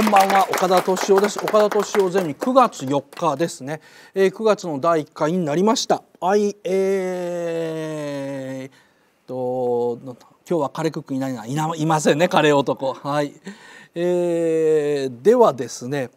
こんばんは岡田敏夫です岡田敏夫ゼミ9月4日ですね、えー、9月の第1回になりましたはい、えー、と今日はカレークックいないないないませんねカレー男はい、えー、ではですね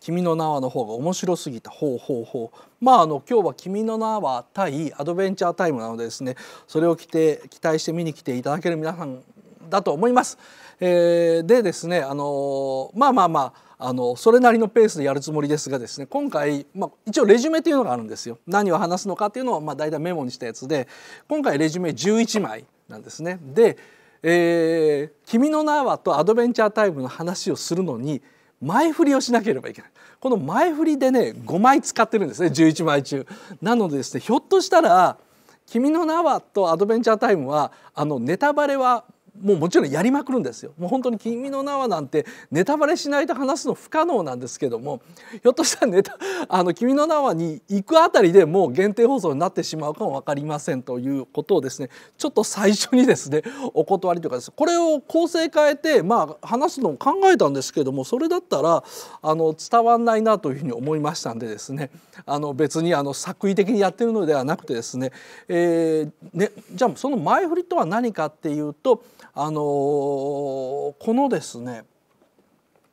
君の名はの方が面白すぎたほうほうほうまああの今日は君の名は対アドベンチャータイムなのでですねそれを着て期待して見に来ていただける皆さんだと思います。えー、でですねあのまあまあまああのそれなりのペースでやるつもりですがですね今回、まあ、一応レジュメというのがあるんですよ何を話すのかというのを、まあ、大体メモにしたやつで今回レジュメ11枚なんですね。で「えー、君の名は」と「アドベンチャータイム」の話をするのに前振りをしなければいけないこの前振りでね5枚使ってるんですね11枚中。なのでですねひょっとしたら「君の名は」と「アドベンチャータイムは」あのネタバレはもうもちろんやりまくるんですよもう本当に「君の名は」なんてネタバレしないと話すの不可能なんですけどもひょっとしたらネタ「あの君の名は」に行くあたりでもう限定放送になってしまうかも分かりませんということをですねちょっと最初にですねお断りというかです、ね、これを構成変えてまあ話すのを考えたんですけどもそれだったらあの伝わんないなというふうに思いましたんでですねあの別にあの作為的にやってるのではなくてですね,、えー、ねじゃあその前振りとは何かっていうとあのこのですね、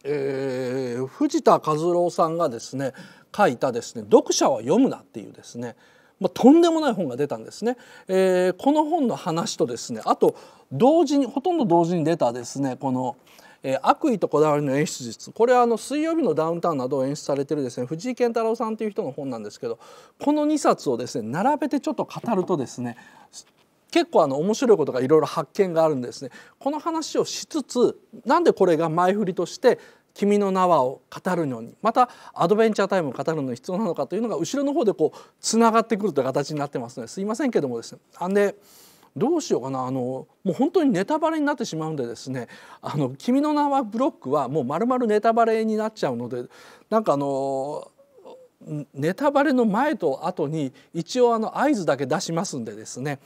えー、藤田和郎さんがですね書いたですね「読者は読むな」っていうですねまあ、とんでもない本が出たんですね、えー、この本の話とですねあと同時にほとんど同時に出たですねこのえー、悪意とこだわりの演出術これはあの水曜日のダウンタウンなどを演出されてるですね藤井健太郎さんという人の本なんですけどこの2冊をですね並べてちょっと語るとですね結構あの面白いことがいろいろ発見があるんですね。この話をしつつなんでこれが前振りとして「君の名は」を語るのにまたアドベンチャータイムを語るのに必要なのかというのが後ろの方でこうつながってくるという形になってますのですいませんけどもですね。あんでどうしようかなあのもう本当にネタバレになってしまうんでですね「あの君の名は」ブロックはもう丸々ネタバレになっちゃうのでなんかあのネタバレの前と後に一応あの合図だけ出しますんでですね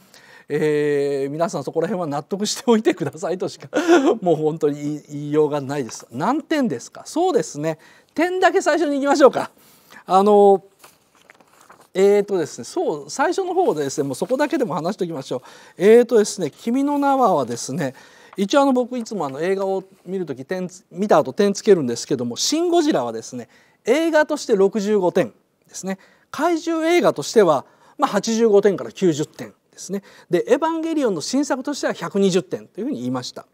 えー、皆さんそこら辺は納得しておいてくださいとしか もう本当に言いようがないです。何点ですかそうですね点だけ最初にいきましょうか。あのえーとですね、そう最初の方でですねもうそこだけでも話しておきましょう。えーとですね「君の名は」はですね一応あの僕いつもあの映画を見る時点見た後点つけるんですけども「シン・ゴジラ」はですね映画として65点ですね怪獣映画としては、まあ、85点から90点ですねで「エヴァンゲリオン」の新作としては120点というふうに言いました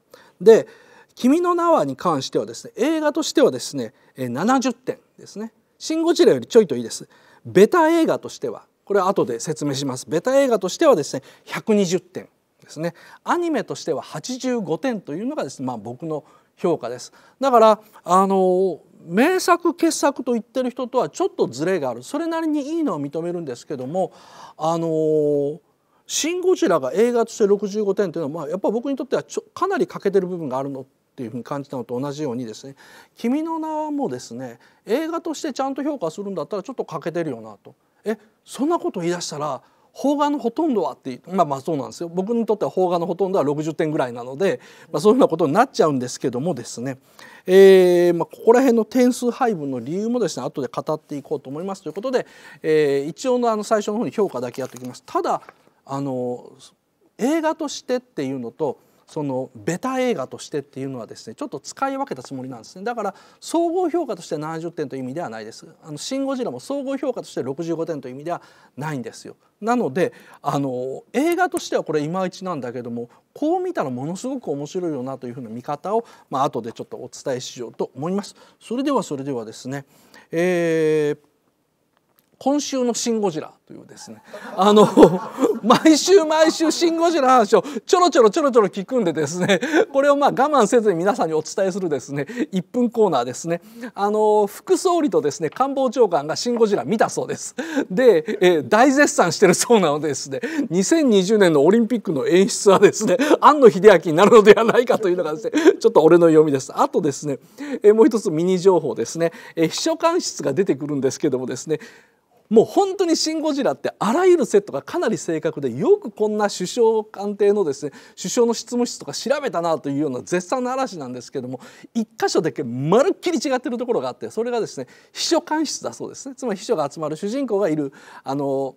で「君の名は」に関してはですね映画としてはですね70点ですね「シン・ゴジラ」よりちょいといいですベタ映画としてはこれは後で説明しますベタ映画としてはですね120点ですねアニメとしては85点というのがですねまあ僕の評価ですだからあの名作傑作と言ってる人とはちょっとずれがあるそれなりにいいのは認めるんですけどもあの「シン・ゴジラ」が映画として65点というのは、まあ、やっぱ僕にとってはちょかなり欠けてる部分があるのっていうふうに感じたのと同じようにですね「君の名は」もですね映画としてちゃんと評価するんだったらちょっと欠けてるよなと。えそんなこと言い出したら邦画のほとんどはってまあまあそうなんですよ僕にとっては邦画のほとんどは60点ぐらいなので、まあ、そういうふうなことになっちゃうんですけどもですね、えーまあ、ここら辺の点数配分の理由もですね後で語っていこうと思いますということで、えー、一応のあの最初の方に評価だけやっておきます。ただあの映画としてっていうのとそのベタ映画としてっていうのはですねちょっと使い分けたつもりなんですねだから総合評価として70点という意味ではないですあのシン・ゴジラも総合評価として65点という意味ではないんですよなのであの映画としてはこれいまいちなんだけどもこう見たらものすごく面白いよなというふうな見方を、まあ後でちょっとお伝えしようと思いますそれではそれではですね、えー、今週の「シン・ゴジラ」というですねあの 毎週毎週「シン・ゴジラ」の話をちょろちょろちょろちょろ聞くんでですねこれをまあ我慢せずに皆さんにお伝えするですね1分コーナーですねあの副総理とですね官房長官が「シン・ゴジラ」見たそうですで、えー、大絶賛してるそうなのでですね2020年のオリンピックの演出はですね庵野秀明になるのではないかというのがですねちょっと俺の読みですあとですね、えー、もう一つミニ情報ですね、えー、秘書官室が出てくるんですけどもですねもう本当に「シン・ゴジラ」ってあらゆるセットがかなり正確でよくこんな首相官邸のですね首相の執務室とか調べたなというような絶賛の嵐なんですけども1箇所だけまるっきり違ってるところがあってそれがですね秘書官室だそうですねつまり秘書が集まる主人公がいるあの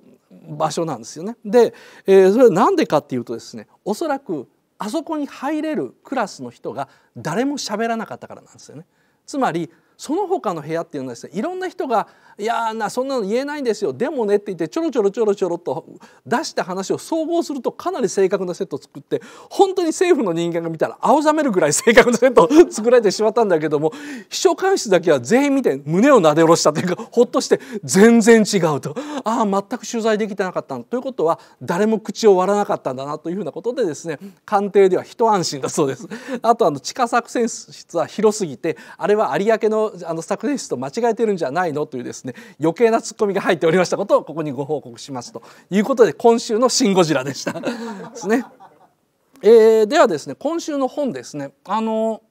場所なんですよね。で、えー、それは何でかっていうとですねおそらくあそこに入れるクラスの人が誰も喋らなかったからなんですよね。つまりその他の部屋っていうのはですねいろんな人が「いやなそんなの言えないんですよでもね」って言ってちょろちょろちょろちょろと出した話を総合するとかなり正確なセットを作って本当に政府の人間が見たら青ざめるぐらい正確なセットを作られてしまったんだけども秘書官室だけは全員見て胸をなで下ろしたというかほっとして全然違うとああ全く取材できてなかったということは誰も口を割らなかったんだなというふうなことでですね 官邸では一安心だそうです。あとあの地下作戦室は広すぎてあれは有明のあの作成室と間違えてるんじゃないのというですね余計なツッコミが入っておりましたことをここにご報告しますということで今週の「シン・ゴジラ」でしたですね。えー、ではですね今週の本ですねあの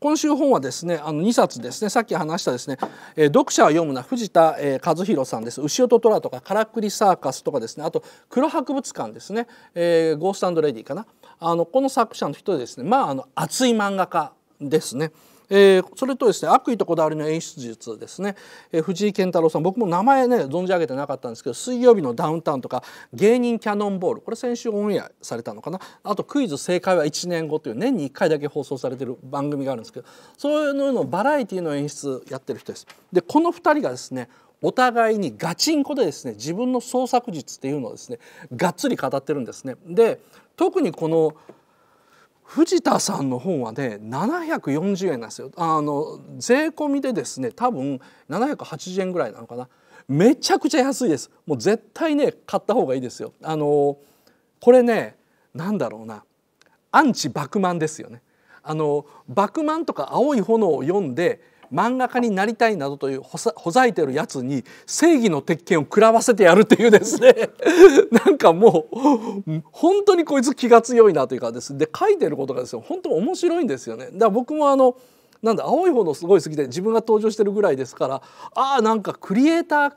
今週本はですねあの2冊ですねさっき話したですね、えー、読者を読むな藤田、えー、和弘さんです「牛音虎」とか「からくりサーカス」とかですねあと「黒博物館」ですね、えー「ゴーストレディ」かなあのこの作者の人でですねまああの熱い漫画家ですね。えー、それとですね悪意とこだわりの演出術ですね、えー、藤井健太郎さん僕も名前ね存じ上げてなかったんですけど水曜日のダウンタウンとか芸人キャノンボールこれ先週オンエアされたのかなあとクイズ正解は1年後という年に1回だけ放送されてる番組があるんですけどそういうののバラエティの演出やってる人です。でこの2人がですねお互いにガチンコでですね自分の創作術っていうのをですねがっつり語ってるんですね。で特にこの藤田さんの本はね740円なんですよあの税込みでですね多分780円ぐらいなのかなめちゃくちゃ安いですもう絶対ね買った方がいいですよあのこれねなんだろうなアンチバクマンですよねあのバクマンとか青い炎を読んで漫画家になりたいなどというほざいてるやつに正義の鉄拳を食らわせてやるっていうですね なんかもう本当にこいつ気が強いなというかです、で書いてることがですよ本当面白いんですよね。だから僕もあのなんだ青い方のすごい好きで自分が登場してるぐらいですからああなんかクリエイター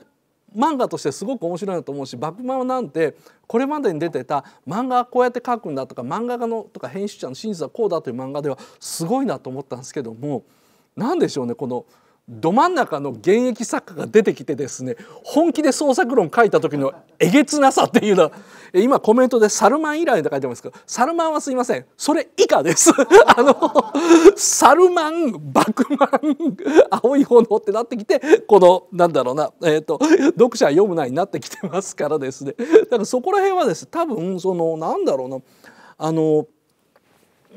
漫画としてすごく面白いなと思うし「バクマン」なんてこれまでに出てた漫画はこうやって描くんだとか漫画家のとか編集者の真実はこうだという漫画ではすごいなと思ったんですけども。何でしょうねこのど真ん中の現役作家が出てきてですね本気で創作論書いた時のえげつなさっていうのは 今コメントで「サルマン以来」と書いてますけどサルマンはすいませんそれ以下ですあのサルマンバクマン青い炎ってなってきてこのなんだろうな、えーと、読者は読むなになってきてますからですねだからそこら辺はです多分そのなんだろうなあの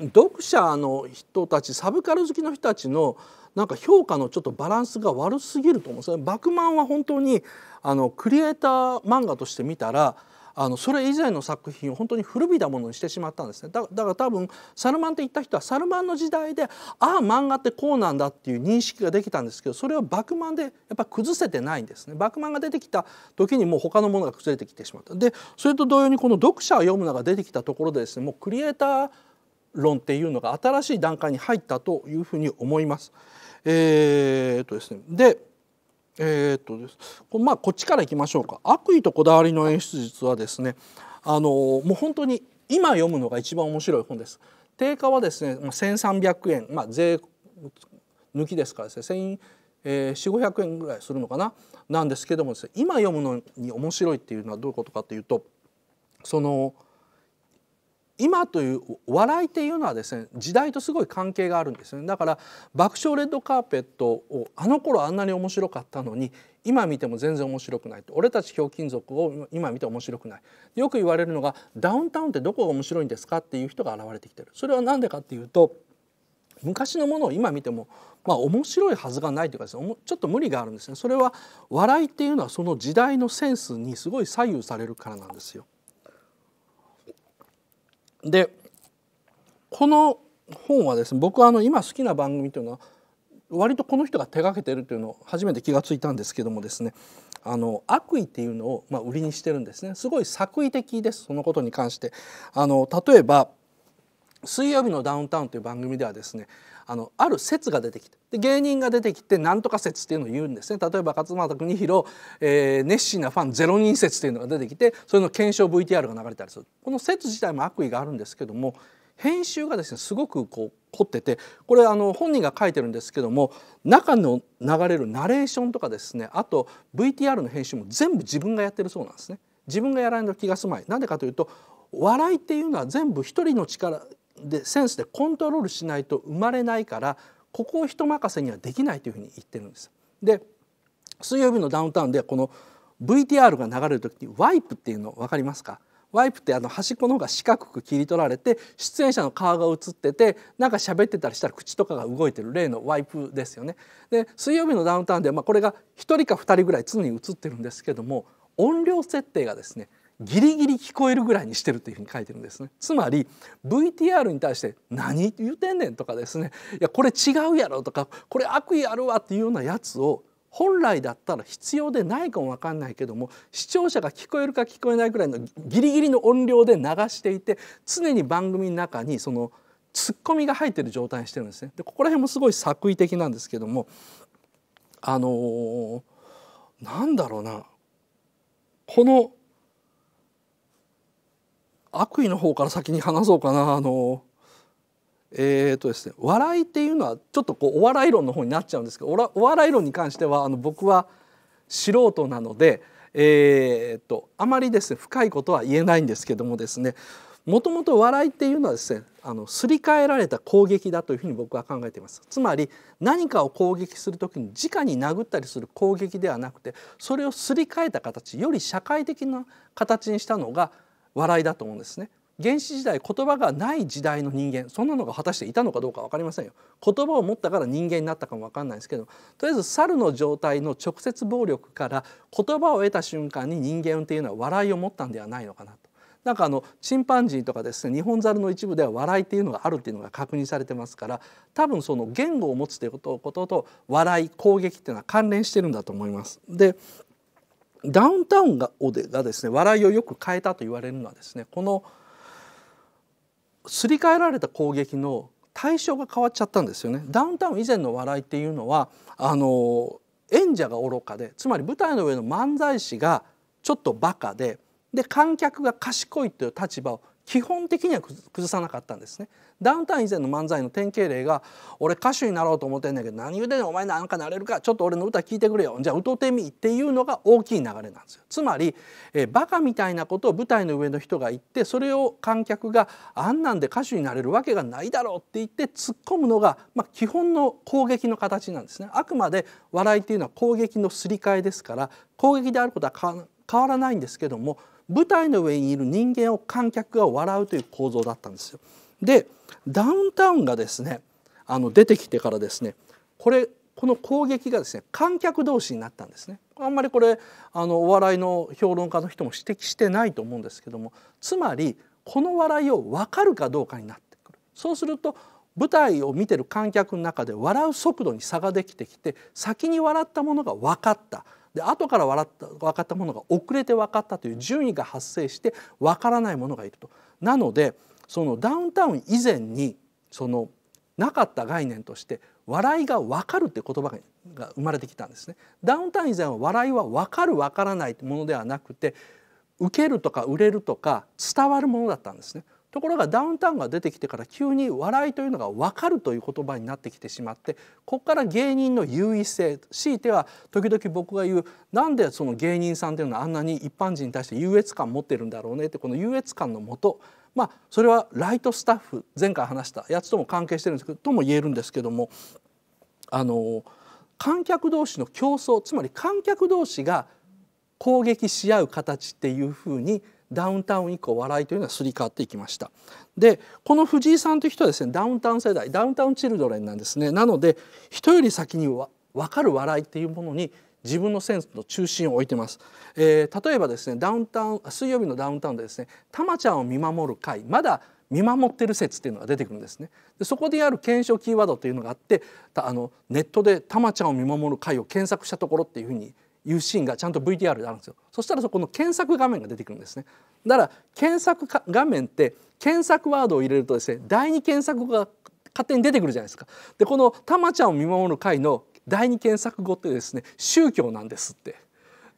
読者の人たちサブカル好きの人たちのなんか評価のちょっとバランスが悪すぎると思うんですよバクマンは本当にあのクリエイター漫画として見たらあのそれ以前の作品を本当に古びたものにしてしまったんですねだから多分サルマンって言った人はサルマンの時代でああ漫画ってこうなんだっていう認識ができたんですけどそれをバクマンでやっぱ崩せてないんですねバクマンが出てきた時にもう他のものが崩れてきてしまったでそれと同様にこの読者を読むのが出てきたところでですねもうクリエイター論っていうのが新しい段階に入ったというふうに思います。えー、とですねでえー、とですまあこっちからいきましょうか悪意とこだわりの演出術はですねあのもう本当に今読むのが一番面白い本です。定価はですね1,300円、まあ、税抜きですからですね1,400500円ぐらいするのかななんですけどもです、ね、今読むのに面白いっていうのはどういうことかというとその今という笑いっていうのはですね時代とすごい関係があるんですねだから爆笑レッドカーペットをあの頃あんなに面白かったのに今見ても全然面白くない俺たちひょうきん族を今見て面白くないよく言われるのがダウンタウンってどこが面白いんですかっていう人が現れてきてるそれは何でかっていうと昔のものを今見てもまあ面白いはずがないというかですねちょっと無理があるんですねそれは笑いっていうのはその時代のセンスにすごい左右されるからなんですよ。でこの本はですね僕はあの今好きな番組というのは割とこの人が手がけてるというのを初めて気が付いたんですけどもですねあの悪意っていうのをまあ売りにしてるんですねすごい作為的ですそのことに関してあの例えば「水曜日のダウンタウン」という番組ではですねあのある説が出てきてで芸人が出てきて何とか説っていうのを言うんですね例えば勝俣邦弘、えー、熱心なファンゼロ人説っていうのが出てきてそれの検証 VTR が流れたりするこの説自体も悪意があるんですけども編集がですねすごくこう凝っててこれあの本人が書いてるんですけども中の流れるナレーションとかですねあと VTR の編集も全部自分がやってるそうなんですね。自分がやらないと気が済まないなんでかというと笑いっていうのは全部一人の力でセンスでコントロールしないと生まれないからここを人任せにはできないというふうに言ってるんです。で水曜日のダウンタウンでこの VTR が流れる時にワイプっていうの分かりますかワイプってあの端っこの方が四角く切り取られて出演者の顔が映っててなんか喋ってたりしたら口とかが動いてる例のワイプですよね。で水曜日のダウンタウンで、まあ、これが1人か2人ぐらい常に映ってるんですけども音量設定がですねギリギリ聞こえるぐらいにしてるというふうに書いてるんですねつまり VTR に対して「何言うてんねん」とかですね「いやこれ違うやろ」とか「これ悪意あるわ」っていうようなやつを本来だったら必要でないかも分かんないけども視聴者が聞こえるか聞こえないぐらいのギリギリの音量で流していて常に番組の中にそのツッコミが入ってる状態にしてるんですね。でここら辺もすごい作為的なんですけどもあのー、なんだろうなこの悪意の方から先に話そうかなあのえーとですね、笑いっていうのはちょっとこうお笑い論の方になっちゃうんですけどおらお笑い論に関してはあの僕は素人なので、えーと、あまりですね深いことは言えないんですけどもですねもともと笑いっていうのはですねあのすり替えられた攻撃だというふうに僕は考えていますつまり何かを攻撃するときに直に殴ったりする攻撃ではなくてそれをすり替えた形より社会的な形にしたのが笑いだと思うんですね原始時代言葉がない時代の人間そんなのが果たしていたのかどうか分かりませんよ言葉を持ったから人間になったかも分かんないですけどとりあえず猿の状態の直接暴力から言葉を得た瞬間に人間っていうのは笑いを持ったんではないのかなと。なんかあのチンパンジーとかですね日本猿の一部では笑いっていうのがあるっていうのが確認されてますから多分その言語を持つということと笑い攻撃っていうのは関連してるんだと思います。でダウンタウンががですね笑いをよく変えたと言われるのはですねこのすり替えられた攻撃の対象が変わっちゃったんですよね。ダウンタウン以前の笑いっていうのはあの演者が愚かでつまり舞台の上の漫才師がちょっとバカでで観客が賢いという立場を基本的には崩さなかったんですねダウンタウン以前の漫才の典型例が「俺歌手になろうと思ってんだけど何言うてんねお前なんかなれるかちょっと俺の歌聞いてくれよじゃあ歌うてみ」っていうのが大きい流れなんですよつまり、えー、バカみたいなことを舞台の上の人が言ってそれを観客が「あんなんで歌手になれるわけがないだろう」って言って突っ込むのが、まあ、基本の攻撃の形なんですねあくまで笑いっていうのは攻撃のすり替えですから攻撃であることは変わらないんですけども「舞台の上にいる人間を観客が笑うという構造だったんですよ。でダウンタウンがですねあの出てきてからですねこれこの攻撃がですね観客同士になったんですねあんまりこれあのお笑いの評論家の人も指摘してないと思うんですけどもつまりこの笑いを分かるかどうかになってくるそうすると舞台を見てる観客の中で笑う速度に差ができてきて先に笑ったものが分かったで後から笑った分かったものが遅れて分かったという順位が発生して分からないものがいると。なのでそのダウンタウン以前にそのなかった概念として笑いが分かるって言葉が生まれてきたんですね。ダウンタウン以前は笑いは分かる分からないものではなくて受けるとか売れるとか伝わるものだったんですね。ところがダウンタウンが出てきてから急に笑いというのが分かるという言葉になってきてしまってここから芸人の優位性強いては時々僕が言うなんでその芸人さんっていうのはあんなに一般人に対して優越感持ってるんだろうねってこの優越感のもとまあそれはライトスタッフ前回話したやつとも関係してるんですけどとも言えるんですけどもあの観客同士の競争つまり観客同士が攻撃し合う形っていうふうにダウンタウン以降笑いというのはすり替わっていきましたでこの藤井さんという人はですねダウンタウン世代ダウンタウンチルドレンなんですねなので人より先にわ分かる笑いっていうものに自分のセンスの中心を置いてます、えー、例えばですねダウンタウン水曜日のダウンタウンでですねたまちゃんを見守る会まだ見守ってる説っていうのが出てくるんですねでそこである検証キーワードというのがあってあのネットで「たまちゃんを見守る会」を検索したところっていうふうにいうシーンがちゃんと VTR であるんですよそしたらそこの検索画面が出てくるんですねだから検索画面って検索ワードを入れるとですね第二検索が勝手に出てくるじゃないですかでこの「たまちゃんを見守る会」の第二検索語ってですね宗教なんですって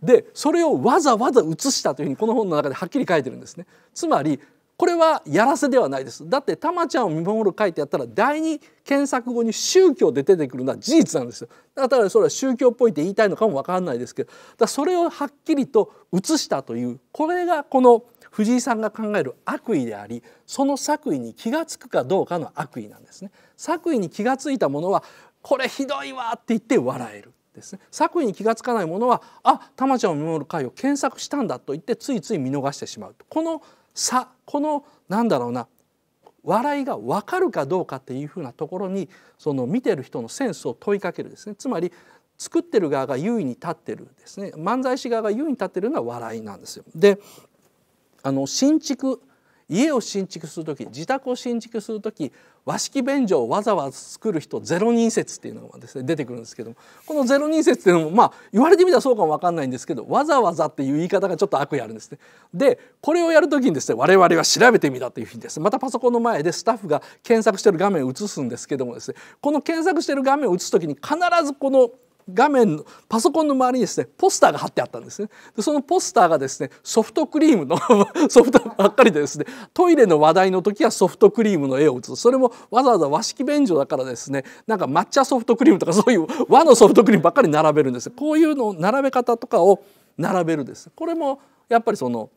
でそれをわざわざ写したというふうにこの本の中ではっきり書いてるんですねつまりこれはやらせではないですだって「たまちゃんを見守る会」ってやったら第二検索後に宗教で出てくるのは事実なんですよだからそれは宗教っぽいって言いたいのかも分からないですけどだそれをはっきりと写したというこれがこの藤井さんが考える悪意でありその作為に気が付くかどうかの悪意なんですね作為に気が付いたものはこれひどいわって言って笑えるですね作為に気がつかないものはあたまちゃんを見守る会を検索したんだと言ってついつい見逃してしまうこの差このなんだろうな笑いが分かるかどうかっていうふうなところにその見てる人のセンスを問いかけるですねつまり作ってる側が優位に立ってるですね漫才師側が優位に立ってるのは笑いなんですよ。であの新築家を新築する時自宅を新築する時和式便所をわざわざ作る人ゼロ人説っていうのがですね出てくるんですけどもこのゼロ人説っていうのもまあ言われてみたらそうかも分かんないんですけどわざわざっていう言い方がちょっと悪意あるんですね。でこれをやる時にですね我々は調べてみたというふうにですねまたパソコンの前でスタッフが検索してる画面を映すんですけどもですねこの検索してる画面を映す時に必ずこの画面のパソコンの周りにですねポスターが貼ってあったんですねでそのポスターがですねソフトクリームの ソフトばっかりでですねトイレの話題の時はソフトクリームの絵を写すそれもわざわざ和式便所だからですねなんか抹茶ソフトクリームとかそういう和のソフトクリームばっかり並べるんですこういうの並べ方とかを並べるですこれもやっぱりその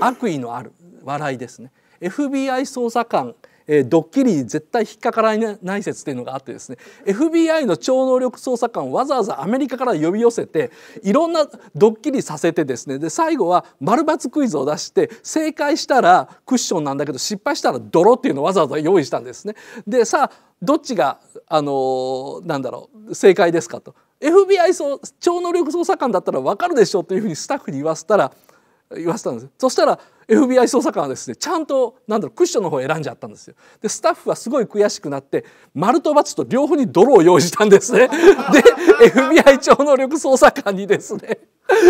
悪意のある笑いですね FBI 捜査官えー、ドッキリに絶対引っかからない説というのがあってですね FBI の超能力捜査官をわざわざアメリカから呼び寄せていろんなドッキリさせてですねで最後は丸×クイズを出して正解したらクッションなんだけど失敗したら泥っていうのをわざわざ用意したんですね。でさあどっちがあのー、なんだろう正解ですかと FBI そう超能力捜査官だったらわかるでしょうというふうにスタッフに言わせたら言わせたんです。そしたら FBI 捜査官はですねちゃんとなんだろうクッションの方を選んじゃったんですよでスタッフはすごい悔しくなって丸と×と両方に泥を用意したんですね で FBI 超能力捜査官にですね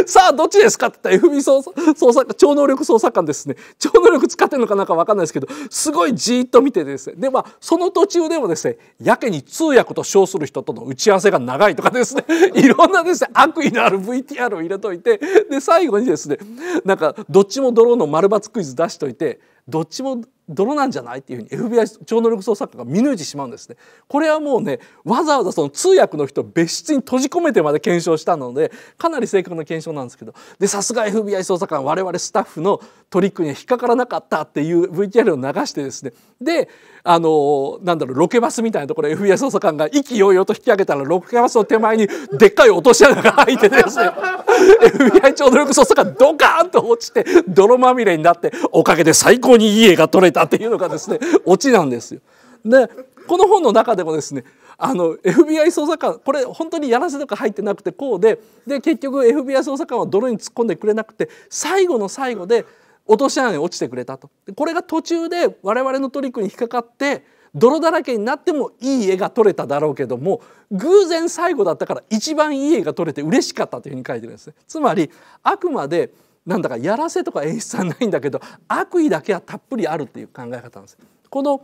さあどっちですかって言ったら FBI 捜査超能力捜査官ですね超能力使ってるのかなんか分かんないですけどすごいじっと見てですねでまあその途中でもですねやけに通訳と称する人との打ち合わせが長いとかですね いろんなですね悪意のある VTR を入れといてで最後にですねなんかどっちも泥の丸バツクイズ出しといてどっちも泥なんじゃないっていうふうに FBI 超能力捜査官が見抜いてしまうんですね。これはもうねわざわざその通訳の人を別室に閉じ込めてまで検証したのでかなり正確な検証なんですけどでさすが FBI 捜査官我々スタッフのトリックには引っかからなかったっていう VTR を流してですねであのなんだろうロケバスみたいなところ FBI 捜査官が意気揚々と引き上げたらロケバスの手前にでっかい落とし穴が開いてですね FBI 超能力捜査官ドカーンと落ちて泥まみれになっておかげで最高に家が取れたっていうのがですね オチなんですよ。でこの本の中でもですねあの FBI 捜査官これ本当にやらせとか入ってなくてこうでで結局 FBI 捜査官は泥に突っ込んでくれなくて最後の最後で落とし穴に落ちてくれたとこれが途中で我々のトリックに引っかかって泥だらけになってもいい絵が撮れただろうけども偶然最後だったから一番いい絵が撮れて嬉しかったというふうに書いてるんですね。つまりあくまでなんだかやらせとか演出はないんだけど悪意だけはたっぷりあるっていう考え方なんです。この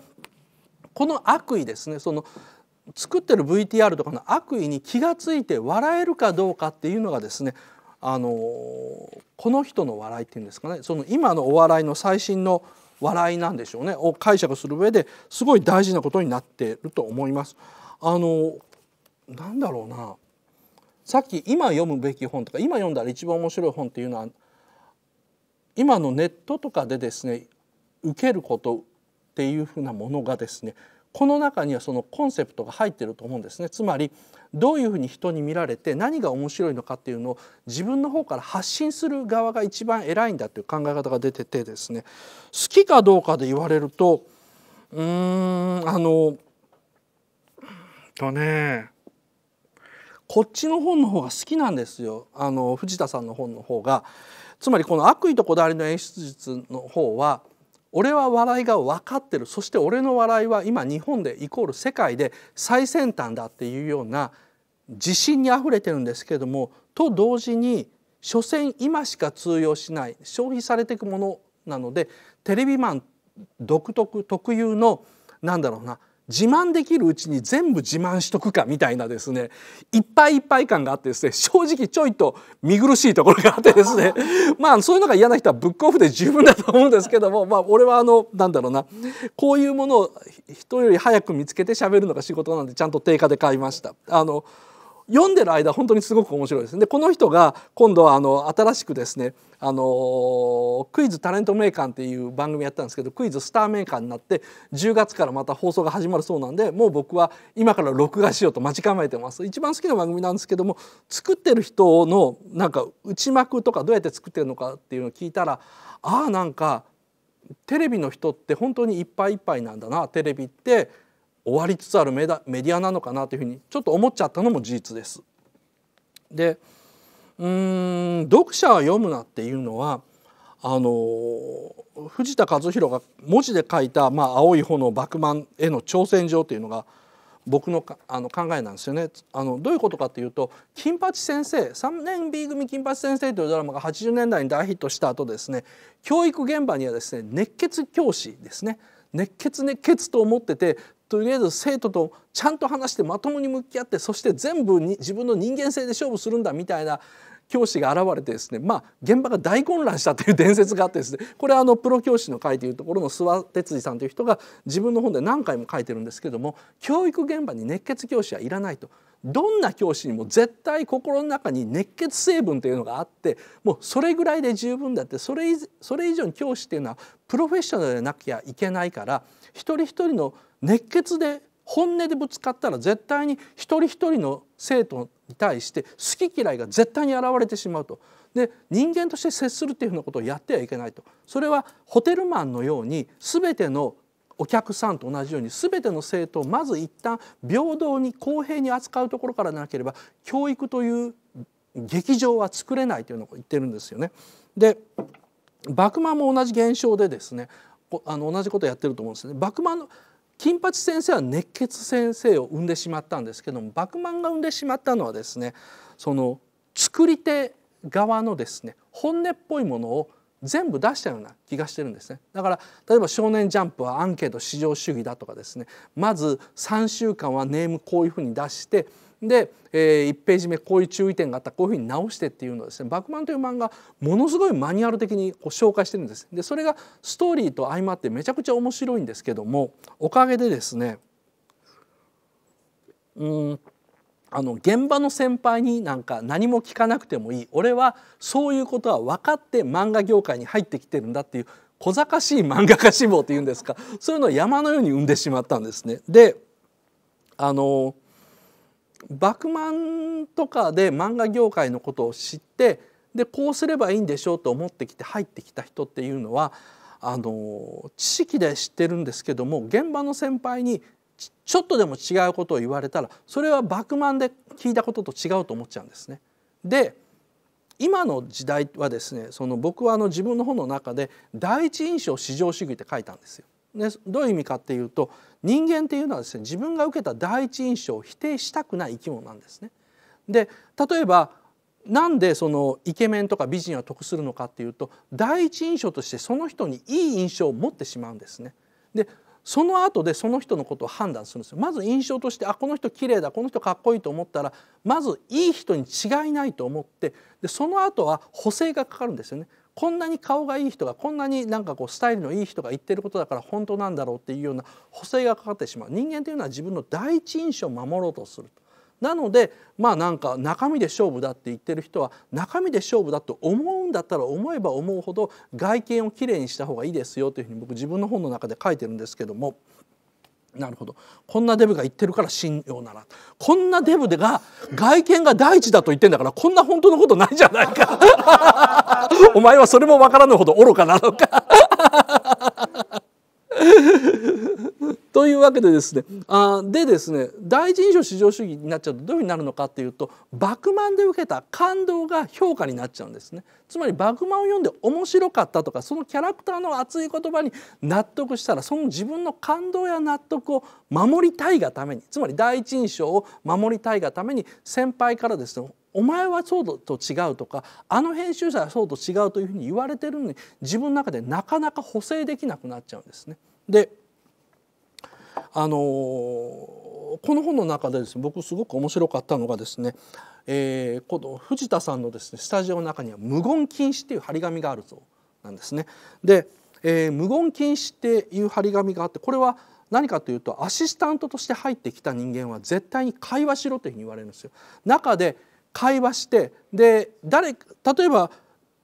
この悪意ですねその作ってる VTR とかの悪意に気がついて笑えるかどうかっていうのがですねあのこの人の笑いっていうんですかねその今のお笑いの最新の笑いなんでしょうねを解釈する上ですごい大事なことになっていると思います。あのなんだろうなさっき今読むべき本とか今読んだら一番面白い本っていうのは今のネットとかでですね受けることっていうふうなものがですねこの中にはそのコンセプトが入ってると思うんですねつまりどういうふうに人に見られて何が面白いのかっていうのを自分の方から発信する側が一番偉いんだという考え方が出ててですね好きかどうかで言われるとうーんあのとねこっちの本の方が好きなんですよあの藤田さんの本の方が。つまりこの悪意とこだわりの演出術の方は俺は笑いが分かってるそして俺の笑いは今日本でイコール世界で最先端だっていうような自信にあふれてるんですけれどもと同時に所詮今しか通用しない消費されていくものなのでテレビマン独特特有のなんだろうな自慢できるうちに全部自慢しとくかみたいなですねいっぱいいっぱい感があってですね正直ちょいと見苦しいところがあってですね まあそういうのが嫌な人はブックオフで十分だと思うんですけどもまあ俺はあのなんだろうなこういうものを人より早く見つけて喋るのが仕事なんでちゃんと定価で買いました。あの読んでる間本当にすごく面白いですでこの人が今度はあの新しくですねあのクイズタレントメーカーっていう番組やったんですけどクイズスターメーカーになって10月からまた放送が始まるそうなんでもう僕は今から録画しようと待ち構えてます一番好きな番組なんですけども作ってる人のなんか内幕とかどうやって作ってるのかっていうのを聞いたらああなんかテレビの人って本当にいっぱいいっぱいなんだなテレビって終わりつつあるメディアなのかなというふうにちょっと思っちゃったのも事実です。でうん読者は読むなっていうのはあの藤田和弘が文字で書いた「まあ、青い炎マンへの挑戦状というのが僕のあの考えなんですよねあのどういうことかというと「金八先生」3年 B 組「金八先生」というドラマが80年代に大ヒットした後ですね教育現場にはですね熱血教師ですね熱血熱血と思っててとりあえず生徒とちゃんと話してまともに向き合ってそして全部に自分の人間性で勝負するんだみたいな教師が現れてですね、まあ、現場が大混乱したという伝説があってですねこれはあのプロ教師の会というところの諏訪哲司さんという人が自分の本で何回も書いてるんですけども教育現場に熱血教師はいらないと。どんな教師にも絶対心の中に熱血成分というのがあってもうそれぐらいで十分だってそれそれ以上に教師っていうのはプロフェッショナルでなきゃいけないから一人一人の熱血で本音でぶつかったら絶対に一人一人の生徒に対して好き嫌いが絶対に現れてしまうと。で人間として接するっていうふうなことをやってはいけないとそれはホテルマンのように全てのお客さんと同じように全ての生徒をまず一旦平等に公平に扱うところからなければ教育という劇場は作れないというのを言ってるんですよね。で幕間も同じ現象でですねあの同じことやってると思うんですね。幕間の金八先生は熱血先生を生んでしまったんですけども幕満が生んでしまったのはですねその作り手側のですね本音っぽいものを全部出したような気がしてるんですねだから例えば「少年ジャンプ」はアンケート至上主義だとかですねまず3週間はネームこういうふうに出してで、えー、1ページ目こういう注意点があったこういうふうに直してっていうのをですね「バクマン」という漫画ものすごいマニュアル的にこう紹介してるんです。でそれがストーリーと相まってめちゃくちゃ面白いんですけどもおかげでですねうんあの現場の先輩になんか何も聞かなくてもいい俺はそういうことは分かって漫画業界に入ってきてるんだっていう小賢しい漫画家志望っていうんですかそういうのを山のように生んでしまったんですね。であのバクマンとかで漫画業界のことを知ってでこうすればいいんでしょうと思ってきて入ってきた人っていうのはあの知識で知ってるんですけども現場の先輩にちょっとでも違うことを言われたらそれはバクマンで聞いたことと違うと思っちゃうんですね。で今の時代はですねその僕はあの自分の本の中で第一印象至上主義って書いたんですよ。ね、どういう意味かっていうと人間っていうのはですね自分が受けた第一印象を否定したくない生き物なんですね。で例えばなんでそのイケメンとか美人は得するのかっていうと第一印象としてその人にいい印象を持ってしまうんですね。でその後でその人のことを判断するんですよまず印象としてあこの人綺麗だこの人かっこいいと思ったらまずいい人に違いないと思ってでその後は補正がかかるんですよねこんなに顔がいい人がこんなになんかこうスタイルのいい人が言ってることだから本当なんだろうっていうような補正がかかってしまう人間というのは自分の第一印象を守ろうとするなのでまあなんか中身で勝負だって言ってる人は中身で勝負だと思うんだったら思えば思うほど外見をきれいにした方がいいですよというふうに僕自分の本の中で書いてるんですけども。なるほどこんなデブが言ってるから信用ならこんなデブでが外見が第一だと言ってんだからこんな本当のことないじゃないか お前はそれも分からぬほど愚かなのか というわけでですねあでですね第一印象至上主義になっちゃうとどういうふうになるのかっていうとバクマンで受けた感動が評価になっちゃうんですねつまりバ満マンを読んで面白かったとかそのキャラクターの熱い言葉に納得したらその自分の感動や納得を守りたいがためにつまり第一印象を守りたいがために先輩からですねお前はそうと違うとかあの編集者はそうと違うというふうに言われてるのに自分の中でなかなか補正できなくなっちゃうんですね。であのー、この本の中でです、ね、僕すごく面白かったのがですね、えー、この藤田さんのですねスタジオの中には「無言禁止」っていう張り紙があるそうなんですね。で、えー、無言禁止っていう張り紙があってこれは何かというとアシスタントとして入ってきた人間は絶対に会話しろというふうに言われるんですよ。中で会話してで誰例えば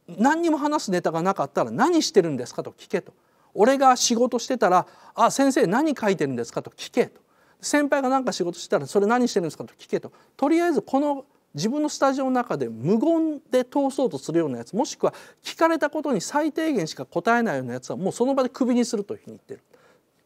何にも話すネタがなかったら何してるんですかと聞けと俺が仕事してたら「あ先生何書いてるんですか?」と聞けと先輩が何か仕事してたら「それ何してるんですか?」と聞けととりあえずこの自分のスタジオの中で無言で通そうとするようなやつもしくは聞かれたことに最低限しか答えないようなやつはもうその場でクビにするというふうに言ってる。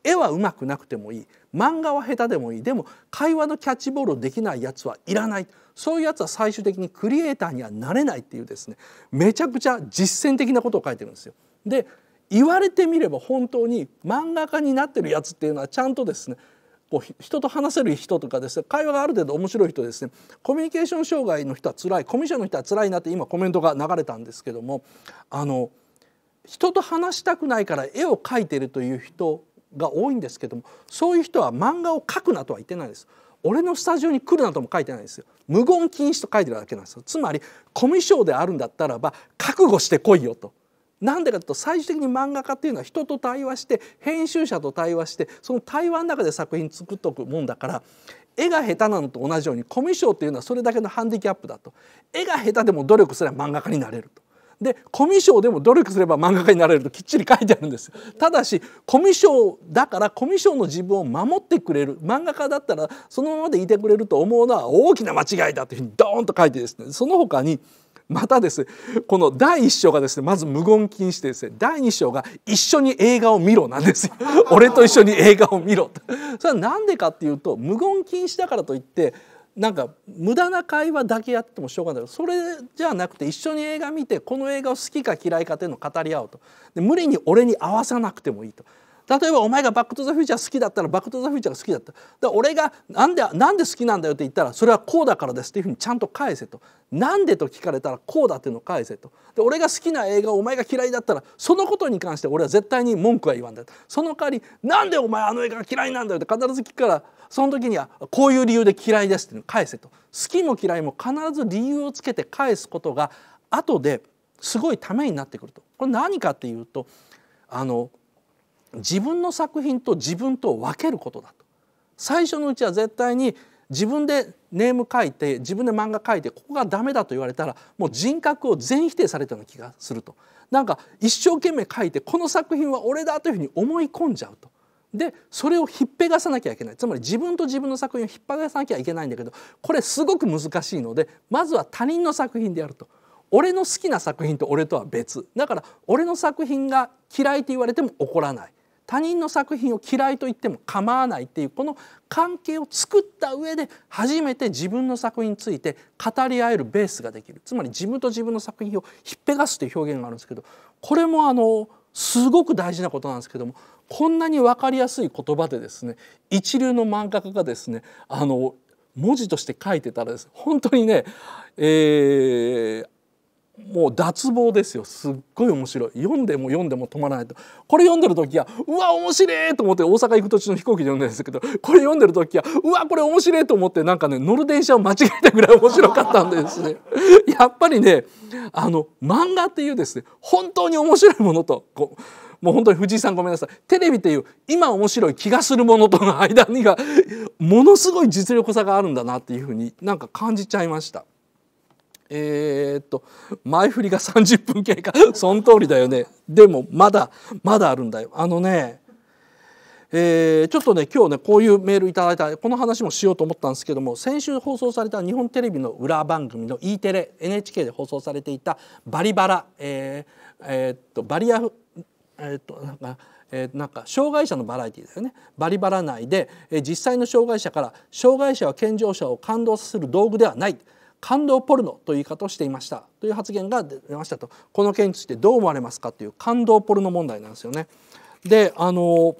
絵はうまくなくてもいい漫画は下手でもいいでも会話のキャッチボールをできないやつはいらないそういうやつは最終的にクリエイターにはなれないっていうですねめちゃくちゃ実践的なことを書いてるんですよ。で言われてみれば本当に漫画家になってるやつっていうのはちゃんとですねこう人と話せる人とかですね会話がある程度面白い人ですねコミュニケーション障害の人は辛いコミュ障の人は辛いなって今コメントが流れたんですけどもあの人と話したくないから絵を描いてるという人が多いんですけどもそういう人は漫画を書くなとは言ってないです俺のスタジオに来るなとも書いてないですよ無言禁止と書いてるだけなんですよつまりコミュ障であるんだったらば覚悟してこいよとなんでかというと最終的に漫画家っていうのは人と対話して編集者と対話してその対話の中で作品作っとくもんだから絵が下手なのと同じようにコミュ障っていうのはそれだけのハンディキャップだと絵が下手でも努力すれば漫画家になれるとでコミュ障でも努力すれば漫画家になれるときっちり書いてあるんですただしコミュ障だからコミュ障の自分を守ってくれる漫画家だったらそのままでいてくれると思うのは大きな間違いだというふうにドーンと書いてですねその他にまたですこの第一章がですねまず無言禁止でですね第二章が「一緒に映画を見ろ」なんですよ 俺と一緒に映画を見ろそれは何でかっていうと無言禁止だからといってなんか無駄な会話だけやってもしょうがないそれじゃなくて一緒に映画見てこの映画を好きか嫌いかというのを語り合うとで無理に俺に合わさなくてもいいと例えばお前がバック・トゥ・ザ・フューチャー好きだったらバック・トゥ・ザ・フューチャーが好きだっただ俺がなんでなんで好きなんだよって言ったらそれはこうだからですっていうふうにちゃんと返せとなんでと聞かれたらこうだっていうのを返せとで俺が好きな映画をお前が嫌いだったらそのことに関して俺は絶対に文句は言わんだよその代わりなんでお前あの映画が嫌いなんだよって必ず聞くからその時にはこういう理由で嫌いですっていうのを返せと好きも嫌いも必ず理由をつけて返すことが後ですごいためになってくるとこれ何かっていうとあの自分の作品と自分と分けることだと最初のうちは絶対に自分でネーム書いて自分で漫画書いてここが駄目だと言われたらもう人格を全否定されたような気がするとなんか一生懸命書いてこの作品は俺だというふうに思い込んじゃうと。でそれをひっぺがさなきゃいけないつまり自分と自分の作品を引っ張らさなきゃいけないんだけどこれすごく難しいのでまずは他人の作品でやると俺の好きな作品と俺とは別だから俺の作品が嫌いと言われても怒らない他人の作品を嫌いと言っても構わないっていうこの関係を作った上で初めて自分の作品について語り合えるベースができるつまり自分と自分の作品をひっぺがすという表現があるんですけどこれもあのすごく大事なことなんですけどもこんなに分かりやすい言葉でですね一流の漫画家がですねあの文字として書いてたらです、本当にね、えー、もう脱帽ですよすっごい面白い読んでも読んでも止まらないとこれ読んでる時はうわ面白いと思って大阪行く途中の飛行機で読んでるんですけどこれ読んでる時はうわこれ面白いと思ってなんかね乗る電車を間違えたぐらい面白かったんですね やっぱりねあの漫画っていうですね本当に面白いものとこうもう本当に藤井さんごめんなさいテレビっていう今面白い気がするものとの間にがものすごい実力差があるんだなっていうふうになんか感じちゃいました。えー、っと前振りが30分経過その通りだよねでもまだまだあるんだよあのねえー、ちょっとね今日ねこういうメールいただいたこの話もしようと思ったんですけども先週放送された日本テレビの裏番組の E テレ NHK で放送されていた「バリバラ」えーえー、っとバリアえー、っとなんか。えー、なんか障害者のバラエティだよねバリバラ内で、えー、実際の障害者から障害者は健常者を感動させる道具ではない感動ポルノという言い方をしていましたという発言が出ましたとこの件についてどう思われますかという感動ポルノ問題なんですよね。であの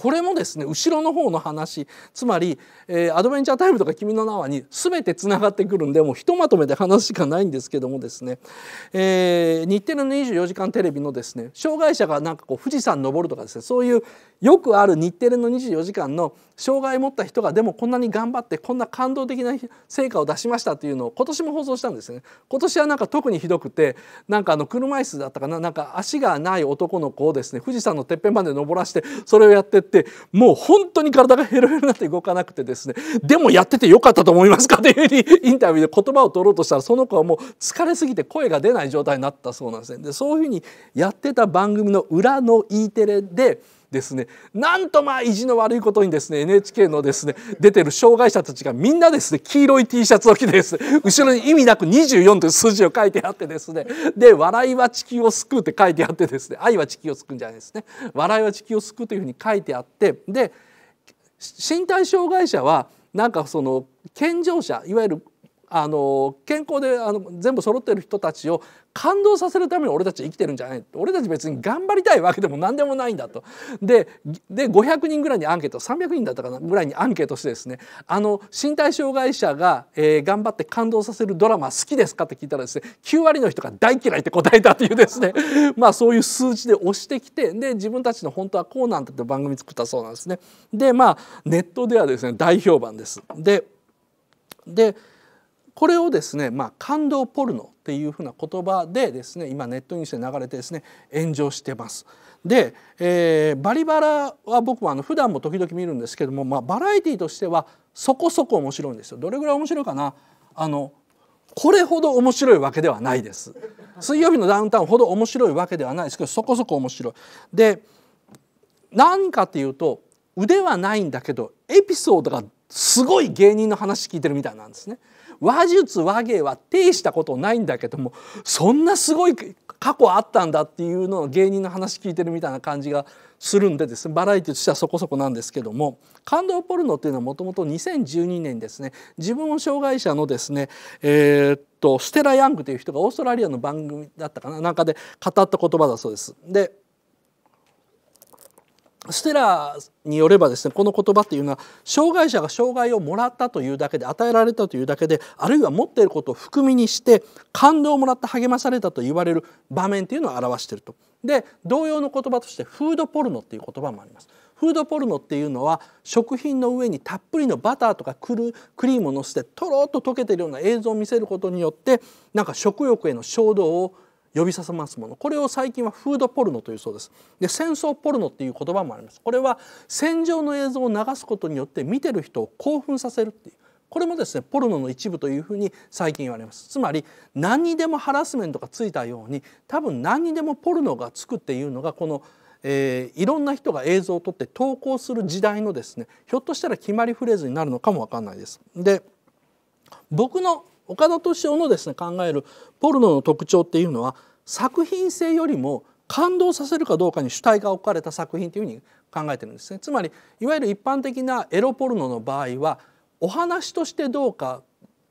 これもですね後ろの方の話つまり、えー、アドベンチャータイム」とか「君の名は」に全てつながってくるんでもうひとまとめで話しかないんですけどもですね、えー、日テレの24時間テレビのですね障害者がなんかこう富士山登るとかですねそういうよくある日テレの24時間の障害を持った人がでもこんなに頑張ってこんな感動的な成果を出しましたというのを今年も放送したんですね今年はなんか特にひどくてなんかあの車椅子だったかななんか足がない男の子をですね富士山のてっぺんまで登らしてそれをやってってもう本当に体がヘロヘロになって動かなくてですねでもやっててよかったと思いますかというふうにインタビューで言葉を取ろうとしたらその子はもう疲れすぎて声が出ない状態になったそうなんですね。でそういうふうにやってた番組の裏の E テレでですねなんとまあ意地の悪いことにですね NHK のですね出てる障害者たちがみんなですね黄色い T シャツを着てですね後ろに意味なく24という数字を書いてあってですねで「笑いは地球を救う」って書いてあってですね「愛は地球を救うんじゃないですね」「笑いは地球を救う」というふうに書いてあってで身体障害者はなんかその健常者いわゆるあの健康であの全部揃ってる人たちを感動させるために俺たち生きてるんじゃない俺たち別に頑張りたいわけでも何でもないんだと。でで500人ぐらいにアンケート300人だったかなぐらいにアンケートしてですねあの身体障害者が、えー、頑張って感動させるドラマ好きですかって聞いたらですね9割の人が大嫌いって答えたっていうですね まあそういう数字で押してきてで自分たちの本当はこうなんだって番組作ったそうなんですね。でまあネットではですね大評判です。ででこれをですね、まあ、感動ポルノっていうふうな言葉でですね今ネットニュースで流れてですね炎上してます。で、えー、バリバラは僕はあの普段も時々見るんですけども、まあ、バラエティーとしてはそこそこ面白いんですよ。どれぐらい面白いかなあのこれほど面白いわけではないです。水曜日のダウンタウンほど面白いわけではないですけどそこそこ面白い。で何かっていうと腕はないんだけどエピソードがすごい芸人の話聞いてるみたいなんですね。話術話芸は呈したことないんだけどもそんなすごい過去あったんだっていうのを芸人の話聞いてるみたいな感じがするんでですねバラエティとしてはそこそこなんですけども感動ポルノっていうのはもともと2012年ですね自分を障害者のですねえー、っとステラ・ヤングという人がオーストラリアの番組だったかななんかで語った言葉だそうです。でステラによればですねこの言葉っていうのは障害者が障害をもらったというだけで与えられたというだけであるいは持っていることを含みにして感動をもらって励まされたと言われる場面というのを表していると。で同様の言葉としてフードポルノっていう言葉もあります。フードポルノっていうのは食品の上にたっぷりのバターとかクリームをのせてとろっと溶けているような映像を見せることによってなんか食欲への衝動を呼びさせますものこれを最近はフードポルノというそうですで戦争ポルノっていう言葉もありますこれは戦場の映像を流すことによって見てる人を興奮させるっていうこれもですねポルノの一部というふうに最近言われますつまり何にでもハラスメントがついたように多分何にでもポルノがつくっていうのがこのえー、いろんな人が映像を撮って投稿する時代のですねひょっとしたら決まりフレーズになるのかもわかんないです。で僕の岡田敏夫のですね考えるポルノの特徴っていうのは作品性よりも感動させるかどうかに主体が置かれた作品というふうに考えてるんですねつまりいわゆる一般的なエロポルノの場合はお話としてどうか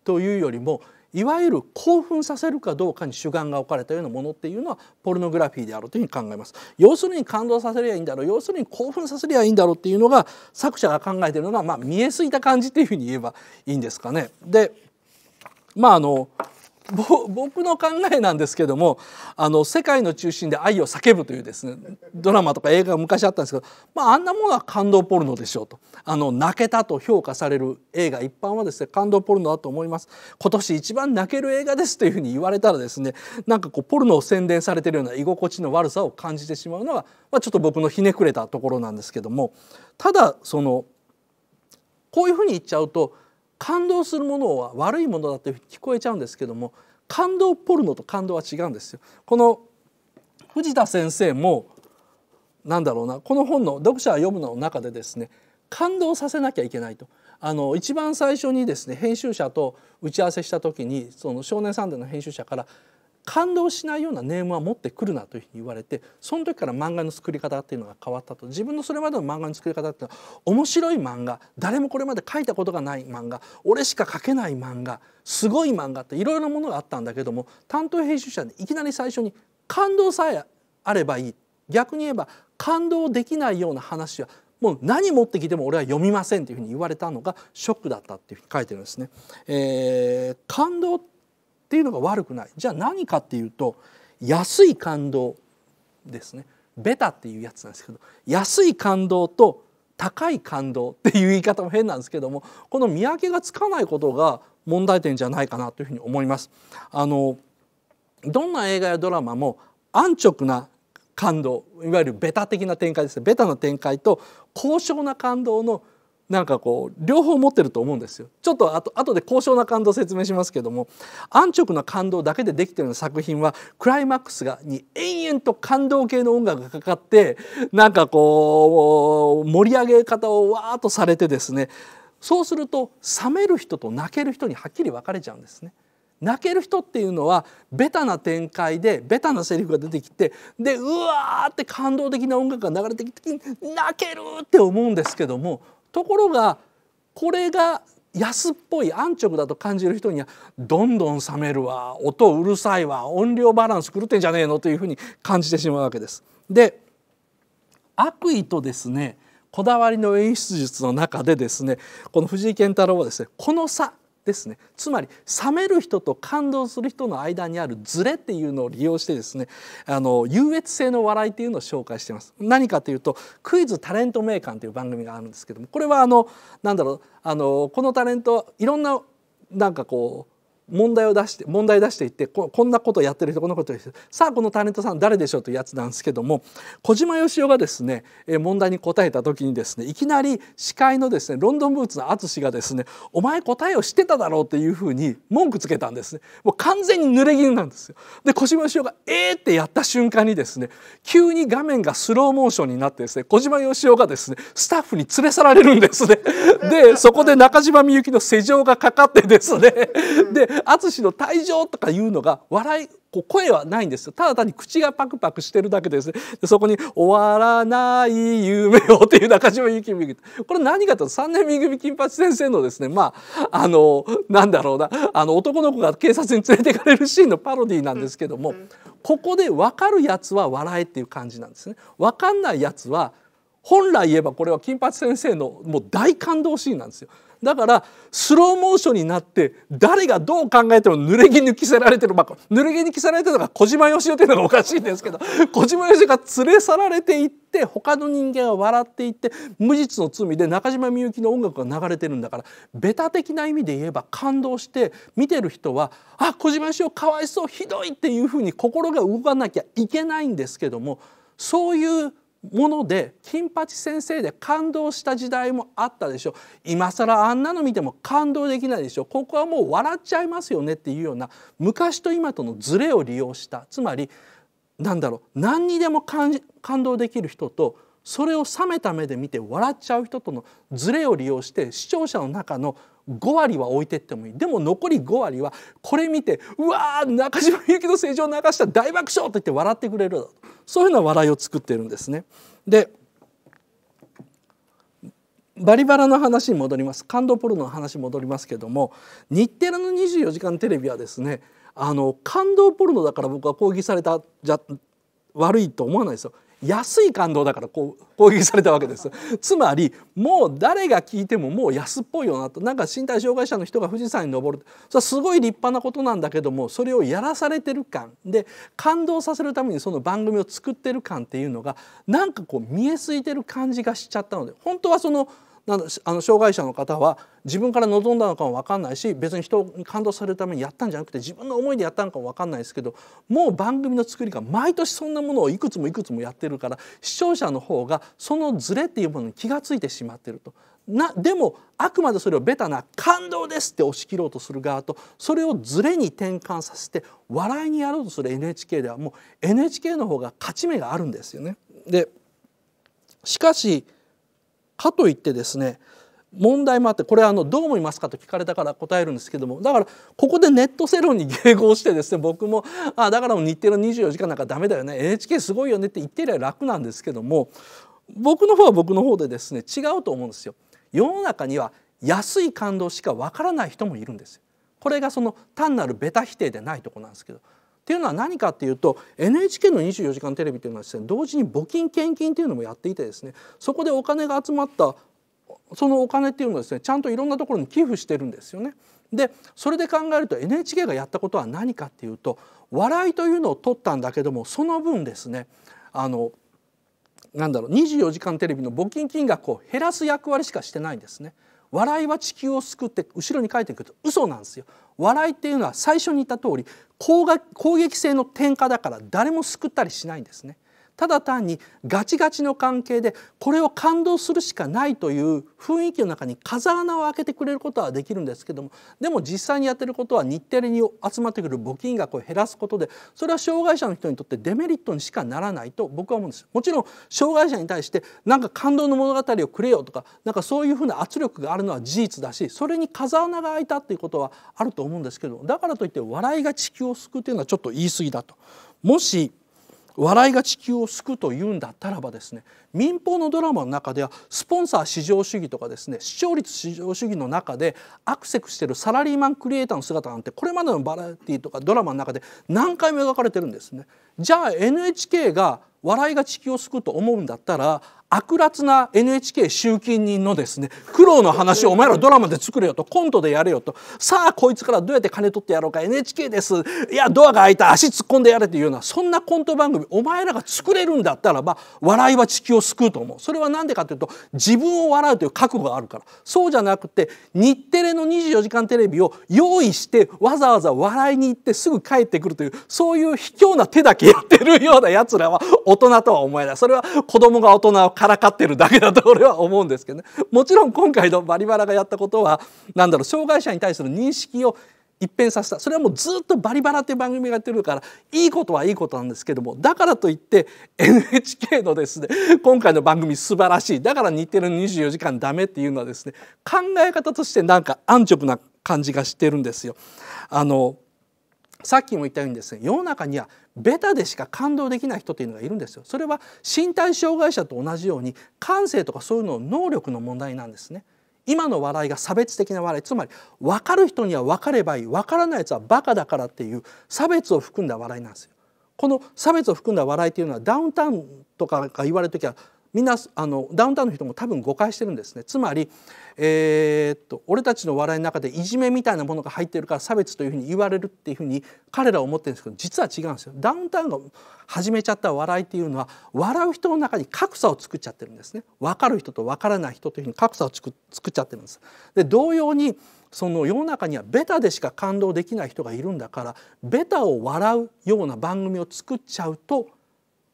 というよりもいわゆる興奮させるかどうかに主眼が置かれたようなものっていうのはポルノグラフィーであるというふうに考えます要するに感動させりゃいいんだろう要するに興奮させりゃいいんだろうっていうのが作者が考えているのがまあ見えすぎた感じっていうふうに言えばいいんですかね。でまああの僕の考えなんですけどもあの世界の中心で愛を叫ぶというですねドラマとか映画が昔あったんですけど、まあ、あんなものは感動ポルノでしょうとあの泣けたと評価される映画一般はですね感動ポルノだと思います今年一番泣ける映画ですというふうに言われたらですねなんかこうポルノを宣伝されているような居心地の悪さを感じてしまうのが、まあ、ちょっと僕のひねくれたところなんですけどもただそのこういうふうに言っちゃうと感動するものは悪いものだとて聞こえちゃうんですけども感動ポルノと感動は違うんですよ。この藤田先生もなんだろうなこの本の読者は読むの中でですね感動させなきゃいけないとあの一番最初にですね編集者と打ち合わせした時にその「少年サンデー」の編集者から感動しないようなネームは持ってくるなというふうに言われてその時から漫画の作り方っていうのが変わったと自分のそれまでの漫画の作り方っていうのは面白い漫画誰もこれまで書いたことがない漫画俺しか書けない漫画すごい漫画っていろいろなものがあったんだけども担当編集者でいきなり最初に感動さえあればいい逆に言えば感動できないような話はもう何持ってきても俺は読みませんというふうに言われたのがショックだったっていうふうに書いてるんですね。えー、感動っていうのが悪くないじゃあ何かっていうと安い感動ですねベタっていうやつなんですけど安い感動と高い感動っていう言い方も変なんですけどもこの見分けがつかないことが問題点じゃないかなというふうに思います。あのどんな映画やドラマも安直な感動いわゆるベタ的な展開ですねベタな展開と高尚な感動のなんかこう両方持ってると思うんですよちょっとあと後で高尚な感動を説明しますけども安直な感動だけでできてるような作品はクライマックスがに延々と感動系の音楽がかかってなんかこう盛り上げ方をわーっとされてですねそうすると冷める人と泣ける人にはっきり分かれちゃうんですね。泣ける人っていうのはベタな展開でベタなセリフが出てきてでうわーって感動的な音楽が流れてきて泣けるって思うんですけどもところがこれが安っぽい安直だと感じる人にはどんどん冷めるわ音うるさいわ音量バランス狂ってんじゃねえのというふうに感じてしまうわけです。で悪意とですねこだわりの演出術の中でですねこの藤井健太郎はですねこの差ですねつまり冷める人と感動する人の間にあるズレっていうのを利用してですねあの優越性の笑いっていうのを紹介しています何かというと「クイズタレント名鑑」という番組があるんですけどもこれはあのなんだろうあのこのタレントいろんななんかこう問題を出して問題出していってこんなことをやってる人こんなことをしてるさあこのタレントさん誰でしょうというやつなんですけども小島よしおがですね問題に答えた時にですねいきなり司会のですねロンドンブーツの淳がですね「お前答えを知ってただろう」っていうふうに文句つけたんですね。もう完全に濡れ衣なんですよで小島よしおが「えー!」ってやった瞬間にですね急に画面がスローモーションになってですね小島よしおがですねスタッフに連れ去られるんですね。でそこで中島みゆきの世情がかかってですねで淳の退場とかいうのが笑いこう声はないんですただ単に口がパクパクしてるだけですねそこに「終わらない夢を」っていう中島ゆきみぐこれ何かと3年 B 組金八先生のですねまああのなんだろうなあの男の子が警察に連れていかれるシーンのパロディーなんですけども、ここで分かるやつは笑えっていう感じなんですね。分かんないやつは本来言えばこれは金八先生のもう大感動シーンなんですよ。だからスローモーションになって誰がどう考えても濡れ着に着せられてる、まあ、濡れ着に着せられてるのが小島よしおていうのがおかしいんですけど 小島よしおが連れ去られていって他の人間が笑っていって無実の罪で中島みゆきの音楽が流れてるんだからベタ的な意味で言えば感動して見てる人は「あ小島よしおかわいそうひどい」っていうふうに心が動かなきゃいけないんですけどもそういうもので金八先生で感動した時代もあったでしょ今更あんなの見ても感動できないでしょここはもう笑っちゃいますよねっていうような昔と今とのズレを利用したつまり何だろう何にでも感動できる人とそれを冷めた目で見て笑っちゃう人とのズレを利用して視聴者の中の5割は置いてってもいいでも残り5割はこれ見て「うわ中島みゆきの成長を流した大爆笑!」と言って笑ってくれるそういうような笑いを作っているんですね。でバリバラの話に戻ります感動ポルノの話に戻りますけども日テレの24時間テレビはですねあの感動ポルノだから僕は抗議されたじゃ悪いと思わないですよ安い感動だからこう攻撃されたわけですつまりもう誰が聞いてももう安っぽいよなとなんか身体障害者の人が富士山に登るそれはすごい立派なことなんだけどもそれをやらされてる感で感動させるためにその番組を作ってる感っていうのがなんかこう見えすいてる感じがしちゃったので本当はその「なのあの障害者の方は自分から望んだのかも分かんないし別に人に感動されるためにやったんじゃなくて自分の思いでやったのかも分かんないですけどもう番組の作りが毎年そんなものをいくつもいくつもやってるから視聴者の方がそのズレっていうものに気が付いてしまってると。なでもあくまでそれをベタな「感動です」って押し切ろうとする側とそれをズレに転換させて笑いにやろうとする NHK ではもう NHK の方が勝ち目があるんですよね。でしかしかといってですね問題もあってこれあのどう思いますかと聞かれたから答えるんですけどもだからここでネット世論に迎合してですね僕もあだから日テレの24時間なんか駄目だよね NHK すごいよねって言ってりゃ楽なんですけども僕の方は僕の方でですね違うと思うんですよ。世の中には安い感動しかわからない人もいるんですこれがその単なるベタ否定でないとこなんですけどっていうのは何かっていうと NHK の24時間テレビというのはですね同時に募金献金というのもやっていてですねそこでお金が集まったそのお金っていうのをですねちゃんといろんなところに寄付してるんですよね。でそれで考えると NHK がやったことは何かっていうと笑いというのを取ったんだけどもその分ですねあのなんだろう24時間テレビの募金金額を減らす役割しかしてないんですね。笑いは地球を救って後ろに書いてくると嘘なんですよ笑いっていうのは最初に言った通り攻撃性の転化だから誰も救ったりしないんですねただ単にガチガチの関係でこれを感動するしかないという雰囲気の中に風穴を開けてくれることはできるんですけどもでも実際にやってることは日テレに集まってくる募金額を減らすことでそれは障害者の人にとってデメリットにしかならないと僕は思うんです。もちろん障害者に対してなんか感動の物語をくれよとかなんかそういうふうな圧力があるのは事実だしそれに風穴が開いたっていうことはあると思うんですけどだからといって笑いが地球を救うというのはちょっと言い過ぎだと。もし笑いが地球を救うというんだったらばですね民放のドラマの中ではスポンサー至上主義とかですね視聴率至上主義の中でアクセスしているサラリーマンクリエイターの姿なんてこれまでのバラエティとかドラマの中で何回も描かれてるんですね。じゃあ NHK が笑いが地球を救うと思うんだったら悪辣な NHK 集金人のですね苦労の話をお前らドラマで作れよとコントでやれよとさあこいつからどうやって金取ってやろうか NHK ですいやドアが開いた足突っ込んでやれというようなそんなコント番組お前らが作れるんだったらば笑いは地球を救うと思うそれは何でかというと自分を笑うという覚悟があるからそうじゃなくて日テレの24時間テレビを用意してわざわざ笑いに行ってすぐ帰ってくるというそういう卑怯な手だけやってるようなやつらは大人とは思えないそれは子供が大人をからかってるだけだと俺は思うんですけどねもちろん今回のバリバラがやったことは何だろう障害者に対する認識を一変させたそれはもうずっと「バリバラ」っていう番組がやってるからいいことはいいことなんですけどもだからといって NHK のですね今回の番組素晴らしいだから日テレの24時間ダメっていうのはですね考え方としてなんか安直な感じがしてるんですよ。あのさっきも言ったようにですね世の中にはベタでしか感動できない人というのがいるんですよ。それは身体障害者と同じように感性とかそういうの能力の問題なんですね。今の笑いが差別的な笑いつまり分かる人には分かればいい分からないやつはバカだからっていう差別を含んだ笑いなんですよ。この差別を含んだ笑いというのはダウンタウンとかが言われるときはみんなあのダウンタウンの人も多分誤解してるんですねつまり、えー、っと俺たちの笑いの中でいじめみたいなものが入ってるから差別というふうに言われるっていうふうに彼らは思ってるんですけど実は違うんですよダウンタウンが始めちゃった笑いっていうのは笑う人の中に格差を作っちゃってるんですね分かる人と分からない人というふうに格差を作っちゃってるんですで同様にその世の中にはベタでしか感動できない人がいるんだからベタを笑うような番組を作っちゃうと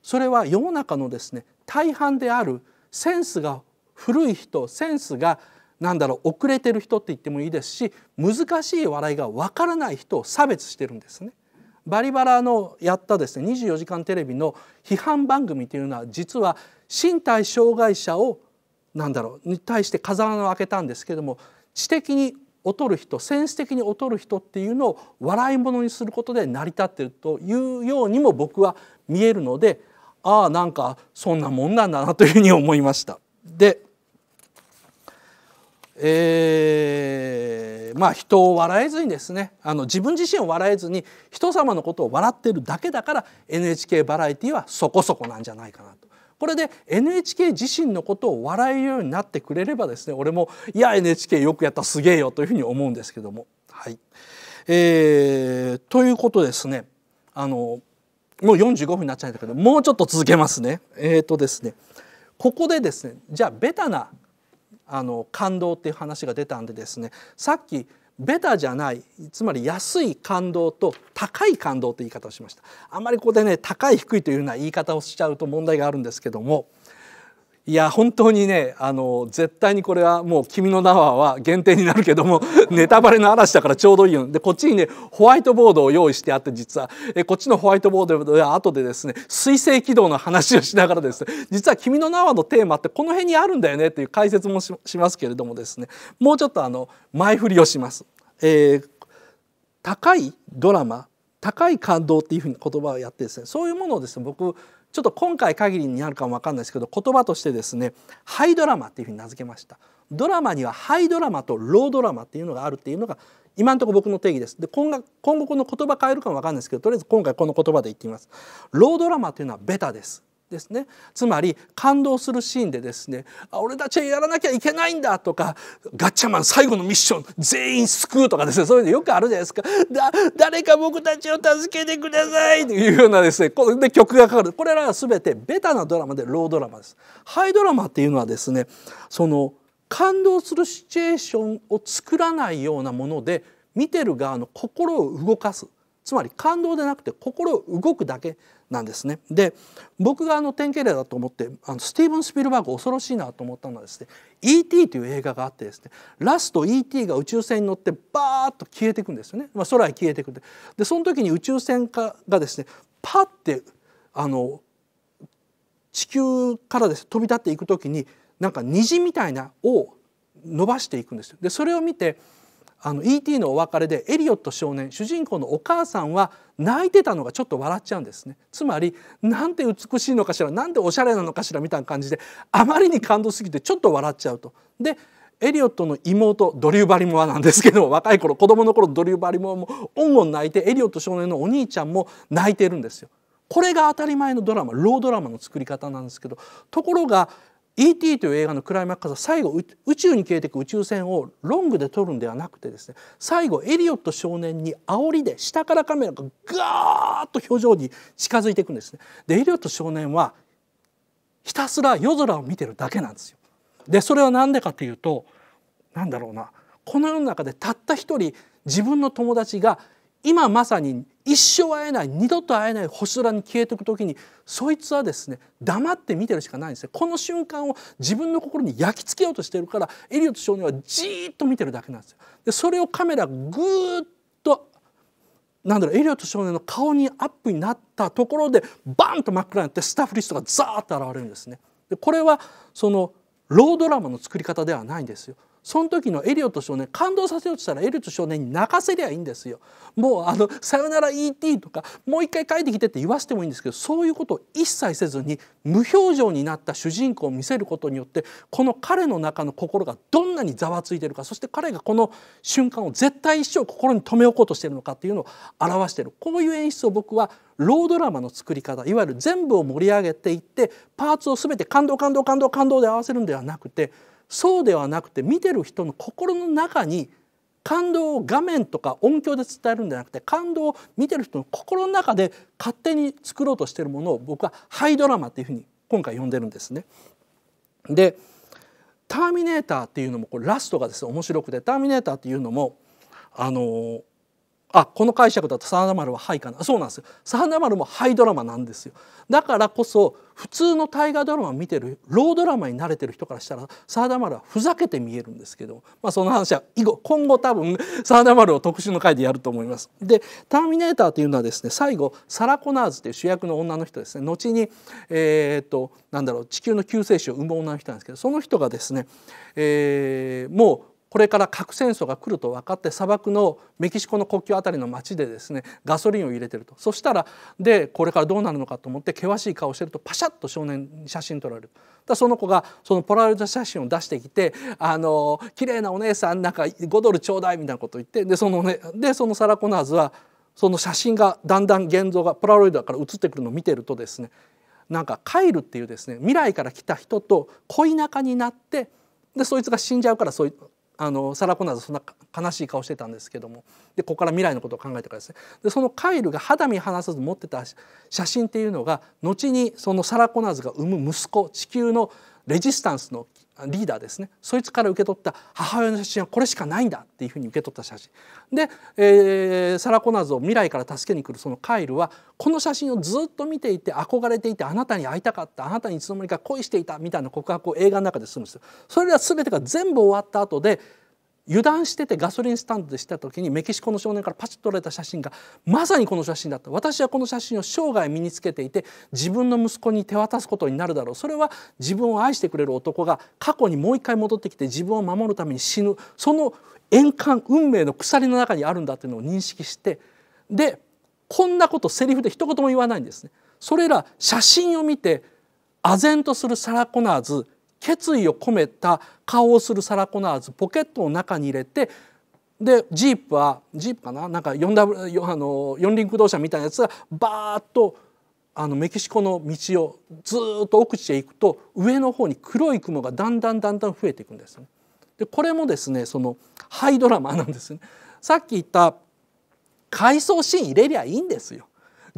それは世の中のですね大半であるセンスが古い人センスが何だろう遅れてる人って言ってもいいですし難しい笑いがわからない人を差別してるんですね。バリバラのやったですね24時間テレビの批判番組というのは実は身体障害者を何だろうに対して風穴を開けたんですけども知的に劣る人センス的に劣る人っていうのを笑い物にすることで成り立っているというようにも僕は見えるのでああなんかそんなもんなんだなというふうに思いました。でえー、まあ人を笑えずにですねあの自分自身を笑えずに人様のことを笑ってるだけだから NHK バラエティはそこそこなんじゃないかなと。これで NHK 自身のことを笑えるようになってくれればですね俺も「いや NHK よくやったすげえよ」というふうに思うんですけども。はいえー、ということですねあのもう45分になっちゃうんだけどもうちょっと続けますね。えーとですね、ここでですねじゃあベタなあの感動っていう話が出たんでですねさっきベタじゃないつまり安い感動と高い感動って言い方をしましたあんまりここでね高い低いというような言い方をしちゃうと問題があるんですけどもいや本当にねあの絶対にこれはもう「君の名は」は限定になるけども ネタバレの嵐だからちょうどいいよでこっちにねホワイトボードを用意してあって実はえこっちのホワイトボードでは後でですね水星軌道の話をしながらですね 実は「君の名は」のテーマってこの辺にあるんだよねっていう解説もしますけれどもですねもうちょっとあの前振りをします。えー、高いドラマ高い感動っていうふうに言葉をやってですねそういうものをですね僕ちょっと今回限りになるかも分かんないですけど言葉としてですねハドラマっていうふに名付けましたドラマにはハイドラマとロードラマっていうのがあるっていうのが今のところ僕の定義ですで今今後この言葉変えるかも分かんないですけどとりあえず今回この言葉で言ってみますロードラマというのはベタですですねつまり感動するシーンでですねあ俺たちはやらなきゃいけないんだとかガッチャマン最後のミッション全員救うとかですねそういうのよくあるじゃないですかだ誰か僕たちを助けてくださいというようなですねこで曲がかかるこれらは全てベタなドラマでロードラマです。ハイドラマっていうのはですねその感動するシチュエーションを作らないようなもので見てる側の心を動かすつまり感動でなくて心を動くだけなんですね。で僕があの典型例だと思ってあのスティーブン・スピルバーグ恐ろしいなと思ったのはですね E.T. という映画があってですねラスト E.T. が宇宙船に乗ってバーッと消えていくんですよね、まあ、空へ消えていくででその時に宇宙船がですねパッてあの地球からです、飛び立っていく時になんか虹みたいなを伸ばしていくんですよ。でそれを見てあの E.T. のお別れでエリオット少年主人公のお母さんは泣いてたのがちょっと笑っちゃうんですねつまりなんて美しいのかしらなんておしゃれなのかしらみたいな感じであまりに感動すぎてちょっと笑っちゃうと。でエリオットの妹ドリュー・バリモアなんですけど 若い頃子供の頃ドリュー・バリモアもおんおん泣いてエリオット少年のお兄ちゃんも泣いてるんですよ。これが当たり前のドラマロードラマの作り方なんですけどところが E.T. という映画のクライマックスは最後宇宙に消えていく宇宙船をロングで撮るんではなくてですね最後エリオット少年に煽りで下からカメラがガーッと表情に近づいていくんですね。でエリオット少年はひたすら夜空を見てるだけなんですよ。でそれは何でかというと何だろうなこの世の中でたった一人自分の友達が今まさに一生会えない二度と会えない星空に消えていく時にそいつはですね黙って見てるしかないんですねこの瞬間を自分の心に焼き付けようとしてるからエリオット少年はじーっと見てるだけなんですよ。でそれをカメラぐーっとなんだろうエリオット少年の顔にアップになったところでバンと真っ暗になってスタッフリストがザーッと現れるんですね。でこれはそのロードラマの作り方ではないんですよその時のエリオット少年感動させようとしたらエリオット少年に泣かせりゃいいんですよ。もうあの「さよなら ET」とか「もう一回書いてきて」って言わせてもいいんですけどそういうことを一切せずに無表情になった主人公を見せることによってこの彼の中の心がどんなにざわついてるかそして彼がこの瞬間を絶対一生心に留め置こうとしてるのかっていうのを表してるこういう演出を僕はロードラマの作り方いわゆる全部を盛り上げていってパーツを全て感動感動感動感動で合わせるんではなくてそうではなくて見てる人の心の中に感動を画面とか音響で伝えるんじゃなくて感動を見てる人の心の中で勝手に作ろうとしてるものを僕はハイドラマっていうふうに今回呼んでるんですね。で「ターミネーター」っていうのもこれラストがですね面白くて「ターミネーター」っていうのもあのあこの解釈だとナマルはイかなそうなんですよナマルもハイドラマなんですよだからこそ普通の大河ドラマを見てるロードラマに慣れてる人からしたらナ田丸はふざけて見えるんですけど、まあ、その話は以後今後多分ナ田丸を特集の回でやると思います。で「ターミネーター」というのはですね最後サラ・コナーズという主役の女の人ですね後に、えー、っとなんだろう地球の救世主を生む女の人なんですけどその人がですね、えー、もうこれから核戦争が来ると分かって砂漠のメキシコの国境たりの町でですねガソリンを入れてるとそしたらでこれからどうなるのかと思って険しい顔してるとパシャッと少年に写真撮られるだその子がそのポラロイド写真を出してきて「あの綺麗なお姉さんなんか5ドルちょうだい」みたいなこと言ってでその、ね、でそのサラ・コナーズはその写真がだんだん現像がポラロイドから写ってくるのを見てるとですねなんかカイルっていうですね未来から来た人と恋仲になってでそいつが死んじゃうからそういうあのサラ・コナーズそんな悲しい顔してたんですけどもでここから未来のことを考えてからですねでそのカイルが肌身離さず持ってた写真っていうのが後にそのサラ・コナーズが生む息子地球のレジスタンスのリーダーですねそいつから受け取った母親の写真はこれしかないんだっていうふうに受け取った写真で、えー、サラ・コナーズを未来から助けに来るそのカイルはこの写真をずっと見ていて憧れていてあなたに会いたかったあなたにいつの間にか恋していたみたいな告白を映画の中でするんですよ。それら全てが全部終わった後で油断しててガソリンスタンドでした時にメキシコの少年からパチッと撮られた写真がまさにこの写真だった私はこの写真を生涯身につけていて自分の息子に手渡すことになるだろうそれは自分を愛してくれる男が過去にもう一回戻ってきて自分を守るために死ぬその円環運命の鎖の中にあるんだというのを認識してでこんなことセリフで一言も言わないんですね。それら写真を見て唖然とするサラ・コナーズ決意を込めた顔をするサラ・コナーズポケットの中に入れてでジープはジープかななんか 4W あの四輪駆動車みたいなやつがバーッとあのメキシコの道をずっと奥地へ行くと上の方に黒い雲がだんだんだんだん増えていくんですね。でこれもですねそのハイドラマなんですね。さっき言った回想シーン入れりゃいいんですよ。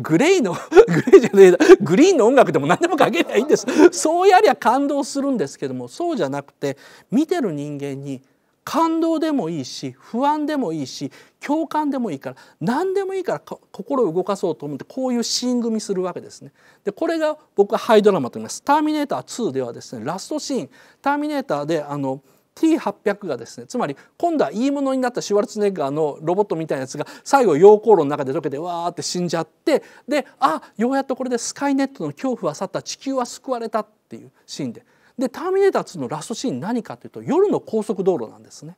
グレイの グレイじゃねえグリーンの音楽でも何でもかけりゃいいんですそうやりゃ感動するんですけどもそうじゃなくて見てる人間に感動でもいいし不安でもいいし共感でもいいから何でもいいから心を動かそうと思ってこういうシーン組みするわけですね。でこれが僕はハイドラマと言います。ターミネーター2ではですねラストシーンターミネーターであの「T800 がですねつまり今度はいいものになったシュワルツネッガーのロボットみたいなやつが最後溶鉱炉の中で溶けてわーって死んじゃってであようやっとこれでスカイネットの恐怖は去った地球は救われたっていうシーンでで「ターミネーター2」のラストシーン何かというと夜の高速道路なんですね。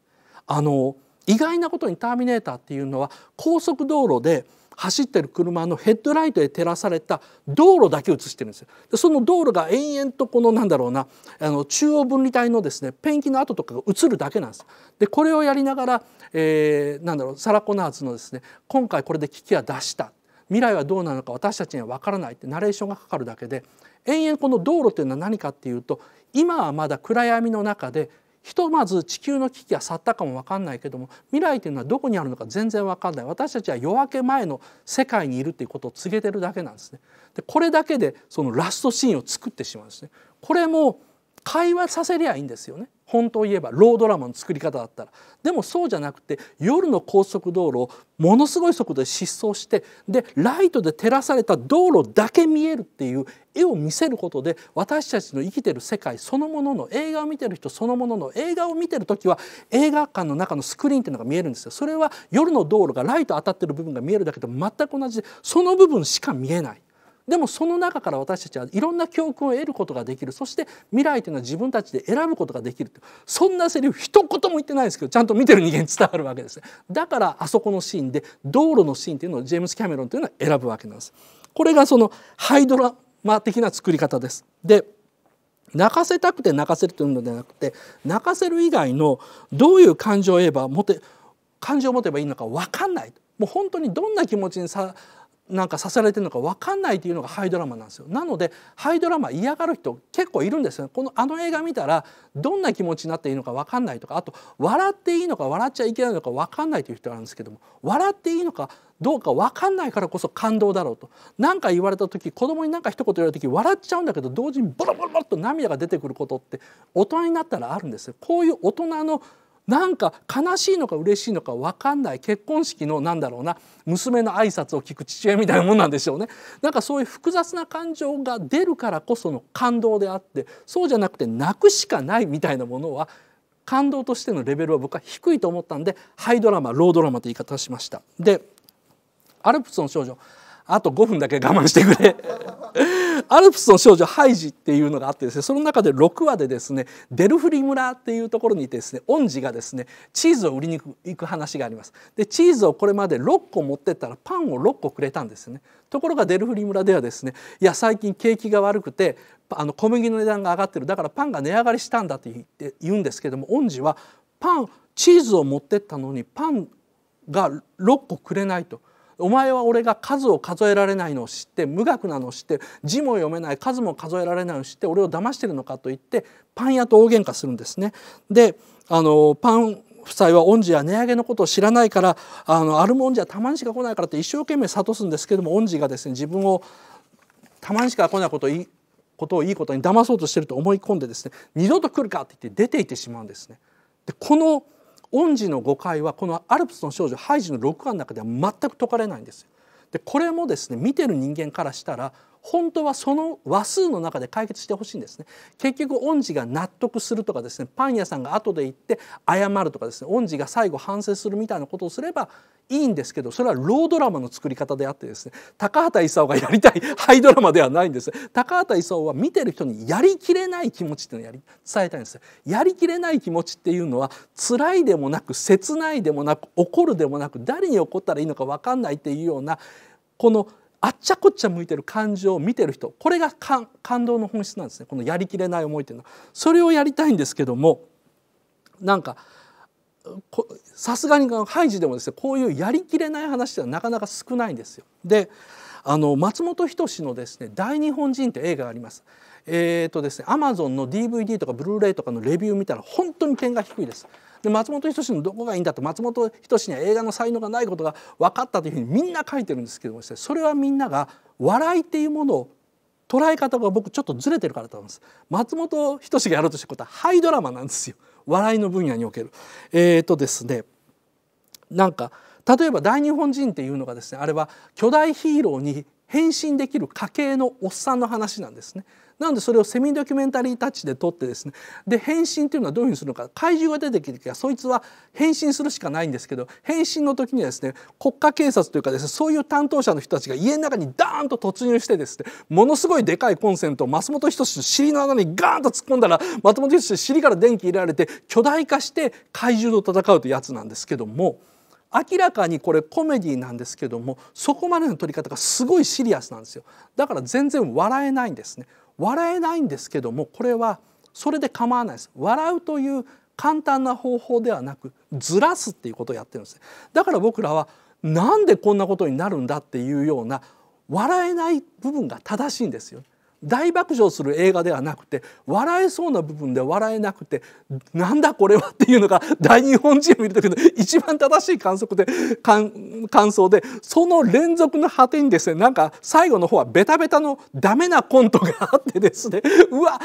あの意外なことに「ターミネーター」っていうのは高速道路で走ってる車のヘッドライトで照らされた道路だけ映してるんですよ。でその道路が延々とこのなんだろうなあの中央分離帯のですねペンキの跡とかが映るだけなんです。でこれをやりながら、えー、なんだろうサラ・コナーズのですね今回これで危機は出した未来はどうなのか私たちには分からないってナレーションがかかるだけで延々この道路っていうのは何かっていうと今はまだ暗闇の中でひとまず地球の危機が去ったかも分かんないけども未来というのはどこにあるのか全然分かんない私たちは夜明け前の世界にいるということを告げてるだけなんですね。でこれだけでそのラストシーンを作ってしまうんですね。これも会話させりゃいいんですよね。本当を言えばロードラマの作り方だったらでもそうじゃなくて夜の高速道路をものすごい速度で疾走してでライトで照らされた道路だけ見えるっていう絵を見せることで私たちの生きてる世界そのものの映画を見てる人そのものの映画を見てる時は映画館の中のスクリーンっていうのが見えるんですよ。それは夜の道路がライト当たってる部分が見えるだけで全く同じでその部分しか見えない。でもその中から私たちはいろんな教訓を得ることができるそして未来というのは自分たちで選ぶことができるそんなセリフ一言も言ってないですけどちゃんと見てる人間に伝わるわけですねだからあそこのシーンで道路のシーンというのをジェームス・キャメロンというのは選ぶわけなんですこれがそのハイドラマ的な作り方ですで泣かせたくて泣かせるというのではなくて泣かせる以外のどういう感情を言えば持て感情を持てばいいのか分かんないもう本当にどんな気持ちにさなんかさせられてるのかわかんないというのがハイドラマなんですよなのでハイドラマ嫌がる人結構いるんですよこのあの映画見たらどんな気持ちになっていいのか分かんないとかあと笑っていいのか笑っちゃいけないのか分かんないという人があるんですけども笑っていいのかどうか分かんないからこそ感動だろうと何か言われた時子供に何か一言言われた時笑っちゃうんだけど同時にボロボロボロっと涙が出てくることって大人になったらあるんですよ。こういう大人のなんか悲しいのか嬉しいのか分かんない結婚式のなんだろうな娘の挨拶を聞く父親みたいなもんなんでしょうねなんかそういう複雑な感情が出るからこその感動であってそうじゃなくて泣くしかないみたいなものは感動としてのレベルは僕は低いと思ったんでハイドラマロードラマという言い方をしました。でアルプスの少女あと5分だけ我慢してくれアルプスの少女ハイジっていうのがあってですねその中で6話でですねデルフリ村っていうところにいてですね恩師がですねチーズを売りに行く話がありますでチーズをこれまで6個持ってったらパンを6個くれたんですねところがデルフリ村ではですねいや最近景気が悪くてあの小麦の値段が上がってるだからパンが値上がりしたんだって言って言うんですけども恩師はパンチーズを持ってったのにパンが6個くれないと。お前は俺が数を数えられないのを知って無学なのを知って字も読めない数も数えられないのを知って俺を騙してるのかと言ってパン屋と大喧嘩するんですね。であのパン夫妻は恩師や値上げのことを知らないからあのあるもんじゃたまにしか来ないからって一生懸命諭すんですけども恩師がですね自分をたまにしか来ないことをことをいいことに騙そうとしてると思い込んでですね二度と来るかって言って出ていってしまうんですね。でこの恩師の誤解はこの「アルプスの少女」ハイジの6話の中では全く解かれないんですでこれもですね見てる人間からしたら本当はその和数の中で解決してほしいんですね結局恩師が納得するとかですねパン屋さんが後で行って謝るとかですね恩師が最後反省するみたいなことをすればいいんですけどそれはロードラマの作り方であってですね高畑勲がやりたいハイドラマではないんです高畑勲は見てる人にやりきれない気持ちっていうのをやり伝えたいんですやりきれない気持ちっていうのは辛いでもなく切ないでもなく怒るでもなく誰に怒ったらいいのか分かんないっていうようなこの「あっちゃこっちゃ向いてる感情を見てる人これが感動の本質なんですねこのやりきれない思いというのはそれをやりたいんですけどもなんかさすがにハイジでもですねこういうやりきれない話ではなかなか少ないんですよ。であの松本人志のですね「大日本人」って映画があります。えーとですね、アマゾンの DVD とかブルーレイとかのレビュー見たら本当に点が低いです。で松本人志のどこがいいんだと松本人志には映画の才能がないことが分かったというふうにみんな書いてるんですけどもそれはみんなが笑いっていうものを捉え方が僕ちょっとずれてるからと思います松本人志がやろうとしたことはハイドラマなんですよ笑いの分野におけるえー、とですねなんか例えば大日本人っていうのがですねあれは巨大ヒーローに変身できる家系のおっさんの話なんですねなのでそれをセミドキュメンタリータッチで撮ってですねで変身というのはどういうふうにするのか怪獣が出てきてきそいつは変身するしかないんですけど変身の時にはですね国家警察というかですねそういう担当者の人たちが家の中にダーンと突入してですねものすごいでかいコンセントを松本人志の尻の穴にガーンと突っ込んだら松本人志の尻から電気入れられて巨大化して怪獣と戦うというやつなんですけども。明らかにこれコメディなんですけどもそこまでの撮り方がすごいシリアスなんですよだから全然笑えないんですね笑えないんですけどもこれはそれで構わないです笑うという簡単な方法ではなくずらすっていうことをやってるんですだから僕らはなんでこんなことになるんだっていうような笑えない部分が正しいんですよ大爆笑する映画ではなくて笑えそうな部分で笑えなくてなんだこれはっていうのが 大日本人を見る時の一番正しい観測で感想でその連続の果てにですねなんか最後の方はベタベタのダメなコントがあってですね うわ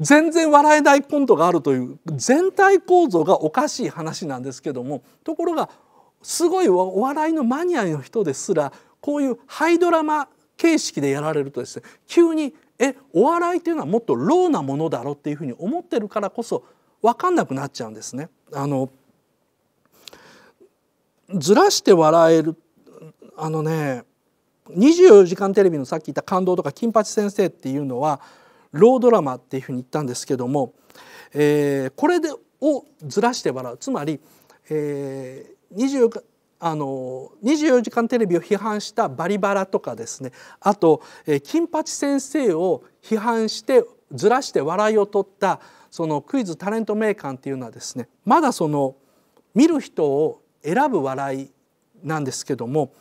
全然笑えないコントがあるという全体構造がおかしい話なんですけどもところがすごいお笑いのマニアの人ですらこういうハイドラマ形式でやられるとですね急にえお笑いというのはもっとローなものだろっていうふうに思ってるからこそ分かんなくなっちゃうんですね。あのずらして笑えるあのね『24時間テレビ』のさっき言った「感動」とか「金八先生」っていうのはロードラマっていうふうに言ったんですけども、えー、これでをずらして笑うつまり、えー、24あの24時間テレビを批判した「バリバラ」とかですねあと、え金八先生を批判してずらして笑いを取ったそのクイズタレント名鑑っていうのはですねまだその見る人を選ぶ笑いなんですけども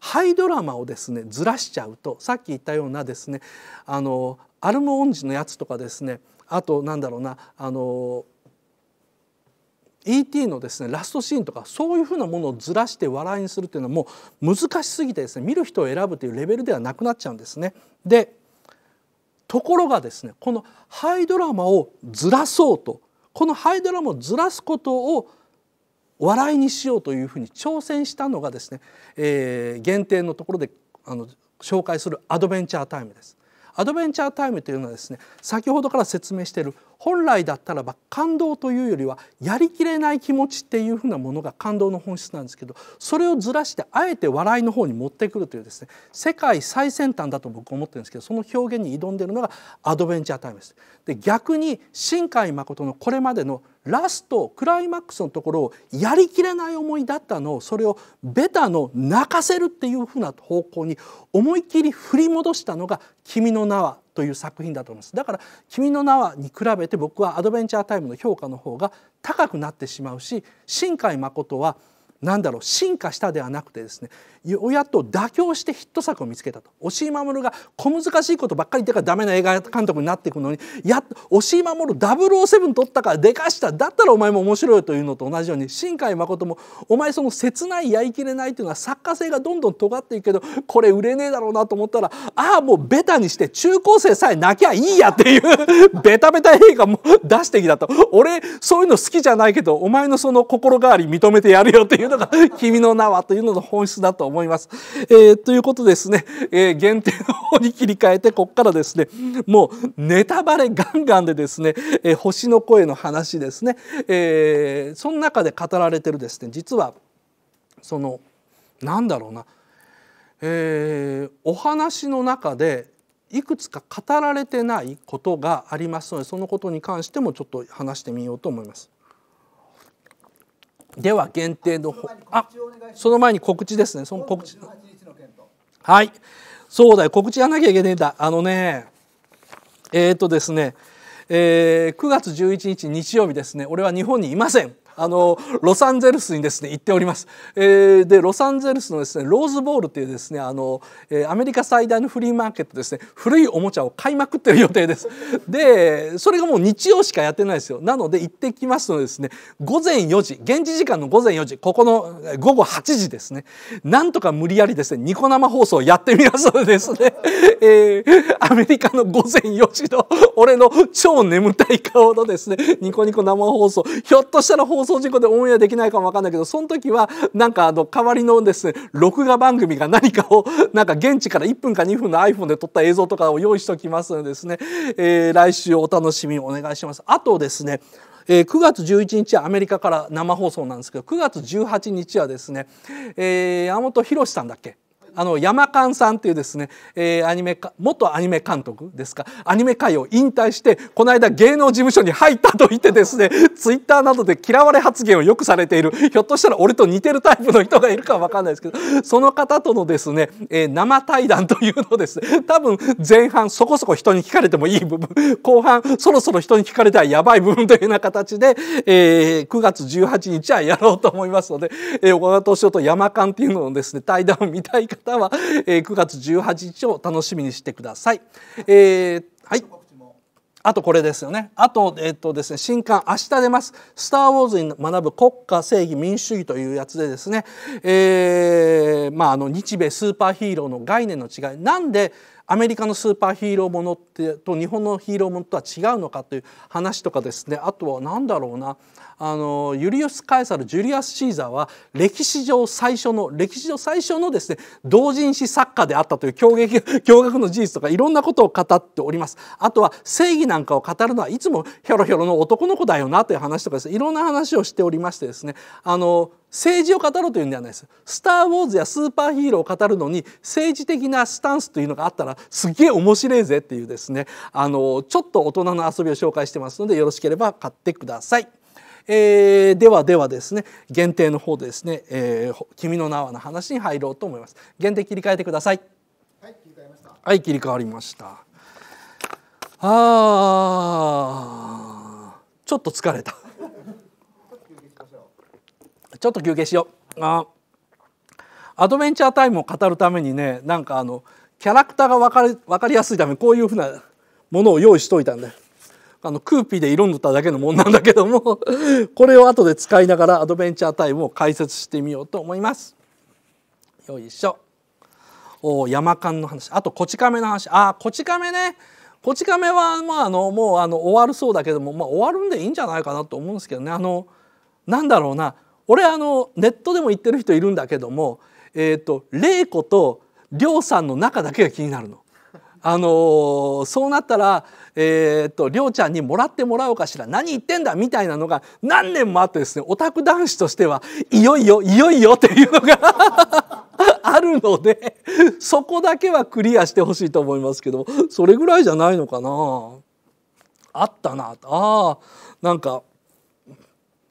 ハイドラマをですねずらしちゃうとさっき言ったようなですねあのアルムオンジのやつとかですねあとなんだろうなあの E.T. のですねラストシーンとかそういうふうなものをずらして笑いにするというのはもう難しすぎてですね見る人を選ぶというレベルではなくなっちゃうんですね。でところがですねこのハイドラマをずらそうとこのハイドラマをずらすことを笑いにしようというふうに挑戦したのがですね、えー、限定のところであの紹介するアドベンチャータイムです。アドベンチャータイムというのはですね先ほどから説明している本来だったらば感動というよりはやりきれない気持ちっていうふうなものが感動の本質なんですけどそれをずらしてあえて笑いの方に持ってくるというですね世界最先端だと僕思ってるんですけどその表現に挑んでるのがアドベンチャータイムです。で逆に新海誠のこれまでのラストクライマックスのところをやりきれない思いだったのをそれをベタの泣かせるっていうふうな方向に思い切り振り戻したのが「君の名は」という作品だと思いますだから「君の名は」に比べて僕はアドベンチャータイムの評価の方が高くなってしまうし新海誠は何だろう進化したではなくてですね親と妥協してヒット作を見つけたと押井守が小難しいことばっかり言ってからダメな映画監督になっていくのにや押井守007取ったからでかしただったらお前も面白いというのと同じように新海誠もお前その切ないやりきれないというのは作家性がどんどん尖っていくけどこれ売れねえだろうなと思ったらああもうベタにして中高生さえ泣きゃいいやっていうベタベタ映画も出してきたと俺そういうの好きじゃないけどお前のその心変わり認めてやるよっていうのが「君の名は」というのの本質だと思思います。えー、ということですね、えー、限定の方に切り替えてここからですねもうネタバレガンガンでですね、えー、星の声の話ですね、えー、その中で語られてるですね実はそのなんだろうな、えー、お話の中でいくつか語られてないことがありますのでそのことに関してもちょっと話してみようと思います。では限定のあその前に告知ですねその告知はいそうだよ告知やんなきゃいけないんだあのねえっ、ー、とですねえー、9月11日日曜日ですね俺は日本にいませんあのロサンゼルスにですね行っております。えー、でロサンゼルスのですねローズボールというですねあの、えー、アメリカ最大のフリーマーケットですね古いおもちゃを買いまくってる予定です。でそれがもう日曜しかやってないですよ。なので行ってきますのでですね午前4時現地時間の午前4時ここの午後8時ですねなんとか無理やりですねニコ生放送をやってみますのでですね、えー、アメリカの午前4時の俺の超眠たい顔のですねニコニコ生放送ひょっとしたら放送放送事故でオンエアできないかもわかんないけどその時はなんかあの代わりのですね録画番組が何かをなんか現地から1分か2分の iPhone で撮った映像とかを用意しておきますのでですね、えー、来週お楽しみお願いします。あとですねえー、9月11日はアメリカから生放送なんですけど9月18日はですね、えー、山本博さんだっけあの山間さんというですね、えー、アニメ元アニメ監督ですかアニメ界を引退してこの間芸能事務所に入ったと言ってですね ツイッターなどで嫌われ発言をよくされているひょっとしたら俺と似てるタイプの人がいるか分かんないですけどその方とのですね、えー、生対談というのをですね多分前半そこそこ人に聞かれてもいい部分後半そろそろ人に聞かれてはやばい部分というような形で、えー、9月18日はやろうと思いますので、えー、小川敏夫と山間っていうのをですね対談を見たい方方は、えー、9月18日を楽しみにしてください。えー、はいあとこれですよね。あと、えっ、とですね、新刊、明日出ます。スター・ウォーズに学ぶ国家正義民主主義というやつでですね、えー、まあ、あの、日米スーパーヒーローの概念の違い。なんで、アメリカのスーパーヒーローものってと日本のヒーローものとは違うのかという話とかですねあとは何だろうなあのユリオス・カエサルジュリアス・シーザーは歴史上最初の歴史上最初のですね同人誌作家であったという驚撃驚愕の事実とかいろんなことを語っておりますあとは正義なんかを語るのはいつもヒョロヒョロの男の子だよなという話とかです、ね、いろんな話をしておりましてですねあの政治を語ろうというんではないです。スター・ウォーズやスーパーヒーローを語るのに政治的なスタンスというのがあったらすげえ面白いぜっていうですねあのちょっと大人の遊びを紹介してますのでよろしければ買ってください。えー、ではではですね限定の方でですね、えー、君の名はの話に入ろうと思います限定切り替えてくださいはい切り替えましたはい切り替わりましたあーちょっと疲れたちょっと休憩しようあアドベンチャータイムを語るためにねなんかあのキャラクターが分かり分かりやすいためこういうふうなものを用意しといたんであのクーピーで色塗っただけのもんなんだけども これを後で使いながらアドベンチャータイムを解説してみようと思います。よいしょ。お山間の話あとこち亀の話あこち亀ねこち亀は、まあ、あのもうあの終わるそうだけども、まあ、終わるんでいいんじゃないかなと思うんですけどねあのなんだろうな俺あのネットでも言ってる人いるんだけども、えーと、と玲子と亮さんの中だけが気になるの。あのー、そうなったら、えー、っとうちゃんにもらってもらおうかしら何言ってんだみたいなのが何年もあってですねオタク男子としてはいよいよいよいよっていうのが あるのでそこだけはクリアしてほしいと思いますけどそれぐらいじゃないのかなあったなあなんか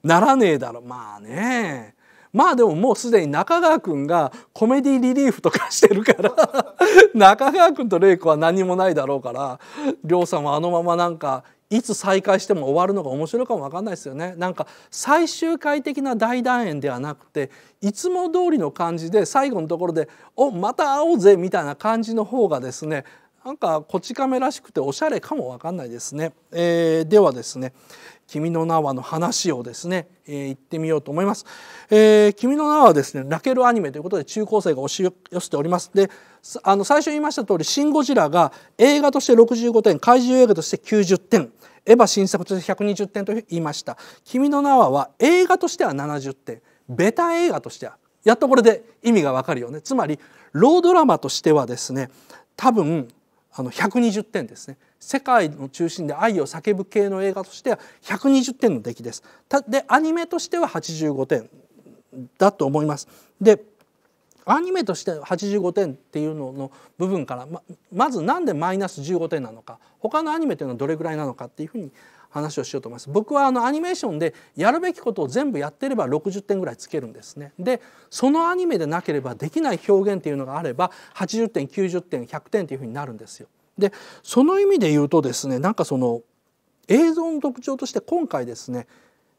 ならねえだろまあねまあでももうすでに中川君がコメディリリーフとかしてるから 中川君と玲子は何もないだろうから亮さんはあのままなんかいつ再開しても終わるのが面白いかも分かんないですよねなんか最終回的な大団円ではなくていつも通りの感じで最後のところで「おまた会おうぜ」みたいな感じの方がですねなんかこち亀らしくておしゃれかも分かんないですね。えー、ではですね、君の名は」の話をですね、えー、言ってみようと思います。えー、君の名はですね泣けるアニメということで中高生が押し寄せております。であの最初言いました通り「シン・ゴジラ」が映画として65点怪獣映画として90点。エヴァ新作として120点と言いました「君の名は」は映画としては70点ベタ映画としてはやっとこれで意味がわかるよねつまりロードラマとしてはですね多分あの120点ですね世界の中心で愛を叫ぶ系の映画としては120点の出来です。でアニメとしては85点だと思います。でアニメとして85点っていうのの部分からままず何でマイナス15点なのか他のアニメというのはどれぐらいなのかっていうふうに話をしようと思います。僕はあのアニメーションでやるべきことを全部やってれば60点ぐらいつけるんですね。でそのアニメでなければできない表現っていうのがあれば80点90点100点っていうふうになるんですよ。でその意味で言うとですねなんかその映像の特徴として今回ですね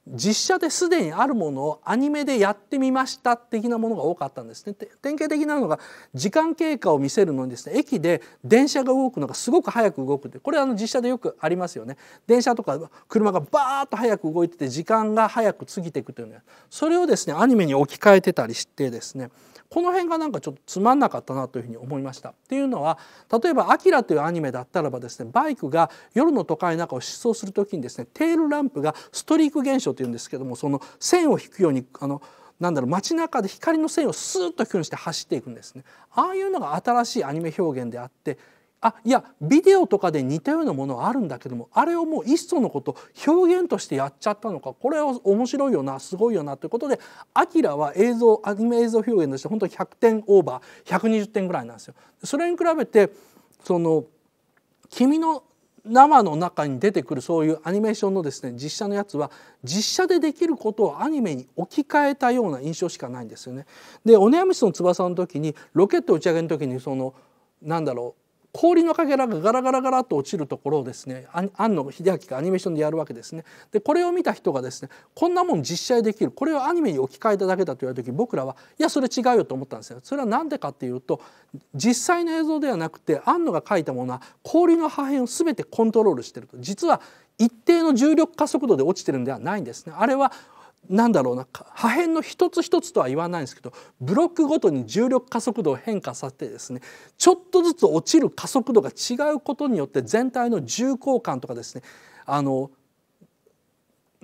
実写ですでにあるものをアニメでやってみました的なものが多かったんですね典型的なのが時間経過を見せるのにですね駅で電車が動くのがすごく早く動くってこれあの実写でよくありますよね電車とか車がバーッと早く動いてて時間が早く過ぎていくというのそれをですねアニメに置き換えてたりしてですねこの辺がなんかちょっとつまんなかったなというふうに思いました。っていうのは例えば「アキラ」というアニメだったらばですねバイクが夜の都会の中を疾走する時にですねテールランプがストリーク現象って言うんですけどもその線を引くようにあのなんだろう街中で光の線をスーッと引くようにして走っていくんですね。ああいうのが新しいアニメ表現であってあいやビデオとかで似たようなものあるんだけどもあれをもういっそのこと表現としてやっちゃったのかこれは面白いよなすごいよなということでアキラは映像アニメ映像表現として本当に100点オーバー120点ぐらいなんですよ。それに比べてその君の生の中に出てくるそういうアニメーションのですね実写のやつは実写でできることをアニメに置き換えたような印象しかないんですよね。でオネアミスの翼の時にロケット打ち上げの時にそのなんだろう氷のかけらがガラガラガラと落ちるところをですね庵野秀明がアニメーションでやるわけですねでこれを見た人がですねこんなもん実写できるこれをアニメに置き換えただけだと言われた時僕らはいやそれ違うよと思ったんですよそれは何でかっていうと実際の映像ではなくて庵野が描いたものは氷の破片を全てコントロールしてると実は一定の重力加速度で落ちてるんではないんですねあれはなんだろうな破片の一つ一つとは言わないんですけどブロックごとに重力加速度を変化させてですねちょっとずつ落ちる加速度が違うことによって全体の重厚感とかですねあの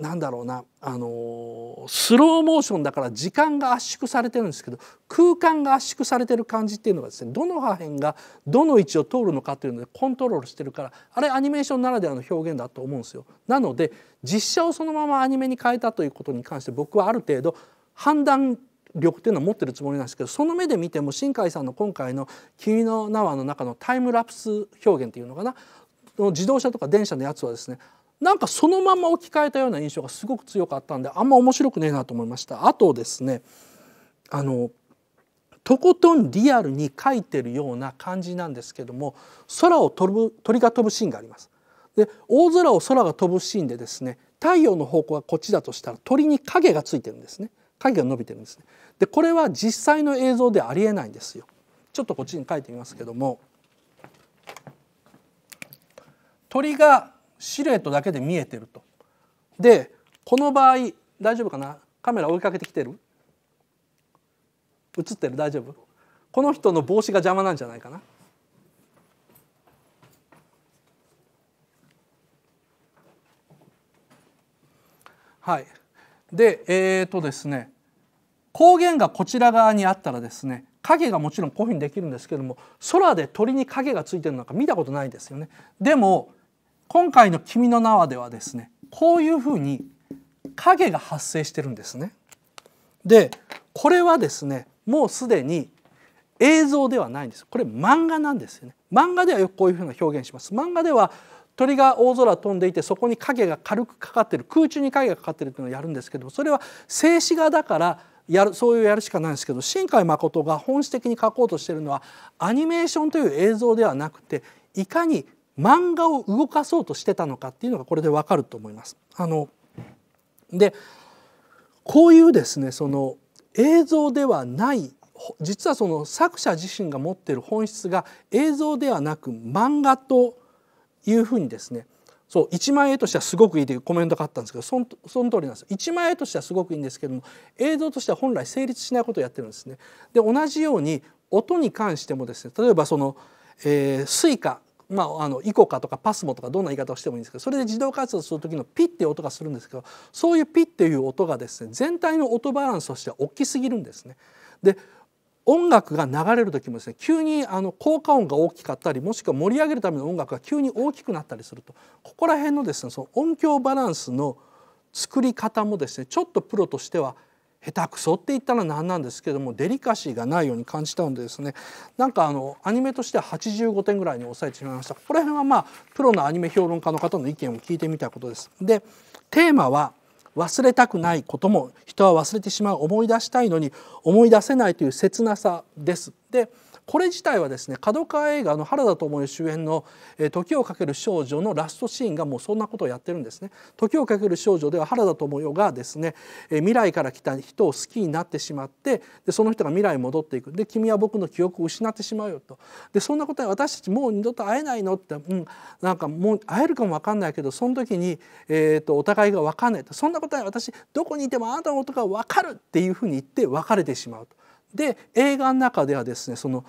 なんだろうな、あのスローモーションだから時間が圧縮されてるんですけど空間が圧縮されてる感じっていうのがですねどの破片がどの位置を通るのかっていうのでコントロールしてるからあれアニメーションならではの表現だと思うんですよ。なので実写をそのままアニメに変えたということに関して僕はある程度判断力っていうのを持ってるつもりなんですけどその目で見ても新海さんの今回の「君の名は」の中のタイムラプス表現っていうのかな自動車とか電車のやつはですねなんかそのまま置き換えたような印象がすごく強かったんであんま面白くねえなと思いました。あとですねあのとことんリアルに描いてるような感じなんですけども空を飛ぶ鳥が飛ぶシーンがあります。で大空を空が飛ぶシーンでですね太陽の方向がこっちだとしたら鳥に影がついてるんですね影が伸びてるんですねでこれは実際の映像でありえないんですよちょっとこっちに書いてみますけども鳥がシルエットだけで見えてると。でこの場合大丈夫かなカメラ追いかけてきてる映ってる大丈夫この人の帽子が邪魔なんじゃないかなはいでえっ、ー、とですね光源がこちら側にあったらですね影がもちろんこういうふうにできるんですけども空で鳥に影がついてるのか見たことないですよね。でも今回の「君の名は」ではですねこういうふうに影が発生してるんですね。でこれはですねもうすでに映像ではないんですこれ漫画なんですよね漫画ではよくこういうふうな表現します漫画では鳥が大空飛んでいてそこに影が軽くかかってる空中に影がかかってるっていうのをやるんですけどそれは静止画だからやるそういうやるしかないんですけど新海誠が本質的に描こうとしてるのはアニメーションという映像ではなくていかに漫画を動かそうとしてたのかっていうのがこれでわかると思います。あのでこういうですねその映像ではない実はその作者自身が持っている本質が映像ではなく漫画というふうにですねそう一枚絵としてはすごくいいというコメントがあったんですけどそのその通りなんです一枚絵としてはすごくいいんですけども映像としては本来成立しないことをやってるんですね。で同じように音に関してもですね例えばその、えー、スイカまあ、あのイコカとかパスモとかどんな言い方をしてもいいんですけどそれで自動活動する時のピッていう音がするんですけどそういうピッていう音がですね全体の音バランスとしては大きすぎるんですね。で音楽が流れる時もですね急にあの効果音が大きかったりもしくは盛り上げるための音楽が急に大きくなったりするとここら辺のですねその音響バランスの作り方もですねちょっとプロとしては下手くそって言ったら何なんですけどもデリカシーがないように感じたのでですねなんかあのアニメとしては85点ぐらいに抑えてしまいましたここら辺はまあプロのアニメ評論家の方の意見を聞いてみたことです。でテーマは忘れたくないことも人は忘れてしまう思い出したいのに思い出せないという切なさです。でこれ自体はですね角川映画の原田知世主演の「時をかける少女」のラストシーンがもうそんなことをやってるんですね。時をかける少女では原田知世がですね未来から来た人を好きになってしまってでその人が未来に戻っていくで君は僕の記憶を失ってしまうよとでそんなことに私たちもう二度と会えないのって、うん、なんかもう会えるかも分かんないけどその時に、えーと、お互いが分かんないとそんなことに私どこにいてもあなたのことが分かるっていうふうに言って別れてしまうと。で映画の中ではですねその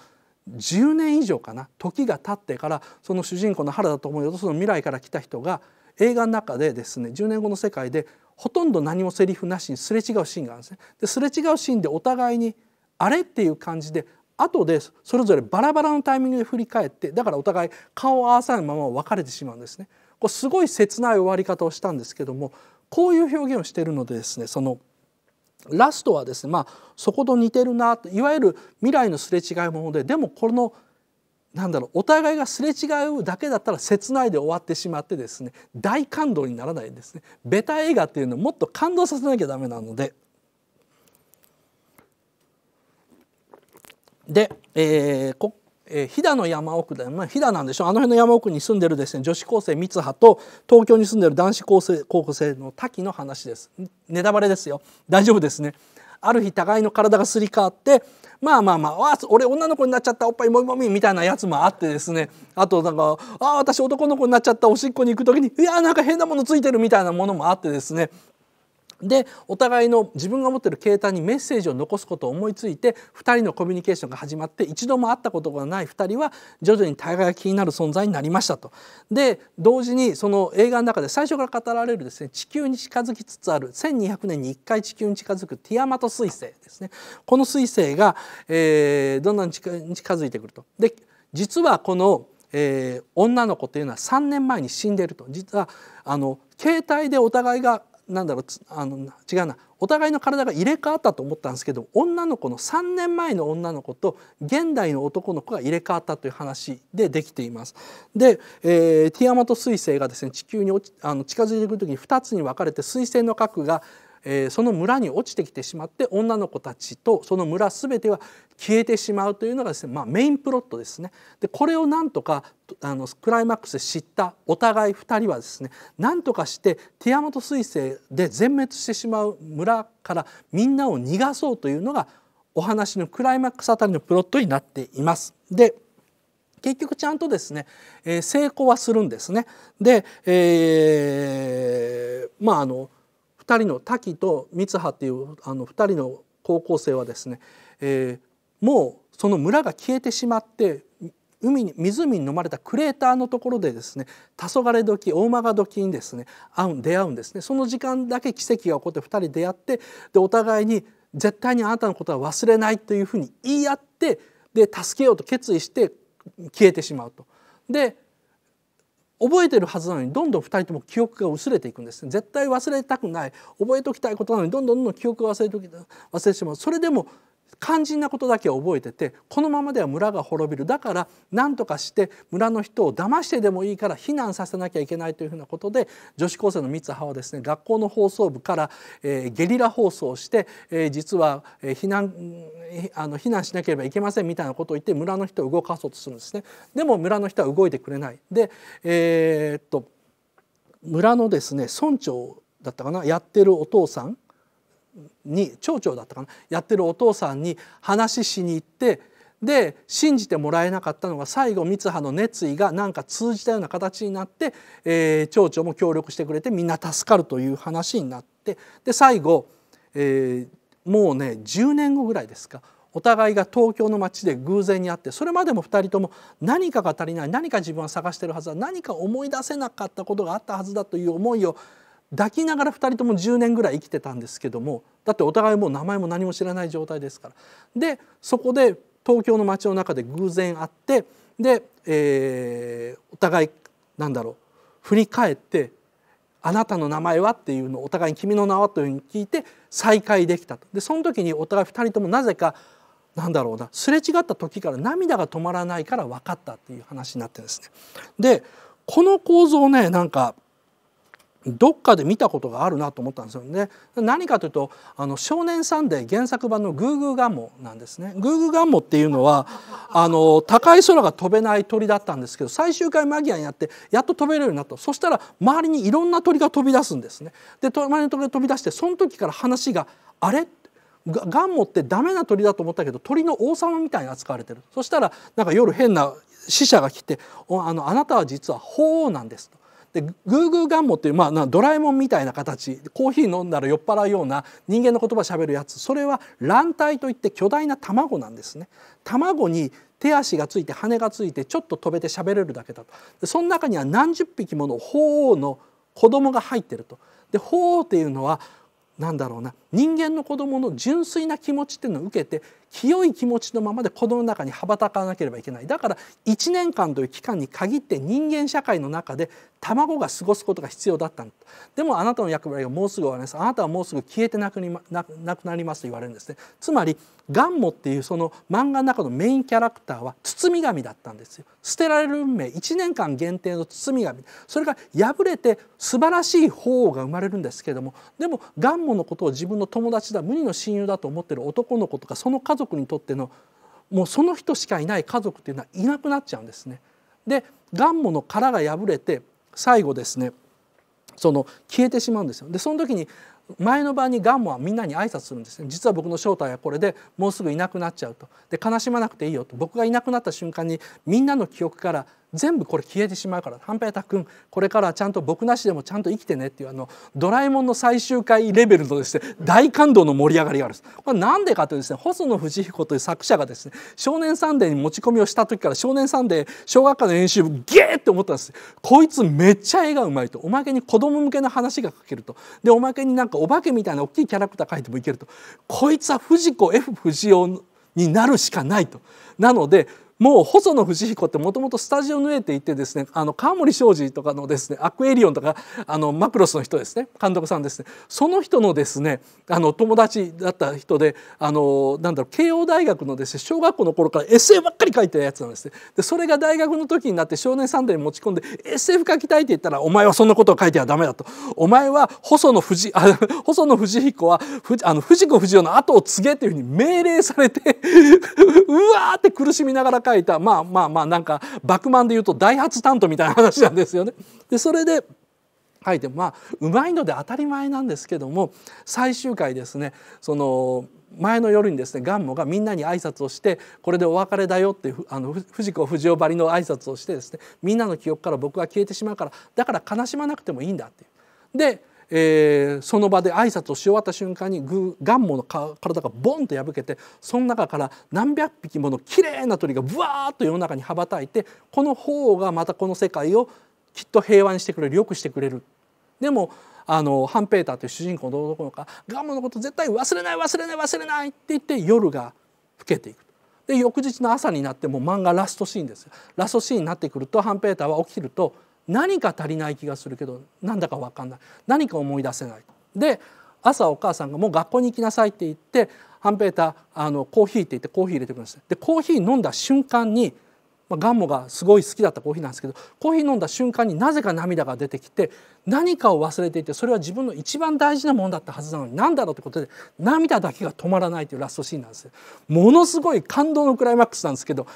10年以上かな時が経ってからその主人公の原田智世とその未来から来た人が映画の中でですね10年後の世界でほとんど何もセリフなしにすれ違うシーンがあるんですね。ですれ違うシーンでお互いにあれっていう感じで後でそれぞれバラバラのタイミングで振り返ってだからお互い顔を合わさないまま別れてしまうんですね。これすごい切ない終わり方をしたんですけどもこういう表現をしているのでですねその「ラストはですね、まあ、そこと似てるなといわゆる未来のすれ違いものででもこのなんだろうお互いがすれ違うだけだったら切ないで終わってしまってですね大感動にならないですねベタ映画っていうのをもっと感動させなきゃダメなので。で、えー、こえ飛騨の山奥で、まあ、飛騨なんでしょうあの辺の山奥に住んでるですね女子高生三葉と東京に住んでる男子高生高校生の滝の話ですネタバレですよ大丈夫ですねある日互いの体がすり替わってまあまあまあ「あ俺女の子になっちゃったおっぱいもみもみ」みたいなやつもあってですねあとなんか「ああ私男の子になっちゃったおしっこに行く時にいやなんか変なものついてる」みたいなものもあってですねでお互いの自分が持ってる携帯にメッセージを残すことを思いついて2人のコミュニケーションが始まって一度も会ったことがない2人は徐々に大いが気になる存在になりましたと。で同時にその映画の中で最初から語られるですね地球に近づきつつある1200年に1回地球に近づくティアマト彗星ですねこの彗星が、えー、どんどん近づいてくると。で実はこのえー、女の子というのは3年前に死んでいると実はあの携帯でお互いがなんだろうあの違うなお互いの体が入れ替わったと思ったんですけど女の子の3年前の女の子と現代の男の子が入れ替わったという話でできています。で、えー、ティアマト彗星がですね地球にあの近づいてくる時に2つに分かれて彗星の核がえー、その村に落ちてきてしまって女の子たちとその村全ては消えてしまうというのがですね、まあ、メインプロットですね。でこれをなんとかあのクライマックスで知ったお互い2人はですねなんとかしてティアモト彗星で全滅してしまう村からみんなを逃がそうというのがお話のクライマックスあたりのプロットになっています。で結局ちゃんとですね、えー、成功はするんですね。で、えー、まああの2人の滝と三葉っていうあの2人の高校生はですね、えー、もうその村が消えてしまって海に湖に飲まれたクレーターのところでですね黄昏時大曲時にですね会う出会うんですねその時間だけ奇跡が起こって2人出会ってでお互いに絶対にあなたのことは忘れないというふうに言い合ってで助けようと決意して消えてしまうと。で覚えてるはずなのにどんどん2人とも記憶が薄れていくんです絶対忘れたくない覚えておきたいことなのにどんどんどんどん記憶を忘れて忘れてしまうそれでも肝心なことだけ覚えててこのままでは村が滅びるだから何とかして村の人を騙してでもいいから避難させなきゃいけないというふうなことで女子高生の三葉はですね学校の放送部から、えー、ゲリラ放送をして、えー、実は、えー、避難あの避難しなければいけませんみたいなことを言って村の人を動かそうとするんですね。でも村の人は動いてくれないで、えー、っと村のですね村長だったかなやってるお父さんに町長だったかなやってるお父さんに話ししに行ってで信じてもらえなかったのが最後三葉の熱意がなんか通じたような形になって、えー、町長も協力してくれてみんな助かるという話になってで最後、えー、もうね10年後ぐらいですかお互いが東京の街で偶然に会ってそれまでも2人とも何かが足りない何か自分は探してるはずだ何か思い出せなかったことがあったはずだという思いを抱きながら2人とも10年ぐらい生きてたんですけどもだってお互いもう名前も何も知らない状態ですから。でそこで東京の街の中で偶然会ってで、えー、お互いなんだろう振り返って「あなたの名前は?」っていうのをお互いに「君の名は?」というふうに聞いて再会できたと。でその時にお互い2人ともなぜかなんだろうなすれ違った時から涙が止まらないから分かったっていう話になってですね。でこの構造ねなんかどっかで見たことがあるなと思ったんですよね。何かというと「あの少年サンデー」原作版の「グーグーガンモ」なんですね。グーグーガンモっていうのはあの高い空が飛べない鳥だったんですけど最終回間際になってやっと飛べるようになったそしたら周りにいろんな鳥が飛び出すんですね。で周りの鳥が飛び出してその時から話が「あれ?」ガンモってダメな鳥だと思ったけど鳥の王様みたいに扱われてるそしたらなんか夜変な死者が来て「あのあなたは実は鳳凰なんです」と。でグーグーガンモっていう、まあ、ドラえもんみたいな形コーヒー飲んだら酔っ払うような人間の言葉しゃべるやつそれは卵体といって巨大な卵なんですね。卵に手足がついて羽がついてちょっと飛べてしゃべれるだけだとその中には何十匹もの鳳凰の子供が入ってるとで鳳凰っていうのは何だろうな人間の子供の純粋な気持ちっていうのを受けて清い気持ちのままで子供の中に羽ばたかなければいけないだから1年間という期間に限って人間社会の中で卵が過ごすことが必要だったんだでもあなたの役割がもうすぐ終わりますあなたはもうすぐ消えてなくなりますと言われるんですねつまりガンモっていうその漫画の中のメインキャラクターは包み紙だったんですよ捨てられる運命1年間限定の包み紙それが破れて素晴らしい法が生まれるんですけれどもでもガンモのことを自分の友達だ無二の親友だと思ってる男の子とかその家族族にとってのもうその人しかいない家族っていうのはいなくなっちゃうんですね。でガンモの殻が破れて最後ですねその消えてしまうんですよ。でその時に前の晩にガンモはみんなに挨拶するんですね実は僕の正体はこれでもうすぐいなくなっちゃうとで悲しまなくていいよと僕がいなくなった瞬間にみんなの記憶から全部これ消えてしまうから半平太君これからちゃんと僕なしでもちゃんと生きてねっていうあのドラえもんの最終回レベルのですね大感動の盛り上がりがあるんですこれなんでかというとですね細野藤彦という作者がですね「少年サンデー」に持ち込みをした時から「少年サンデー」小学科の演習部ゲーって思ったんですこいつめっちゃ絵がうまいとおまけに子供向けの話が書けるとでおまけになんかお化けみたいな大きいキャラクター書いてもいけるとこいつは藤子 F 不二雄になるしかないと。なのでもう細野藤彦ってもともとスタジオ縫えていてですねあの川森庄司とかのですねアクエリオンとかあのマクロスの人ですね監督さんですねその人のですねあの友達だった人であのなんだろう慶応大学のですね小学校の頃から SF ばっかり書いてるやつなんですねでそれが大学の時になって「少年サンデー」に持ち込んで SF 書きたいって言ったら「お前はそんなことを書いてはダメだ」と「お前は細野藤あ細野藤彦はあの藤子不二雄の後を継げ」というふうに命令されて うわーって苦しみながら書書いたまあまあまあなんかバクマンで言うとダイハツ担当みたいな話なんですよね。でそれで書いてまあうまいので当たり前なんですけども最終回ですねその前の夜にですねガンモがみんなに挨拶をしてこれでお別れだよってあの藤子不二雄ばりの挨拶をしてですねみんなの記憶から僕は消えてしまうからだから悲しまなくてもいいんだっていう。でえー、その場で挨拶をし終わった瞬間にガンモの体がボンと破けてその中から何百匹ものきれいな鳥がブワーッと世の中に羽ばたいてこの方がまたこの世界をきっと平和にしてくれる良くしてくれる。でもあのハン・ペーターという主人公の男の子が「ガンモのこと絶対忘れない忘れない忘れない」って言って夜が更けていく。で翌日の朝になっても漫画ラストシーンですラストシーンになってくるとハン・ペーターは起きると何か足りない気がするけどなんだか分かんない何か思い出せない。で朝お母さんが「もう学校に行きなさい」って言ってーターあのコーヒーって言ってコーヒー入れてくるんです。でコーヒー飲んだ瞬間にまあ、ガンモがすごい好きだったコーヒーなんですけどコーヒー飲んだ瞬間になぜか涙が出てきて何かを忘れていてそれは自分の一番大事なものだったはずなのに何だろうってことで涙だけが止まらないというラストシーンなんですものすごい感動のクライマックスなんですけど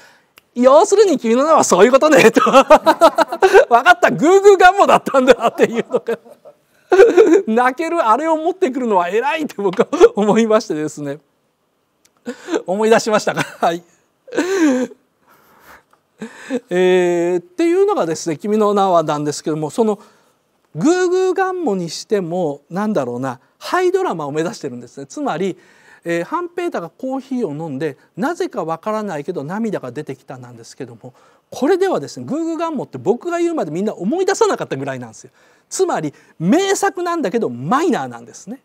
要するに君の名はそういうことねと分 かったグーグーガンモだったんだっていうのが泣けるあれを持ってくるのは偉いって僕は思いましてですね思い出しましたかはい。えー、っていうのがですね「君の名は」なんですけどもそのグーグーガンモにしても何だろうなハイドラマを目指してるんですねつまりえー、ハンペータがコーヒーを飲んでなぜかわからないけど涙が出てきたなんですけどもこれではですねグーグガンモって僕が言うまでみんな思い出さなかったぐらいなんですよ。つまり名作なんだけどマイナーなんですね。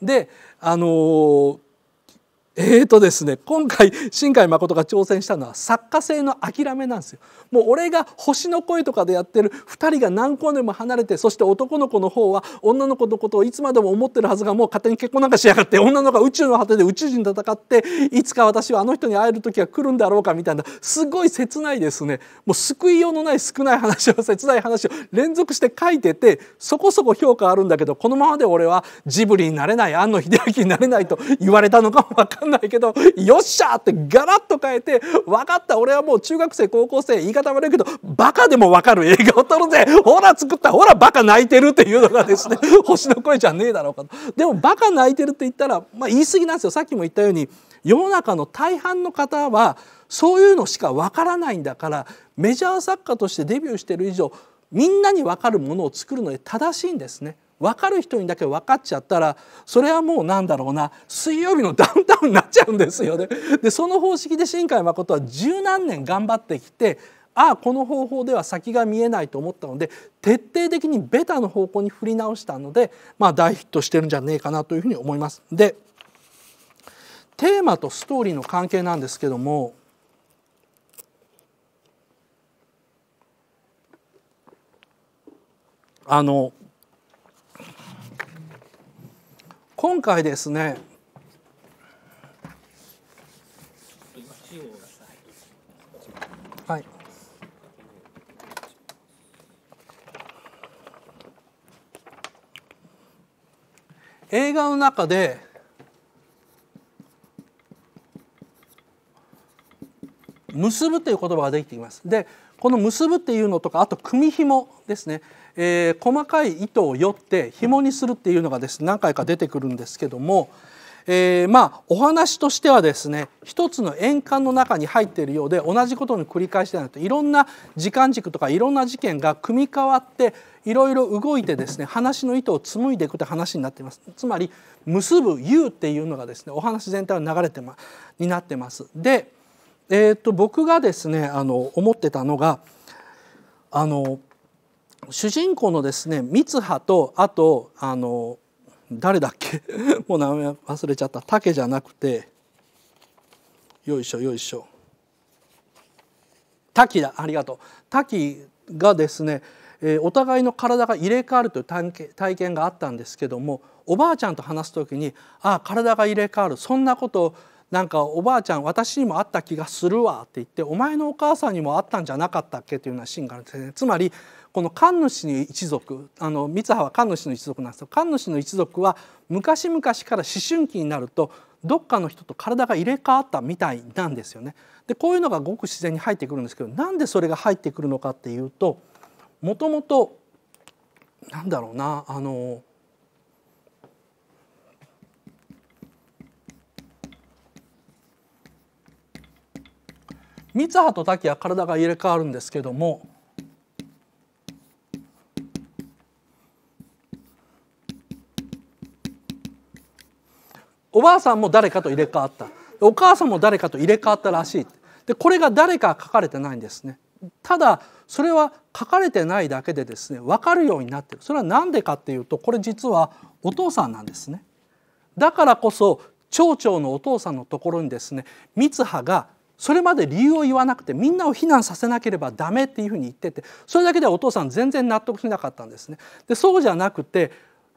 であのーえーとですね、今回新海誠が挑戦したのは作家性の諦めなんですよもう俺が星の声とかでやってる2人が何光年も離れてそして男の子の方は女の子のことをいつまでも思ってるはずがもう勝手に結婚なんかしやがって女の子が宇宙の果てで宇宙人戦っていつか私はあの人に会える時が来るんだろうかみたいなすごい切ないですねもう救いようのない少ない話を切ない話を連続して書いててそこそこ評価あるんだけどこのままで俺はジブリになれない庵野秀明になれないと言われたのかも分かんない。ないけど「よっしゃ!」ってガラッと変えて「分かった俺はもう中学生高校生言い方悪いけどバカでも分かる映画を撮るぜほら作ったほらバカ泣いてる」っていうのがですね 星の声じゃねえだろうかと。でもバカ泣いてるって言ったら、まあ、言い過ぎなんですよさっきも言ったように世の中の大半の方はそういうのしか分からないんだからメジャー作家としてデビューしてる以上みんなに分かるものを作るので正しいんですね。分かる人にだけ分かっちゃったらそれはもうなんだろうな水曜日のダウンタウンになっちゃうんですよね。でその方式で新海誠は十何年頑張ってきてああこの方法では先が見えないと思ったので徹底的にベタの方向に振り直したので、まあ、大ヒットしてるんじゃねえかなというふうに思います。でテーマとストーリーの関係なんですけどもあの今回ですね映画の中で「結ぶ」という言葉ができています。でこの「結ぶ」っていうのとかあと「組紐」ですねえー、細かい糸をよって紐にするっていうのがですね何回か出てくるんですけども、えー、まあお話としてはですね一つの円環の中に入っているようで同じことの繰り返しでないといろんな時間軸とかいろんな事件が組み替わっていろいろ動いてですね話の糸を紡いでいくって話になっていますつまり結ぶ「言っていうのがですねお話全体の流れて、ま、になってます。で、えー、と僕がですねあの思ってたのがあの主人公のですね三葉とあとあの誰だっけ もう名前忘れちゃった竹じゃなくてよいしょよいしょ滝だありがとう滝がですね、えお互いの体が入れ替わるという体験があったんですけどもおばあちゃんと話す時に「ああ体が入れ替わるそんなことなんかおばあちゃん私にもあった気がするわ」って言って「お前のお母さんにもあったんじゃなかったっけ?」というようなシーンがあるんですね。つまりこの神主の一族あの三葉は神主の一族なんですけど神主の一族は昔々から思春期になるとどっかの人と体が入れ替わったみたいなんですよね。でこういうのがごく自然に入ってくるんですけどなんでそれが入ってくるのかっていうともともとなんだろうなあの三葉と滝は体が入れ替わるんですけどもおばあさんも誰かと入れ替わったお母さんも誰かと入れ替わったらしいでこれが誰か書かれてないんですねただそれは書かれてないだけでですね分かるようになってるそれは何でかっていうとこれ実はお父さんなんですねだからこそ町長のお父さんのところにですねミツハがそれまで理由を言わなくてみんなを避難させなければダメっていうふうに言っててそれだけではお父さん全然納得しなかったんですね。でそうじゃなくて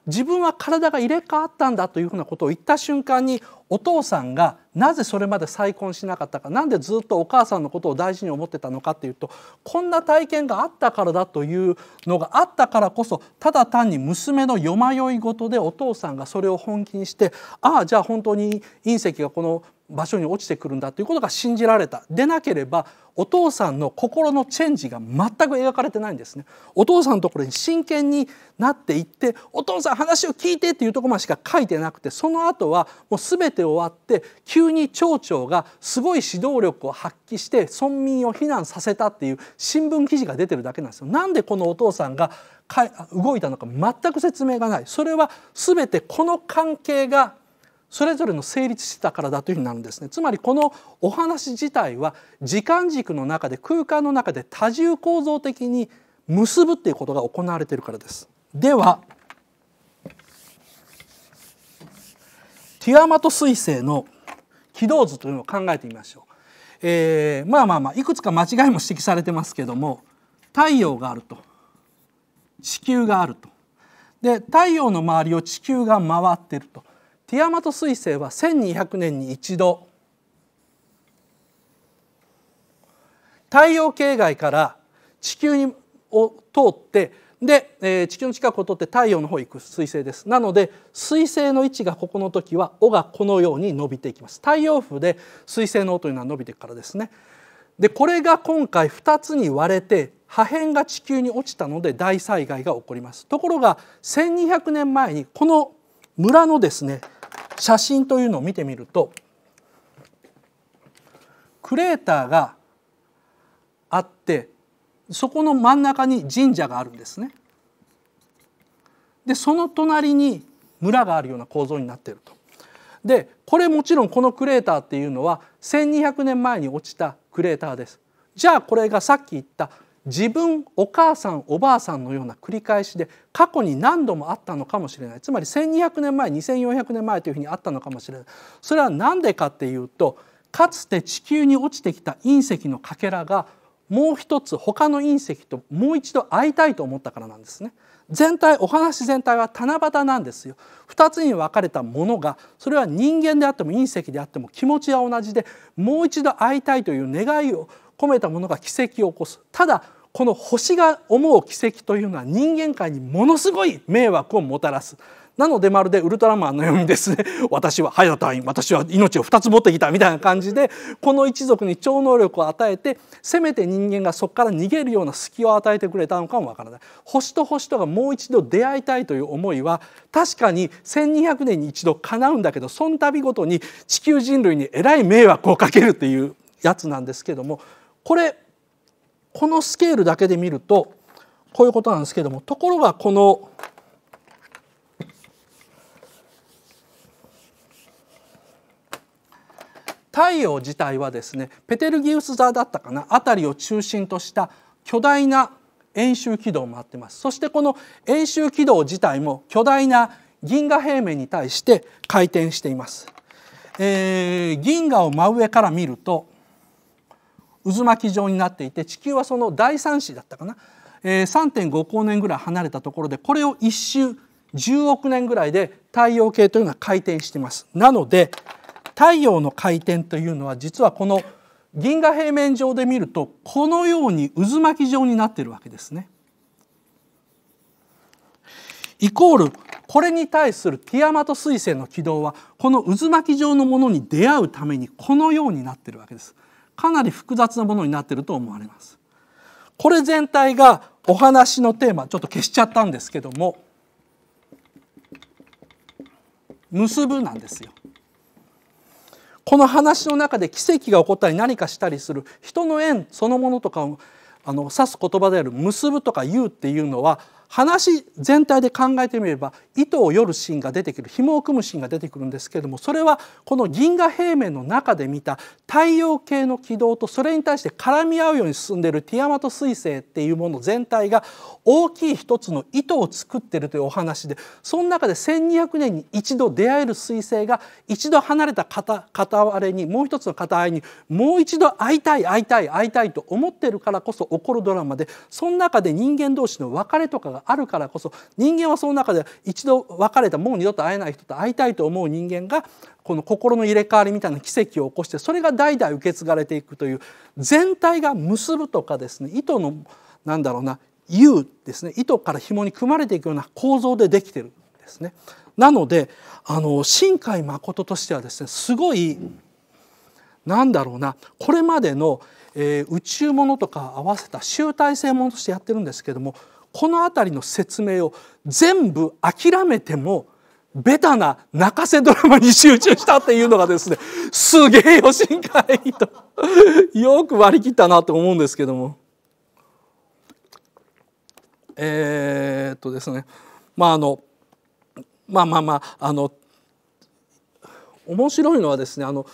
自分は体が入れ替わったんだというふうなことを言った瞬間にお父さんがなぜそれまで再婚しなかったかなんでずっとお母さんのことを大事に思ってたのかっていうとこんな体験があったからだというのがあったからこそただ単に娘の夜迷い事でお父さんがそれを本気にしてああじゃあ本当に隕石がこの場所に落ちてくるんだということが信じられたでなければお父さんの心のチェンジが全く描かれてないんですねお父さんのところに真剣になっていってお父さん話を聞いてっていうとこまでしか書いてなくてその後はもう全て終わって急に町長がすごい指導力を発揮して村民を避難させたっていう新聞記事が出てるだけなんですよ。なんでこのお父さんが動いたのか全く説明がないそれは全てこの関係がそれぞれの成立したからだというふうになるんですねつまりこのお話自体は時間軸の中で空間の中で多重構造的に結ぶっていうことが行われているからですではティアマト彗星の軌道図というのを考えてみましょう、えー、まあまあまあいくつか間違いも指摘されてますけども太陽があると地球があるとで太陽の周りを地球が回ってるとティアマト彗星は1200年に一度太陽系外から地球にを通ってで、えー、地球の近くを通って太陽の方へ行く彗星ですなので彗星の位置がここの時は尾がこのように伸びていきます太陽風で彗星の尾というのは伸びていくからですねでこれが今回2つに割れて破片が地球に落ちたので大災害が起こりますところが1200年前にこの村のですね写真というのを見てみるとクレーターがあってそこの真ん中に神社があるんですね。でその隣に村があるような構造になっていると。でこれもちろんこのクレーターっていうのは1200年前に落ちたクレーターです。じゃあこれがさっき言った自分お母さんおばあさんのような繰り返しで過去に何度もあったのかもしれないつまり1,200年前2,400年前というふうにあったのかもしれないそれは何でかっていうとかつて地球に落ちてきた隕石のかけらがもう一つ他の隕石ともう一度会いたいと思ったからなんですね。全体お話全体は七夕なんですよ2つに分かれたものがそれは人間であっても隕石であっても気持ちは同じでもう一度会いたいという願いを込めたものが奇跡を起こすただこの星が思う奇跡というのは人間界にものすごい迷惑をもたらすなのでまるでウルトラマンのようにですね 私は「早隊員私は命を2つ持ってきた」みたいな感じでこの一族に超能力を与えてせめて人間がそこから逃げるような隙を与えてくれたのかもわからない星と星とがもう一度出会いたいという思いは確かに1,200年に一度叶うんだけどその度ごとに地球人類にえらい迷惑をかけるっていうやつなんですけどもこれこのスケールだけで見るとこういうことなんですけれどもところがこの太陽自体はですねペテルギウス座だったかな辺りを中心とした巨大な円周軌道を回ってますそしてこの円周軌道自体も巨大な銀河平面に対して回転しています、えー、銀河を真上から見ると渦巻き状になっていて地球はその第三子だったかな、えー、3.5光年ぐらい離れたところでこれを一周10億年ぐらいで太陽系というのは回転しています。なので太陽の回転というのは実はこの銀河平面上で見るとこのように渦巻き状になっているわけですね。イコールこれに対するティアマト彗星の軌道はこの渦巻き状のものに出会うためにこのようになっているわけです。かなり複雑なものになっていると思われます。これ全体がお話のテーマちょっと消しちゃったんですけども結ぶなんですよ。この話の中で奇跡が起こったり何かしたりする人の縁そのものとかをあの指す言葉である「結ぶ」とか「言う」っていうのは話全体で考えてみれば糸をよるシーンが出てくる紐を組むシーンが出てくるんですけれどもそれはこの銀河平面の中で見た太陽系の軌道とそれに対して絡み合うように進んでいるティアマト彗星っていうもの全体が大きい一つの糸を作ってるというお話でその中で1200年に一度出会える彗星が一度離れた片片割れにもう一つの片割れにもう一度会いたい会いたい会いたいと思ってるからこそ起こるドラマでその中で人間同士の別れとかががあるからこそ人間はその中で一度別れたもう二度と会えない人と会いたいと思う人間がこの心の入れ替わりみたいな奇跡を起こしてそれが代々受け継がれていくという全体が結ぶとかですね糸のなんだろうな優ですね糸から紐に組まれていくような構造でできてるんですね。なのであの新海誠としてはですねすごいなんだろうなこれまでの、えー、宇宙ものとか合わせた集大成ものとしてやってるんですけどもこの辺りの説明を全部諦めてもベタな泣かせドラマに集中したっていうのがですね すげえよ深海とよく割り切ったなと思うんですけどもえー、っとですねまああのまあまあまああの面白いのはですねあの、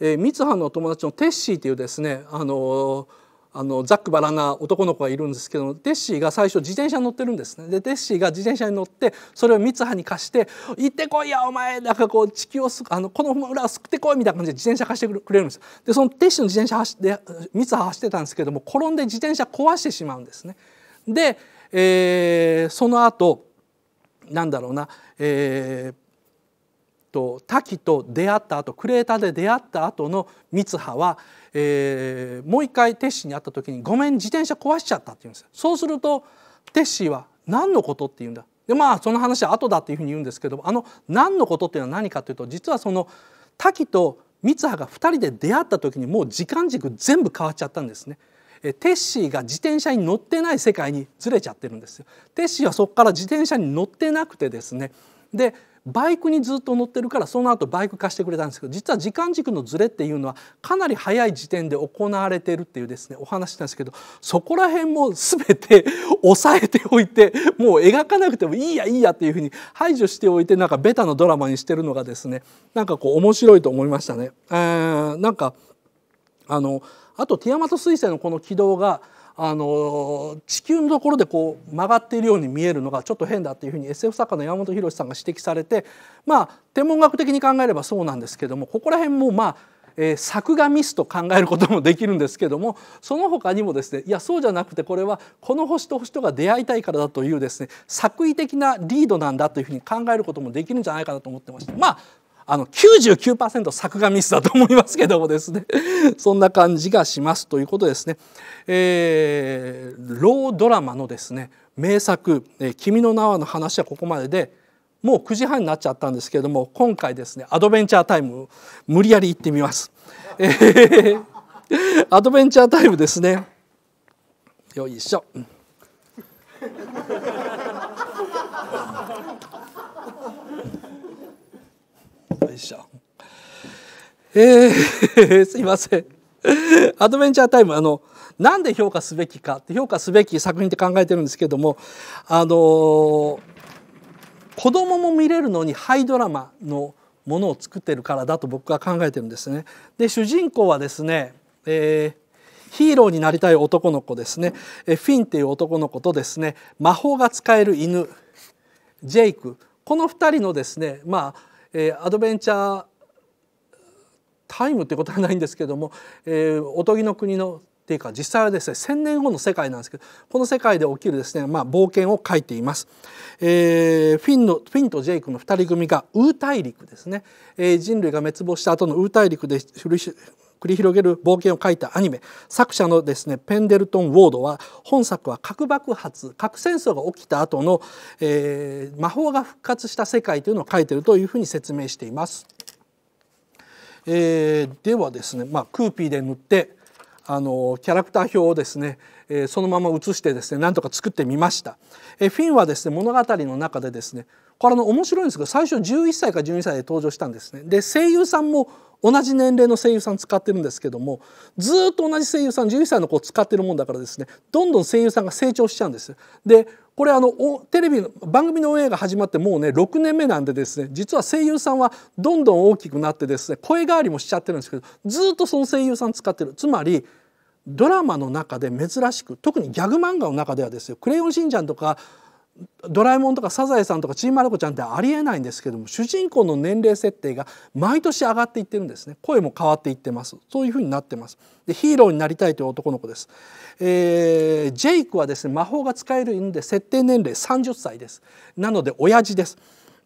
えー、ミツハの友達のテッシーっていうですねあのーあのザックバラな男の子がいるんですけどデッシーが最初自転車に乗ってるんですねでデッシーが自転車に乗ってそれをミツハに貸して「行ってこいやお前」なんかこう地球をすあのこの村を救ってこいみたいな感じで自転車貸してくれるんですでそのデッシーの自転車でミツハ走ってたんですけども転んで自転車壊してしまうんですねで、えー、その後なんだろうな、えーと滝と出会った後クレーターで出会った後のミツハは、えー、もう一回テッシーに会った時に「ごめん自転車壊しちゃった」って言うんですそうするとテッシーは「何のこと?」って言うんだでまあその話は後だっていうふうに言うんですけどあの「何のこと?」っていうのは何かというと実はその滝と三葉が2人で出会った時にもう時間軸全部変わっちゃったんですね。えテッシーが自転車に乗ってない世界にずれちゃってるんですよ。テッシーはそこから自転車に乗ってなくてですねでバイクにずっと乗ってるからその後バイク貸してくれたんですけど実は時間軸のズレっていうのはかなり早い時点で行われてるっていうですねお話なんですけどそこら辺も全て抑 えておいてもう描かなくてもいいやいいやっていうふうに排除しておいてなんかベタのドラマにしてるのがですねなんかこう面白いと思いましたね。えー、なんかあのあとティアマト彗星のこの軌道があの地球のところでこう曲がっているように見えるのがちょっと変だっていうふうに SF 作家の山本博さんが指摘されてまあ天文学的に考えればそうなんですけどもここら辺もまあえー、作画ミスと考えることもできるんですけどもその他にもですねいやそうじゃなくてこれはこの星と星とが出会いたいからだというですね作為的なリードなんだというふうに考えることもできるんじゃないかなと思ってましてまああの99%作画ミスだと思いますけどもですね そんな感じがしますということですね。えー、ロードラマのですね名作「君の名は」の話はここまででもう9時半になっちゃったんですけれども今回ですねアドベンチャータイム無理やり行ってみます。え アドベンチャータイムですねよいしょ。よしょ。えー、すいません。アドベンチャータイムあのなんで評価すべきかって評価すべき作品って考えてるんですけどもあのー、子供も見れるのにハイドラマのものを作ってるからだと僕は考えてるんですね。で主人公はですね、えー、ヒーローになりたい男の子ですねフィンっていう男の子とですね魔法が使える犬ジェイクこの2人のですねまあえー、アドベンチャータイムってことはないんですけども、えー、おとぎの国のっていうか実際はですね1,000年後の世界なんですけどこの世界で起きるですね、まあ、冒険を書いています、えー、フィンのフィンとジェイクの2人組がウー大陸ですね、えー、人類が滅亡した後のウー大陸で繰り広げる冒険を書いたアニメ作者のですねペンデルトン・ウォードは本作は核爆発核戦争が起きた後の、えー、魔法が復活した世界というのを書いているというふうに説明しています。えー、ではですね、まあ、クーピーで塗ってあのキャラクター表をですね、えー、そのまま写してですねなんとか作ってみました、えー、フィンはですね物語の中でですねこれの面白いんですけど最初11歳か12歳で登場したんですねで声優さんも同じ年齢の声優さん使ってるんですけどもずっと同じ声優さん11歳の子を使ってるもんだからですねどんどん声優さんが成長しちゃうんです。でこれあのテレビの番組のオンエアが始まってもうね6年目なんでですね実は声優さんはどんどん大きくなってですね声変わりもしちゃってるんですけどずっとその声優さん使ってるつまりドラマの中で珍しく特にギャグ漫画の中ではですよ「クレヨンしんちゃん」とかドラえもんとかサザエさんとかちんまる子ちゃんってありえないんですけども主人公の年齢設定が毎年上がっていってるんですね声も変わっていってますそういう風になってますでヒーローになりたいという男の子です、えー、ジェイクはですね魔法が使えるんで設定年齢30歳ですなので親父です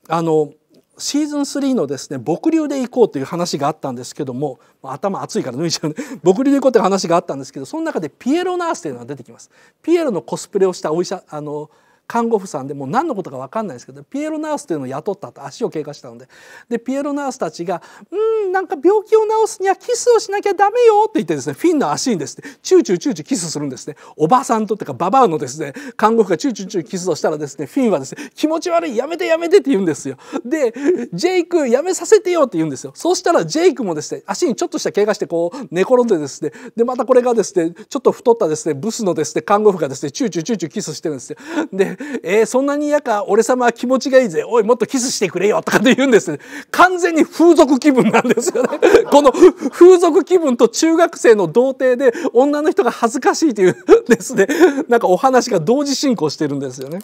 あのシーズン3のですね牧流で行こうという話があったんですけども頭熱いから脱いちゃうね 牧流で行こうという話があったんですけどその中でピエロナースというのが出てきますピエロのコスプレをしたお医者あの看護婦さんでもう何のことか分かんないですけどピエロナースというのを雇った後足を経過したのででピエロナースたちが「うんなんか病気を治すにはキスをしなきゃダメよ」って言ってですねフィンの足にですねチューチューチューチューキスするんですねおばさんとってかババアのですね看護婦がチューチューチューキスをしたらですねフィンはですね「気持ち悪いやめてやめて」って言うんですよ。でジェイクやめさせてよって言うんですよ。そうしたらジェイクもですね足にちょっとした怪我してこう寝転んでですねでまたこれがですねちょっと太ったですねブスのですね看護婦がですねチューチューチューチューキスしてるんですよ。でえー、そんなに嫌か俺様は気持ちがいいぜおいもっとキスしてくれよ」とかって言うんですね完全に風俗気分なんですよね この風俗気分と中学生の童貞で女の人が恥ずかしいというですねなんかお話が同時進行してるんですよね。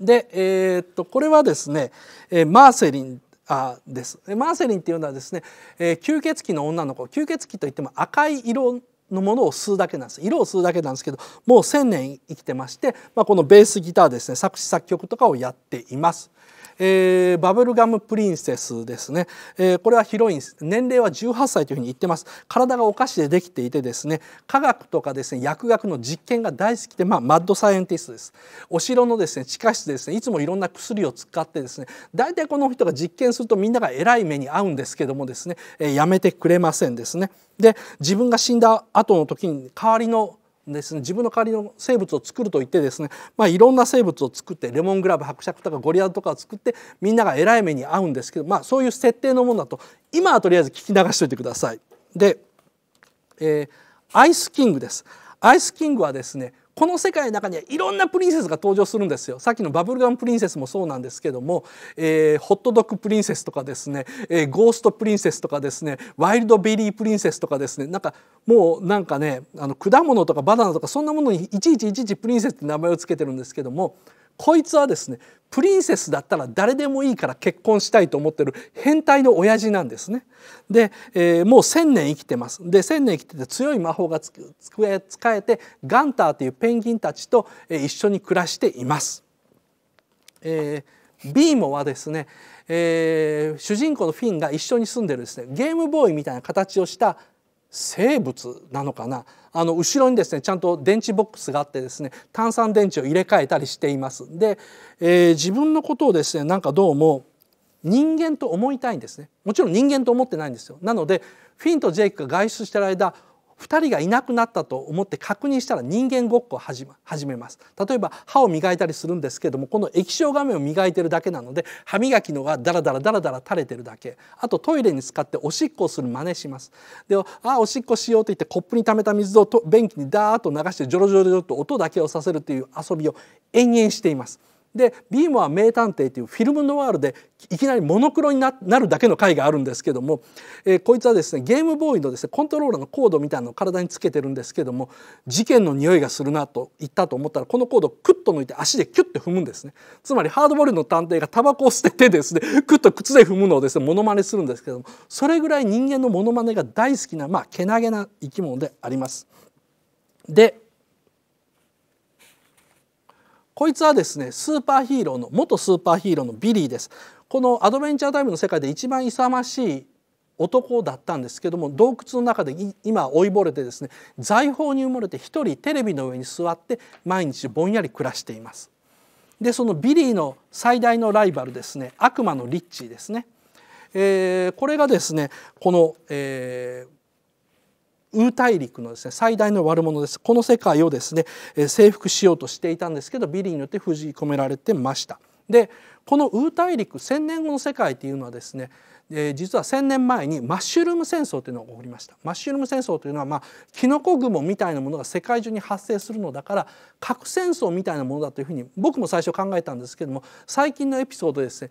で、えー、っとこれはですね、えー、マーセリンあですマーセリンっていうのはですね、えー、吸血鬼の女の子吸血鬼といっても赤い色のものを吸うだけなんです色を吸うだけなんですけどもう1,000年生きてまして、まあ、このベースギターですね作詞作曲とかをやっています。えー、バブルガムプリンセスですね、えー、これはヒロイン年齢は18歳というふうに言ってます体がお菓子でできていてですね科学とかですね薬学の実験が大好きで、まあ、マッドサイエンティストですお城のですね地下室でですねいつもいろんな薬を使ってですね大体この人が実験するとみんながえらい目に遭うんですけどもですね、えー、やめてくれませんですねで自分が死んだ後の時に代わりのですね自分の代わりの生物を作ると言ってですね、まあ、いろんな生物を作ってレモングラブ伯爵とかゴリラとかを作ってみんながえらい目に遭うんですけど、まあ、そういう設定のものだと今はとりあえず聞き流しておいてください。で、えー、アイスキングです。アイスキングはですねこの世界の中にはいろんなプリンセスが登場するんですよさっきのバブルガンプリンセスもそうなんですけども、えー、ホットドッグプリンセスとかですね、えー、ゴーストプリンセスとかですねワイルドベリープリンセスとかですねなんかもうなんかねあの果物とかバナナとかそんなものにいちいちいちいちプリンセスって名前を付けてるんですけどもこいつはですねプリンセスだったら誰でもいいから結婚したいと思ってる変態の親父なんですね。で、えー、もう1,000年生きてます。で1,000年生きてて強い魔法が使えてガンターというペンギンたちと一緒に暮らしています。えー、ビーモはですね、えー、主人公のフィンが一緒に住んでるですねゲームボーイみたいな形をした生物なのかなあの後ろにですねちゃんと電池ボックスがあってですね炭酸電池を入れ替えたりしていますで、えー、自分のことをですねなんかどうも人間と思いたいんですねもちろん人間と思ってないんですよなのでフィンとジェイクが外出してる間2人がいなくなったと思って確認したら人間ごっこ始めます例えば歯を磨いたりするんですけどもこの液晶画面を磨いてるだけなので歯磨きのがダラダラダラダラ垂れてるだけあとトイレに使っておしっこをする真似しますであおしっこしようと言ってコップに溜めた水を便器にダーッと流してジョロジョロジョロと音だけをさせるという遊びを延々しています。でビームは名探偵というフィルムノワールでいきなりモノクロになるだけの回があるんですけども、えー、こいつはですねゲームボーイのですねコントローラーのコードみたいなのを体につけてるんですけども事件の匂いがするなと言ったと思ったらこのコードをクッと抜いて足でキュッて踏むんですねつまりハードボイルの探偵がタバコを捨ててですね クッと靴で踏むのをですねモノマネするんですけどもそれぐらい人間のモノマネが大好きなまあけなげな生き物であります。でこいつはですねスーパーヒーローの元スーパーヒーローのビリーですこのアドベンチャータイムの世界で一番勇ましい男だったんですけども洞窟の中で今老いぼれてですね財宝に埋もれて一人テレビの上に座って毎日ぼんやり暮らしていますでそのビリーの最大のライバルですね悪魔のリッチーですね、えー、これがですねこの、えー、ウー大陸のですね最大の悪者ですこの世界をですね征服しようとしていたんですけどビリーによって封じ込められてました。でこのウー大陸1,000年後の世界というのはですね実は1,000年前にマッシュルーム戦争というのが起こりましたマッシュルーム戦争というのは、まあ、キノコ雲みたいなものが世界中に発生するのだから核戦争みたいなものだというふうに僕も最初考えたんですけども最近のエピソードですね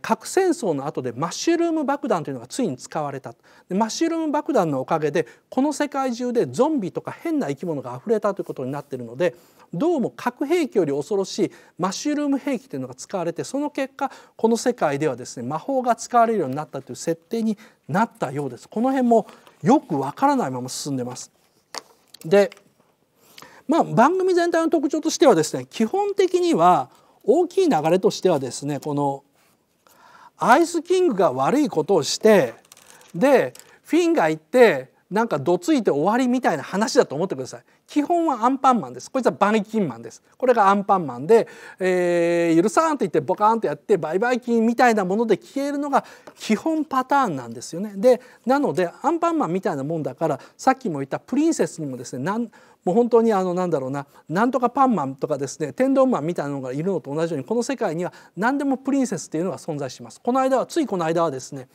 核戦争の後でマッシュルーム爆弾というのがついに使われたマッシュルーム爆弾のおかげでこの世界中でゾンビとか変な生き物が溢れたということになっているのでどうも核兵器より恐ろしいマッシュルーム兵器というのが使われてその結果この世界ではですね魔法が使われるようになったという設定になったようです。この辺もよくわからないまま進んでます。でまあ、番組全体の特徴としてはですね基本的には大きい流れとしてはですねこのアイスキングが悪いことをしてでフィンが行ってなんかどついて終わりみたいな話だと思ってください基本はアンパンマンですこいつはバイキンマンですこれがアンパンマンで、えー、許さんって言ってボカーンとやってバイバイキンみたいなもので消えるのが基本パターンなんですよねでなのでアンパンマンみたいなもんだからさっきも言ったプリンセスにもですねもう本当にあのなんだろうななんとかパンマンとかですね天丼マンみたいなのがいるのと同じようにこの世界には何でもプリンセスっていうのが存在します。この間はついこの間はですね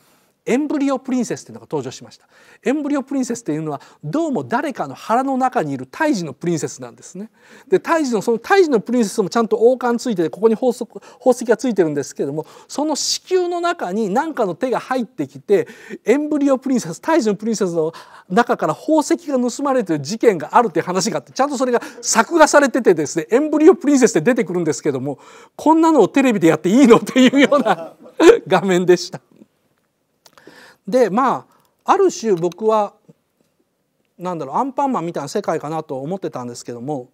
エンブリオプリンセスというのが登場しましたエンブリオプリンセスというのはどうも誰かの腹の中にいる胎児のプリンセスなんですねで胎児のその胎児のプリンセスもちゃんと王冠ついててここに宝石宝石がついてるんですけれどもその子宮の中に何かの手が入ってきてエンブリオプリンセス胎児のプリンセスの中から宝石が盗まれてる事件があるていう話があってちゃんとそれが作画されててですねエンブリオプリンセスって出てくるんですけどもこんなのをテレビでやっていいのっていうような 画面でした。でまあある種僕は何だろうアンパンマンみたいな世界かなと思ってたんですけども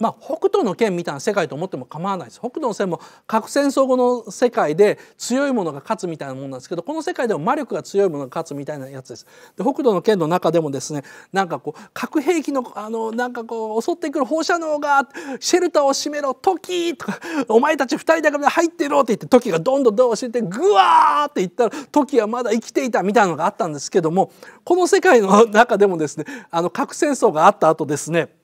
まあ、北斗の剣みたいな世界と思っても構わないです北斗の戦も核戦争後の世界で強いものが勝つみたいなものなんですけどこの世界でも魔力が強いものが勝つみたいなやつです。で北斗の剣の中でもですねなんかこう核兵器のあのなんかこう襲ってくる放射能がシェルターを閉めろトキとかお前たち2人だから入ってろって言ってトキがどんどんどんを閉めてグワーって言ったらトキはまだ生きていたみたいなのがあったんですけどもこの世界の中でもですねあの核戦争があった後ですね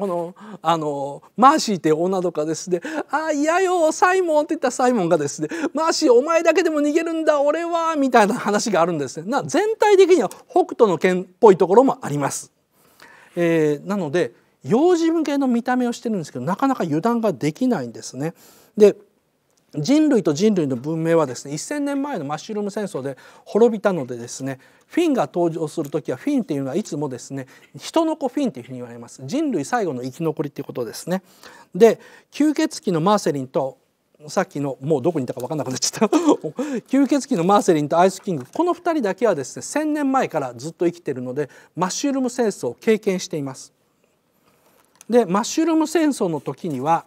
このあのマーシーって女とかですね「あ嫌よサイモン」って言ったサイモンがですね「マーシーお前だけでも逃げるんだ俺は」みたいな話があるんですね。な全体的には北斗の剣っぽいところもあります。えー、なので幼児向けの見た目をしてるんですけどなかなか油断ができないんですね。で人類と人類の文明はですね1,000年前のマッシュルーム戦争で滅びたのでですねフィンが登場する時はフィンっていうのはいつもですね人の子フィンというふうに言われます人類最後の生き残りっていうことですね。で吸血鬼のマーセリンとさっきのもうどこにいたか分かんなくなっちゃった 吸血鬼のマーセリンとアイスキングこの2人だけはですね1,000年前からずっと生きてるのでマッシュルーム戦争を経験しています。でマッシュルーム戦争の時には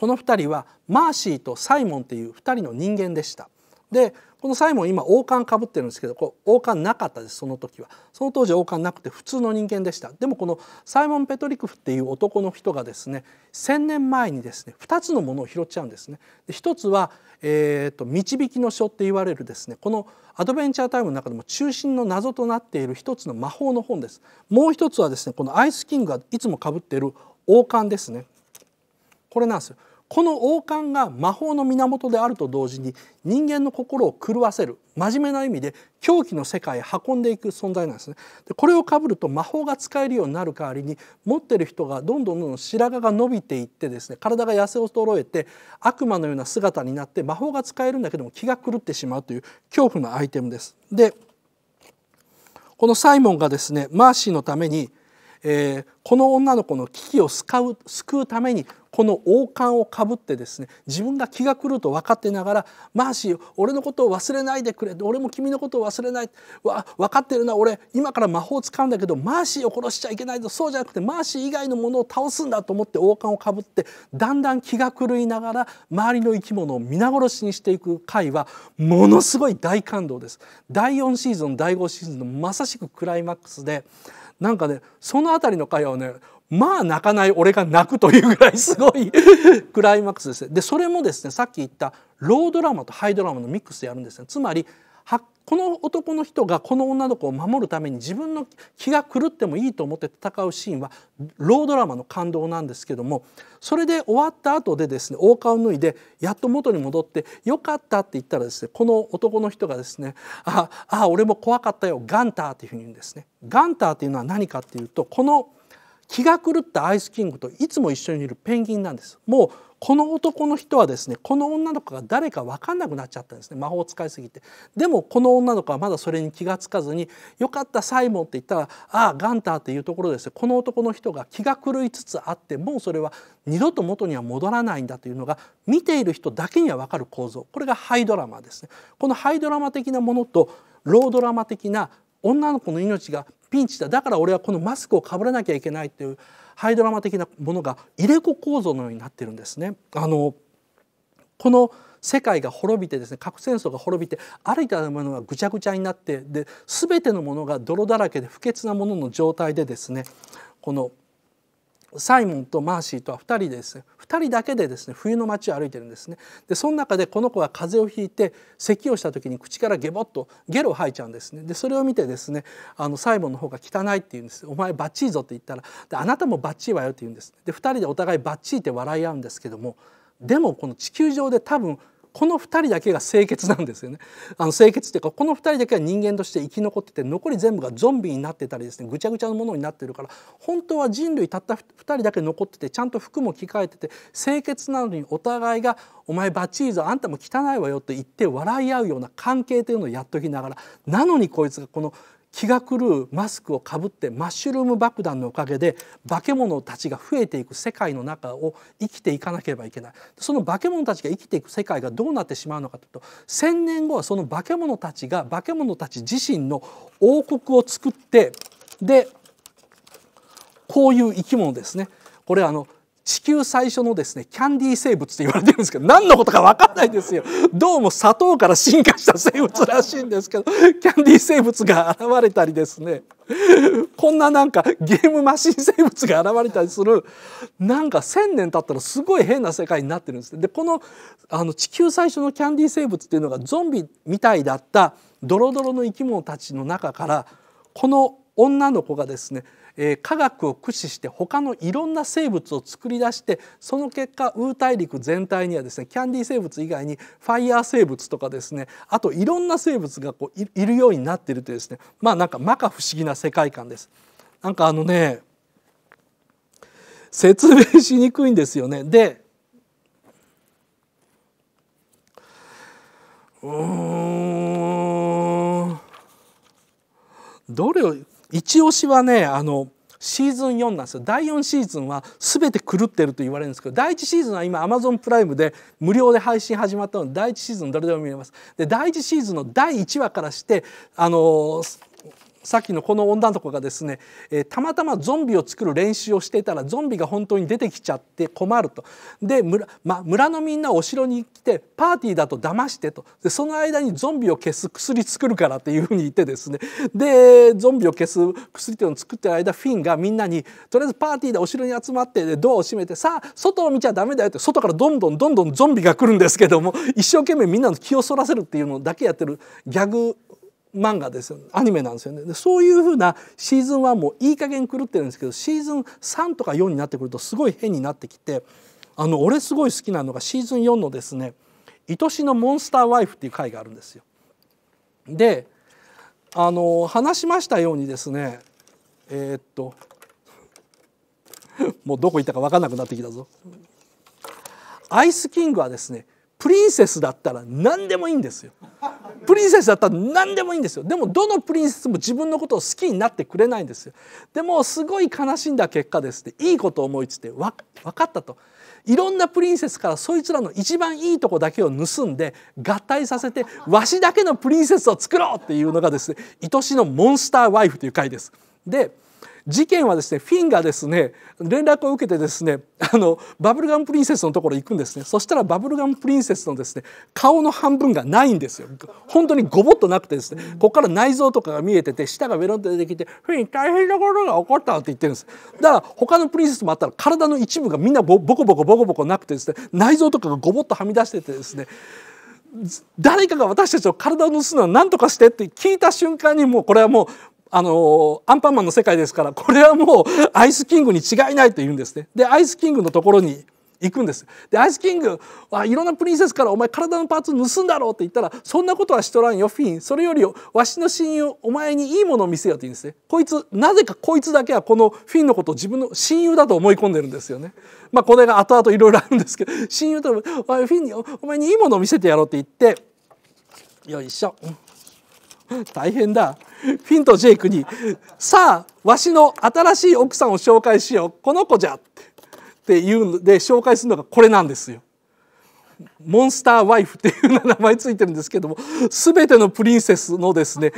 この2人はマーシーとサイモンという2人の人間でした。でこのサイモン今王冠かぶってるんですけどこう王冠なかったですその時はその当時王冠なくて普通の人間でしたでもこのサイモン・ペトリクフっていう男の人がですね1,000年前にですね2つのものを拾っちゃうんですね一つは、えーと、導きの書って言われるですねこのアドベンチャータイムの中でも中心の謎となっている一つの魔法の本ですもう一つはですねこのアイスキングがいつもかぶっている王冠ですねこれなんですよこの王冠が魔法の源であると同時に人間の心を狂わせる真面目な意味で狂気の世界へ運んでいく存在なんですね。でこれをかぶると魔法が使えるようになる代わりに持ってる人がどんどんどんどん白髪が伸びていってですね体が痩せ衰えて悪魔のような姿になって魔法が使えるんだけども気が狂ってしまうという恐怖のアイテムです。でこのサイモンがですねマーシーのためにえー、この女の子の危機を救う救うためにこの王冠をかぶってですね自分が気が狂うと分かってながら「マーシー俺のことを忘れないでくれ」「俺も君のことを忘れない」わ「分かってるな俺今から魔法を使うんだけどマーシーを殺しちゃいけないぞそうじゃなくてマーシー以外のものを倒すんだ」と思って王冠をかぶってだんだん気が狂いながら周りの生き物を皆殺しにしていく回はものすごい大感動です。第4シーズン第5シーズンのまさしくクライマックスでなんかねその辺りの会話をねまあ泣かない俺が泣くというぐらいすごい クライマックスですでそれもですねさっき言ったロードラマとハイドラマのミックスでやるんですね。つまりこの男の人がこの女の子を守るために自分の気が狂ってもいいと思って戦うシーンはロードラマの感動なんですけどもそれで終わった後でですね王冠を脱いでやっと元に戻って「よかった」って言ったらですねこの男の人がですね「ああ俺も怖かったよガンター」っていうふうに言うんですね。ガンターっていうのは何かっていうとこの気が狂ったアイスキングといつも一緒にいるペンギンなんです。もうこの男の人はですねこの女の子が誰か分かんなくなっちゃったんですね魔法使いすぎてでもこの女の子はまだそれに気が付かずに「よかったサイモン」って言ったら「ああガンター」っていうところですねこの男の人が気が狂いつつあってもうそれは二度と元には戻らないんだというのが見ている人だけには分かる構造これがハイドラマですね。このハイドラマ的なものとロードラマ的な女の子の命がピンチだだから俺はこのマスクをかぶらなきゃいけないというハイドラマ的なものが入れ子構造のようになってるんですね。あのこの世界が滅びてですね核戦争が滅びてありとあらゆるものがぐちゃぐちゃになってで全てのものが泥だらけで不潔なものの状態でですねこのサイモンとマーシーとは2人ですね2人だけでですね冬の街を歩いてるんですねでその中でこの子が風邪をひいて咳をした時に口からゲボッとゲロ吐いちゃうんですねでそれを見てですねあのサイモンの方が汚いって言うんですお前バッチーぞって言ったらであなたもバッチーわよって言うんですで2人でお互いバッチーって笑い合うんですけどもでもこの地球上で多分この2人だけが清潔なんですよねあの清潔っていうかこの2人だけは人間として生き残ってて残り全部がゾンビになってたりですねぐちゃぐちゃのものになってるから本当は人類たった2人だけ残っててちゃんと服も着替えてて清潔なのにお互いが「お前バチーズあんたも汚いわよ」って言って笑い合うような関係というのをやっときながらなのにこいつがこの気が狂うマスクをかぶってマッシュルーム爆弾のおかげで化け物たちが増えていく世界の中を生きていかなければいけないその化け物たちが生きていく世界がどうなってしまうのかというと1,000年後はその化け物たちが化け物たち自身の王国を作ってでこういう生き物ですねこれあの地球最初のですねキャンディー生物って言われてるんですけど何のことか分かんないですよどうも砂糖から進化した生物らしいんですけどキャンディー生物が現れたりですねこんななんかゲームマシン生物が現れたりするなんか1,000年経ったらすごい変な世界になってるんですでこのあの地球最初のキャンディー生物っていうのがゾンビみたいだったドロドロの生き物たちの中からこの女の子がですねえ科学を駆使して他のいろんな生物を作り出してその結果ウー大陸全体にはですねキャンディー生物以外にファイヤー生物とかですねあといろんな生物がこういるようになっているというですねまあなんか摩訶不思議な世界観です。なんかあのね説明しにくいんですよね。でうんどれを一押しはねあのシーズン4なんですよ第4シーズンは全て狂ってると言われるんですけど第1シーズンは今アマゾンプライムで無料で配信始まったので第1シーズン誰でも見れます。で第1シーズンの第1話からしてあのさっきのこの女の子がですね、えー、たまたまゾンビを作る練習をしていたらゾンビが本当に出てきちゃって困るとで村,、ま、村のみんなお城に来てパーティーだと騙してとでその間にゾンビを消す薬作るからっていうふうに言ってですねでゾンビを消す薬っていうのを作ってる間フィンがみんなにとりあえずパーティーでお城に集まってドアを閉めてさあ外を見ちゃダメだよって外からどんどんどんどんゾンビが来るんですけども一生懸命みんなの気をそらせるっていうのだけやってるギャグ漫画ですよアニメなんですよねでそういうふうなシーズン1もいい加減狂ってるんですけどシーズン3とか4になってくるとすごい変になってきてあの俺すごい好きなのがシーズン4のですね「愛しのモンスターワイフ」っていう回があるんですよ。であの話しましたようにですねえー、っともうどこ行ったか分かんなくなってきたぞ。アイスキングはですねプリンセスだったら何でもいいんですよプリンセスだったら何でもいいんですよでもどのプリンセスも自分のことを好きになってくれないんですよでもすごい悲しんだ結果ですっていいことを思いついて分かったといろんなプリンセスからそいつらの一番いいとこだけを盗んで合体させてわしだけのプリンセスを作ろうっていうのがですね愛しのモンスターワイフという回です。で事件はですねフィンがですね連絡を受けてですねあのバブルガンプリンセスのところ行くんですねそしたらバブルガンプリンセスのですね顔の半分がないんですよ本当にごぼっとなくてですねここから内臓とかが見えてて舌がベロンと出てきて「フィン大変なことが起こった」って言ってるんですだから他のプリンセスもあったら体の一部がみんなボコボコボコボコなくてですね内臓とかがごぼっとはみ出しててですね誰かが私たちの体を盗むのは何とかしてって聞いた瞬間にもうこれはもうあのアンパンマンの世界ですからこれはもうアイスキングに違いないと言うんですね。でアイスキングのところに行くんですでアイスキングはいろんなプリンセスからお前体のパーツ盗んだろうって言ったらそんなことはしとらんよフィンそれよりわしの親友お前にいいものを見せよって言うんですねこいつなぜかこいつだけはこのフィンのことを自分の親友だと思い込んでるんですよねまあこれが後々いろいろあるんですけど親友とお前フィンにお前にいいものを見せてやろうって言ってよいしょ。大変だフィンとジェイクに「さあわしの新しい奥さんを紹介しようこの子じゃ」って言うので紹介するのがこれなんですよ。モンスターワイフっていう名前ついてるんですけども全てのプリンセスのですね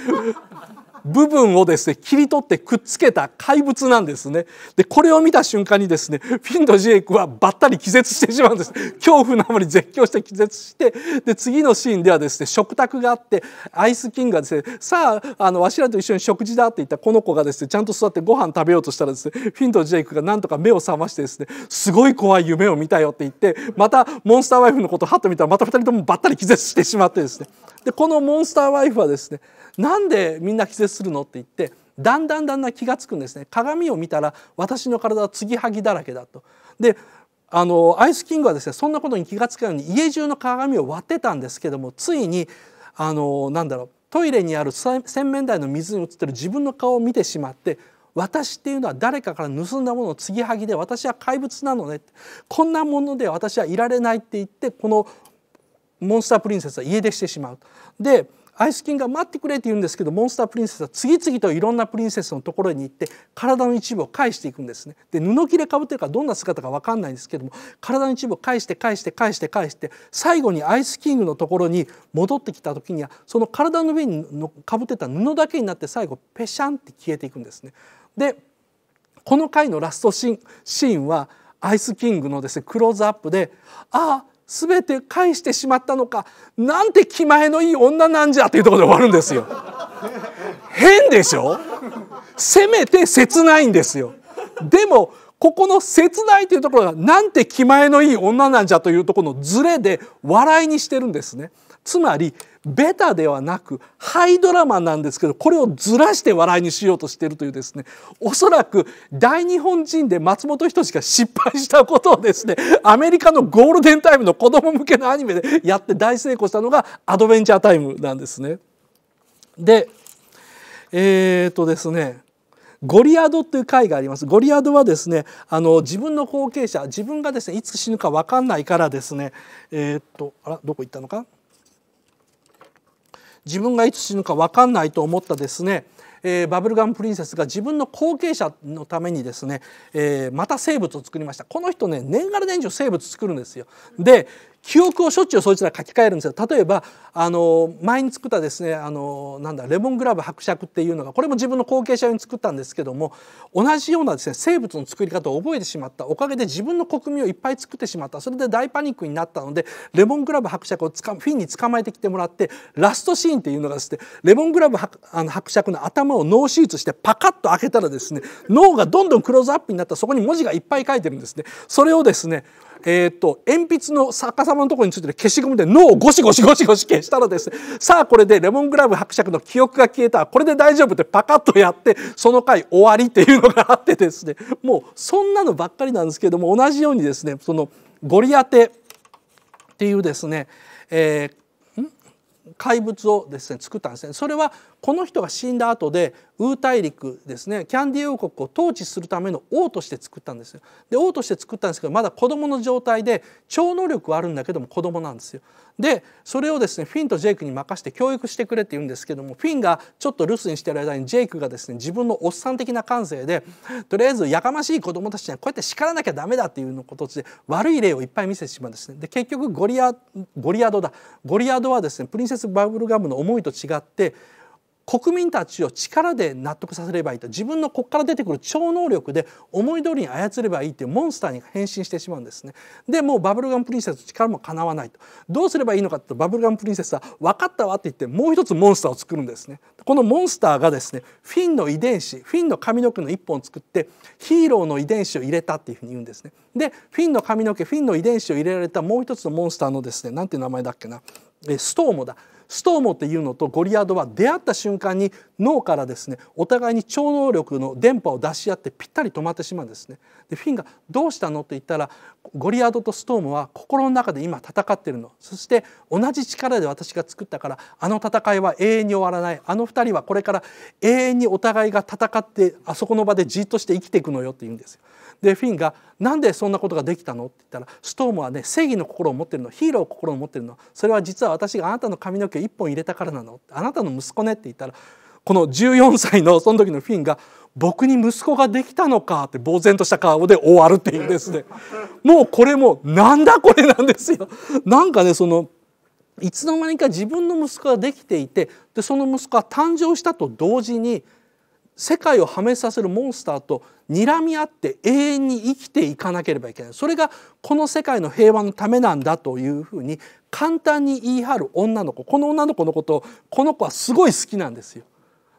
部分をですね切り取ってくっつけた怪物なんですねでこれを見た瞬間にですねフィンとジェイクはばったり気絶してしまうんです恐怖のあまり絶叫して気絶してで次のシーンではですね食卓があってアイスキングがですねさああのわしらと一緒に食事だって言ったこの子がですねちゃんと座ってご飯食べようとしたらですねフィンとジェイクがなんとか目を覚ましてですねすごい怖い夢を見たよって言ってまたモンスターワイフのことをハッと見たらまた2人ともばったり気絶してしまってですねでこのモンスターワイフはですねなんでみんな気絶するのって言ってだんだんだんだん気が付くんですね鏡を見たら私の体は継ぎはぎだらけだと。であのアイスキングはですねそんなことに気が付かないように家中の鏡を割ってたんですけどもついにあのなんだろうトイレにある洗面台の水に映ってる自分の顔を見てしまって私っていうのは誰かから盗んだものを継ぎはぎで私は怪物なのねこんなもので私はいられないって言ってこのモンスタープリンセスは家出してしまう。でアイスキンが待ってくれって言うんですけどモンスタープリンセスは次々といろんなプリンセスのところに行って体の一部を返していくんですね。で布切れかぶってるかどんな姿か分かんないんですけども体の一部を返して返して返して返して最後にアイスキングのところに戻ってきた時にはその体の上にのかぶってた布だけになって最後ペシャンって消えていくんですね。でこの回のラストシーンはアイスキングのですねクローズアップで「ああ全て返してしまったのかなんて気前のいい女なんじゃっていうところで終わるんですよ。変でしょせめて切ないんですよ。でもここの切ないというところがなんて気前のいい女なんじゃというところのズレで笑いにしてるんですね。つまりベタではなくハイドラマなんですけどこれをずらして笑いにしようとしているというですねおそらく大日本人で松本人志が失敗したことをですねアメリカのゴールデンタイムの子供向けのアニメでやって大成功したのがアドベンチャータイムなんですね。でえー、っとですねゴリアドという会があります。ゴリアドはですね、あの自分の後継者、自分がですね、いつ死ぬか分かんないからですね、えー、っと、あら、どこ行ったのか。自分がいつ死ぬか分かんないと思ったですねえー、バブルガンプリンセスが自分の後継者のためにですね、えー、また生物を作りましたこの人ね年がら年中生物作るんですよ。で記憶をしょっちゅうそいつら書き換えるんですよ例えばあの前に作ったですねあのなんだレモングラブ伯爵っていうのがこれも自分の後継者用に作ったんですけども同じようなですね生物の作り方を覚えてしまったおかげで自分の国民をいっぱい作ってしまったそれで大パニックになったのでレモングラブ伯爵をつかフィンに捕まえてきてもらってラストシーンっていうのがですねレモングラブあの伯爵の頭を脳手術してパカッと開けたらですね脳がどんどんクローズアップになったそこに文字がいっぱい書いてるんですね。それをですねえー、っと鉛筆の逆さまのところについてる消しゴムで脳をゴシゴシゴシゴシ消したらですさあこれでレモングラム伯爵の記憶が消えたこれで大丈夫ってパカッとやってその回終わりっていうのがあってですねもうそんなのばっかりなんですけども同じようにですねそのゴリアテっていうですね、えー怪物をですね作ったんですねそれはこの人が死んだ後でウー大陸ですねキャンディー王国を統治するための王として作ったんですよ。で王として作ったんですけどまだ子供の状態で超能力はあるんだけども子供なんですよ。でそれをですねフィンとジェイクに任せて教育してくれって言うんですけどもフィンがちょっと留守にしてる間にジェイクがですね自分のおっさん的な感性でとりあえずやかましい子供たちにはこうやって叱らなきゃダメだっていうのことで悪い例をいっぱい見せてしまうんですね。で結局ゴリアゴリアドだゴリアドはですねプリンセス・バブルガムの思いと違って国民たちを力で納得させればいいと自分のここから出てくる超能力で思い通りに操ればいいっていうモンスターに変身してしまうんですね。でもうバブルガンプリンセスの力もかなわないとどうすればいいのかとバブルガンプリンセスは「分かったわ」って言ってもう一つモンスターを作るんですね。このモンスターがですねフィンの遺伝子フィンの髪の毛の一本を作ってヒーローの遺伝子を入れたっていうふうに言うんですね。でフィンの髪の毛フィンの遺伝子を入れられたもう一つのモンスターのですねなんて名前だっけなストーモだストーモって言うのとゴリアドは出会った瞬間に脳からですねお互いに超能力の電波を出し合ってぴったり止まってしまうんですね。でフィンが「どうしたの?」って言ったらゴリアドとストームは心の中で今戦ってるのそして同じ力で私が作ったからあの戦いは永遠に終わらないあの2人はこれから永遠にお互いが戦ってあそこの場でじっとして生きていくのよって言うんですよ。でフィンが「なんでそんなことができたの?」って言ったら「ストームはね正義の心を持ってるのヒーローを心を持ってるのそれは実は私があなたの髪の毛を1本入れたからなのあなたの息子ね」って言ったらこの14歳のその時のフィンが「僕に息子ができたのか」って呆然とした顔で終わるっていうですねもうこれもなんだこれなんですよ。なんかねそのいつの間にか自分の息子ができていてでその息子は誕生したと同時に世界を破滅させるモンスターと睨み合って永遠に生きていかなければいけないそれがこの世界の平和のためなんだというふうに簡単に言い張る女の子この女の子のことをこの子はすごい好きなんですよ。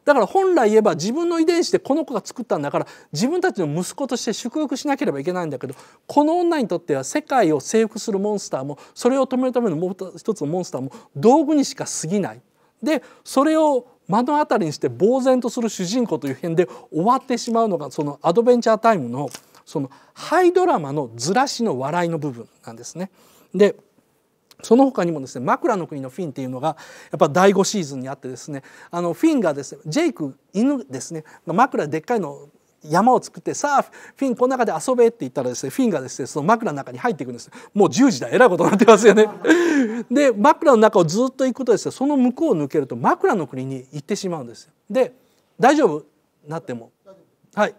だから本来言えば自分の遺伝子でこの子が作ったんだから自分たちの息子として祝福しなければいけないんだけどこの女にとっては世界を征服するモンスターもそれを止めるためのもう一つのモンスターも道具にしか過ぎない。でそれを目の当たりにして呆然とする主人公という辺で終わってしまうのがそのアドベンチャータイムのそのハイドラマのずらしの笑いの部分なんですね。でその他にもですね枕の国のフィンっていうのがやっぱ第5シーズンにあってですねあのフィンがですねジェイク犬ですね枕でっかいの山を作ってさあフィンこの中で遊べって言ったらですねフィンがですねその枕の中に入っていくんですもう10時だえらいことになってますよね で枕の中をずっと行くとですねその向こうを抜けると枕の国に行ってしまうんですで大丈夫なってもはい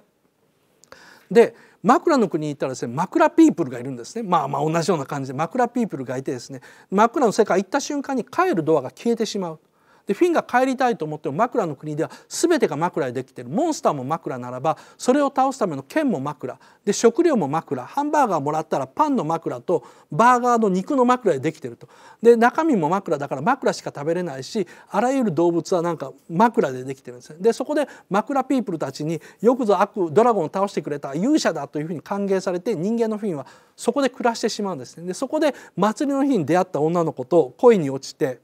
で枕の国に行ったらですね枕ピープルがいるんですねまあまあ同じような感じで枕ピープルがいてですね枕の世界行った瞬間に帰るドアが消えてしまうでフィンが帰りたいと思っても枕の国では全てが枕でできてるモンスターも枕ならばそれを倒すための剣も枕で食料も枕ハンバーガーもらったらパンの枕とバーガーの肉の枕でできてるとで中身も枕だから枕しか食べれないしあらゆる動物はなんか枕でできてるんですねでそこで枕ピープルたちによくぞ悪ドラゴンを倒してくれた勇者だというふうに歓迎されて人間のフィンはそこで暮らしてしまうんですねでそこで祭りの日に出会った女の子と恋に落ちて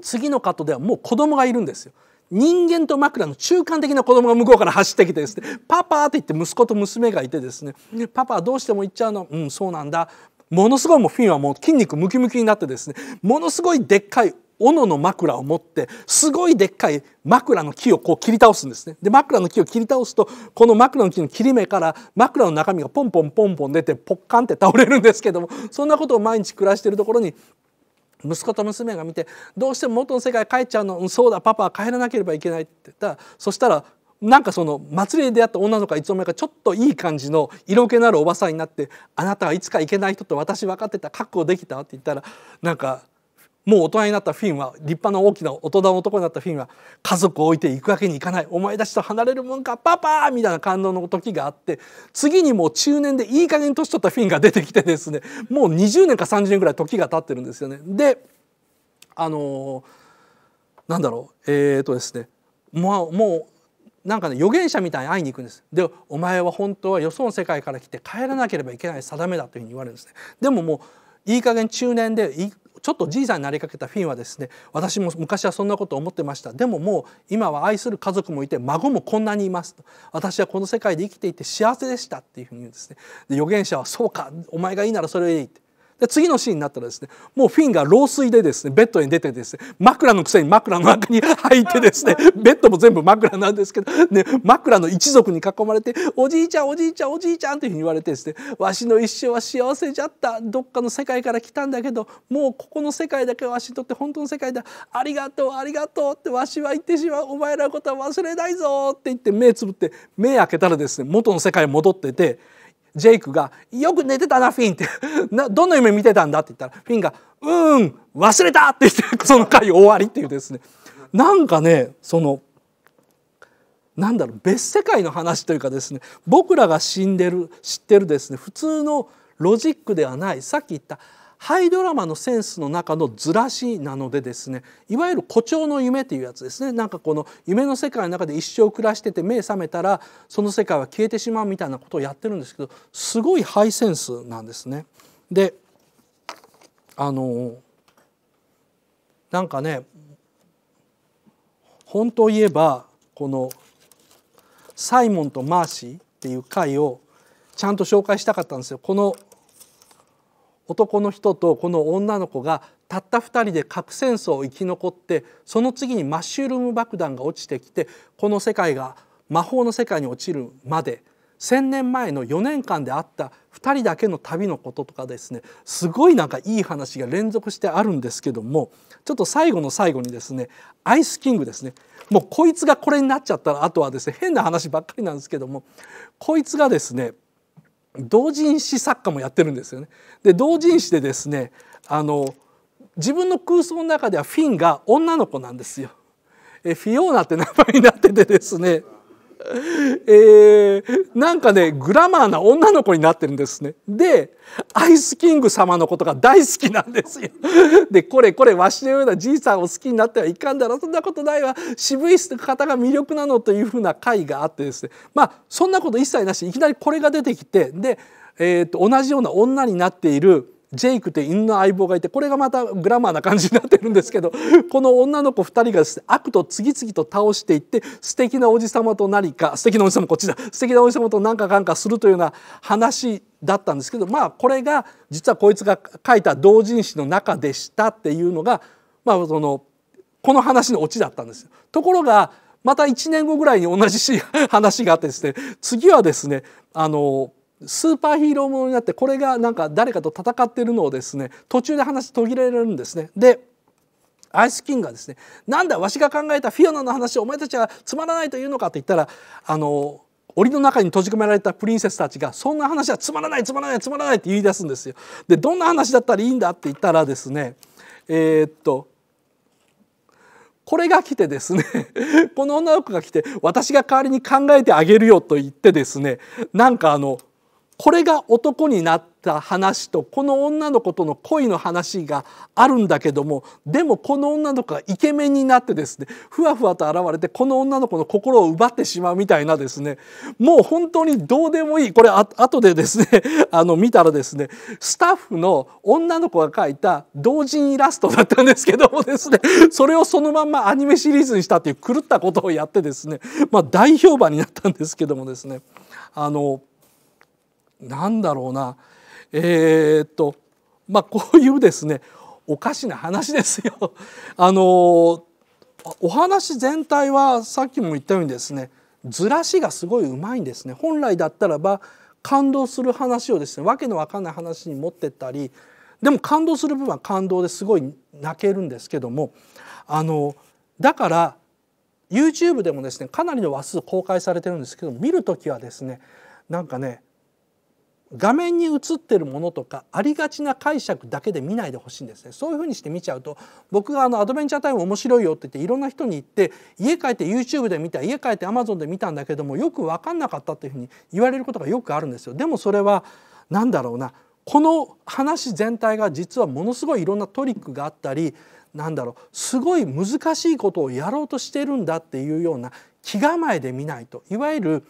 次のカットではもう子供がいるんですよ。人間と枕の中間的な子供が向こうから走ってきてですね「パパ」って言って息子と娘がいてですね「パパどうしても行っちゃうのうんそうなんだ」ものすごいもうフィンはもう筋肉ムキムキになってですねものすごいでっかい斧の枕を持ってすごいでっかい枕の木をこう切り倒すんですねで枕の木を切り倒すとこの枕の木の切り目から枕の中身がポンポンポンポン出てポッカンって倒れるんですけどもそんなことを毎日暮らしてるところに息子と娘が見てどうしても元の世界帰っちゃうの、うん、そうだパパは帰らなければいけないって言ったらそしたらなんかその祭りで出会った女の子がいつの間にかちょっといい感じの色気のあるおばさんになって「あなたはいつか行けない人と私分かってた覚悟できた?」って言ったらなんかもう大人になったフィンは立派な大きな大人の男になったフィンは家族を置いて行くわけにいかないお前たちと離れるもんかパパみたいな感動の時があって次にもう中年でいい加減年取ったフィンが出てきてですねもう20年か30年ぐらい時が経ってるんですよね。であのー、なんだろうえっ、とですねもうもうなんかね預言者みたいに会いに行くんですでお前は本当はよその世界から来て帰らなければいけない定めだというふうに言われるんですねでももういい加減中年でちょっとじいさんになりかけたフィンはですね私も昔はそんなこと思ってましたでももう今は愛する家族もいて孫もこんなにいます私はこの世界で生きていて幸せでしたっていうふうに言うんですねで預言者はそうかお前がいいならそれでいいってで次のシーンになったらですねもうフィンが老衰でですねベッドに出てですね枕のくせに枕の中に入ってですね ベッドも全部枕なんですけど、ね、枕の一族に囲まれて「おじいちゃんおじいちゃんおじいちゃん」というふうに言われてですね「わしの一生は幸せじゃったどっかの世界から来たんだけどもうここの世界だけわしにとって本当の世界だありがとうありがとう」ってわしは言ってしまうお前らのことは忘れないぞって言って目つぶって目開けたらですね元の世界に戻ってて。ジェイクが「よく寝てたなフィン」って な「どんな夢見てたんだ?」って言ったらフィンが「うん忘れた!」って言ってその回終わりっていうですねなんかねそのなんだろう別世界の話というかですね僕らが死んでる知ってるですね普通のロジックではないさっき言ったハイドラマのセンスの中のずらしなのでですねいわゆる誇張の夢っていうやつですねなんかこの夢の世界の中で一生暮らしてて目覚めたらその世界は消えてしまうみたいなことをやってるんですけどすごいハイセンスなんですね。であのなんかね本当言えばこの「サイモンとマーシー」っていう回をちゃんと紹介したかったんですよ。この男の人とこの女の子がたった2人で核戦争を生き残ってその次にマッシュルーム爆弾が落ちてきてこの世界が魔法の世界に落ちるまで1,000年前の4年間であった2人だけの旅のこととかですねすごいなんかいい話が連続してあるんですけどもちょっと最後の最後にですねアイスキングですねもうこいつがこれになっちゃったらあとはですね変な話ばっかりなんですけどもこいつがですね同人誌作家もやってるんですよね。で同人誌でですねあの自分の空想の中ではフィンが女の子なんですよ。えフィオーナって名前になっててですねえー、なんかねグラマーな女の子になってるんですねでアイスキング様のことが大好きなんですよ でこれこれわしのようなじいさんを好きになってはいかんだろそんなことないわ渋い方が魅力なのというふうな回があってですねまあそんなこと一切なしいきなりこれが出てきてで、えー、と同じような女になっているジェイクと犬の相棒がいてこれがまたグラマーな感じになってるんですけど この女の子2人がです、ね、悪と次々と倒していって素敵なおじ様と何か素敵なおじ様こっちだ素敵なおじ様と何かかんかするというような話だったんですけどまあこれが実はこいつが書いた同人誌の中でしたっていうのが、まあ、そのこの話のオチだったんですところがまた1年後ぐらいに同じ 話があってですね次はですねあのスーパーヒーローものになってこれがなんか誰かと戦ってるのをですね途中で話途切れるんですね。でアイスキンがですね「なんだわしが考えたフィオナの話をお前たちはつまらないというのか」って言ったらあの檻の中に閉じ込められたプリンセスたちが「そんな話はつまらないつまらないつまらない」って言い出すんですよ。でどんな話だったらいいんだって言ったらですねえー、っとこれが来てですね この女の子が来て私が代わりに考えてあげるよと言ってですねなんかあのこれが男になった話とこの女の子との恋の話があるんだけどもでもこの女の子がイケメンになってですねふわふわと現れてこの女の子の心を奪ってしまうみたいなですねもう本当にどうでもいいこれあ後でですね あの見たらですねスタッフの女の子が描いた同人イラストだったんですけどもですねそれをそのまんまアニメシリーズにしたっていう狂ったことをやってですねまあ大評判になったんですけどもですねあのなんだろうなえー、っとまあこういうですねおかしな話ですよ。あのお話全体はさっきも言ったようにですねずらしがすごいうまいんですね。本来だったらば感動する話をですねわけのわかんない話に持ってったりでも感動する部分は感動ですごい泣けるんですけどもあのだから YouTube でもですねかなりの話数公開されてるんですけど見る時はですねなんかね画面に映ってるものとかありがちな解釈だけで見ないでほしいんですねそういうふうにして見ちゃうと僕があのアドベンチャータイム面白いよって言っていろんな人に言って家帰って YouTube で見た家帰って Amazon で見たんだけどもよく分かんなかったっていうふうに言われることがよくあるんですよ。でもそれは何だろうなこの話全体が実はものすごいいろんなトリックがあったりなんだろうすごい難しいことをやろうとしてるんだっていうような気構えで見ないといわゆる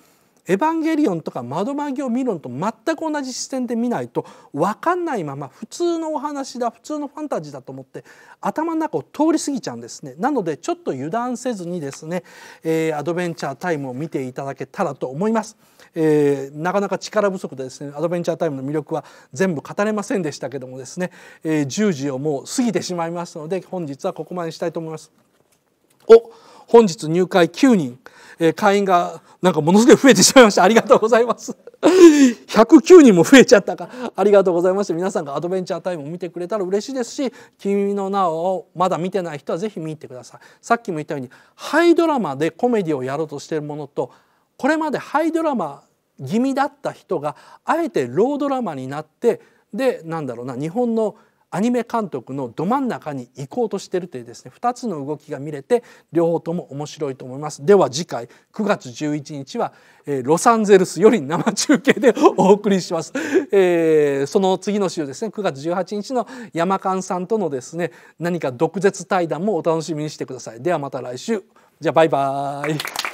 エヴァンゲリオンとか窓マギを見るのと全く同じ視点で見ないと分かんないまま普通のお話だ普通のファンタジーだと思って頭の中を通り過ぎちゃうんですねなのでちょっと油断せずにですね、えー、アドベンチャータイムを見ていただけたらと思います、えー、なかなか力不足でですねアドベンチャータイムの魅力は全部語れませんでしたけどもですね、えー、10時をもう過ぎてしまいますので本日はここまでにしたいと思いますお本日入会9人え会員がなんかものすごい増えてしまいましたありがとうございます109人 も増えちゃったかありがとうございました皆さんがアドベンチャータイムを見てくれたら嬉しいですし「君の名」をまだ見てない人は是非見てくださいさっきも言ったようにハイドラマでコメディをやろうとしてるものとこれまでハイドラマ気味だった人があえてロードラマになってでなんだろうな日本の「アニメ監督のど真ん中に行こうとしているというですね2つの動きが見れて両方とも面白いと思いますでは次回9月11日は、えー、ロサンゼルスより生中継でお送りします、えー、その次の週ですね9月18日の山間さんとのですね何か独絶対談もお楽しみにしてくださいではまた来週じゃあバイバイ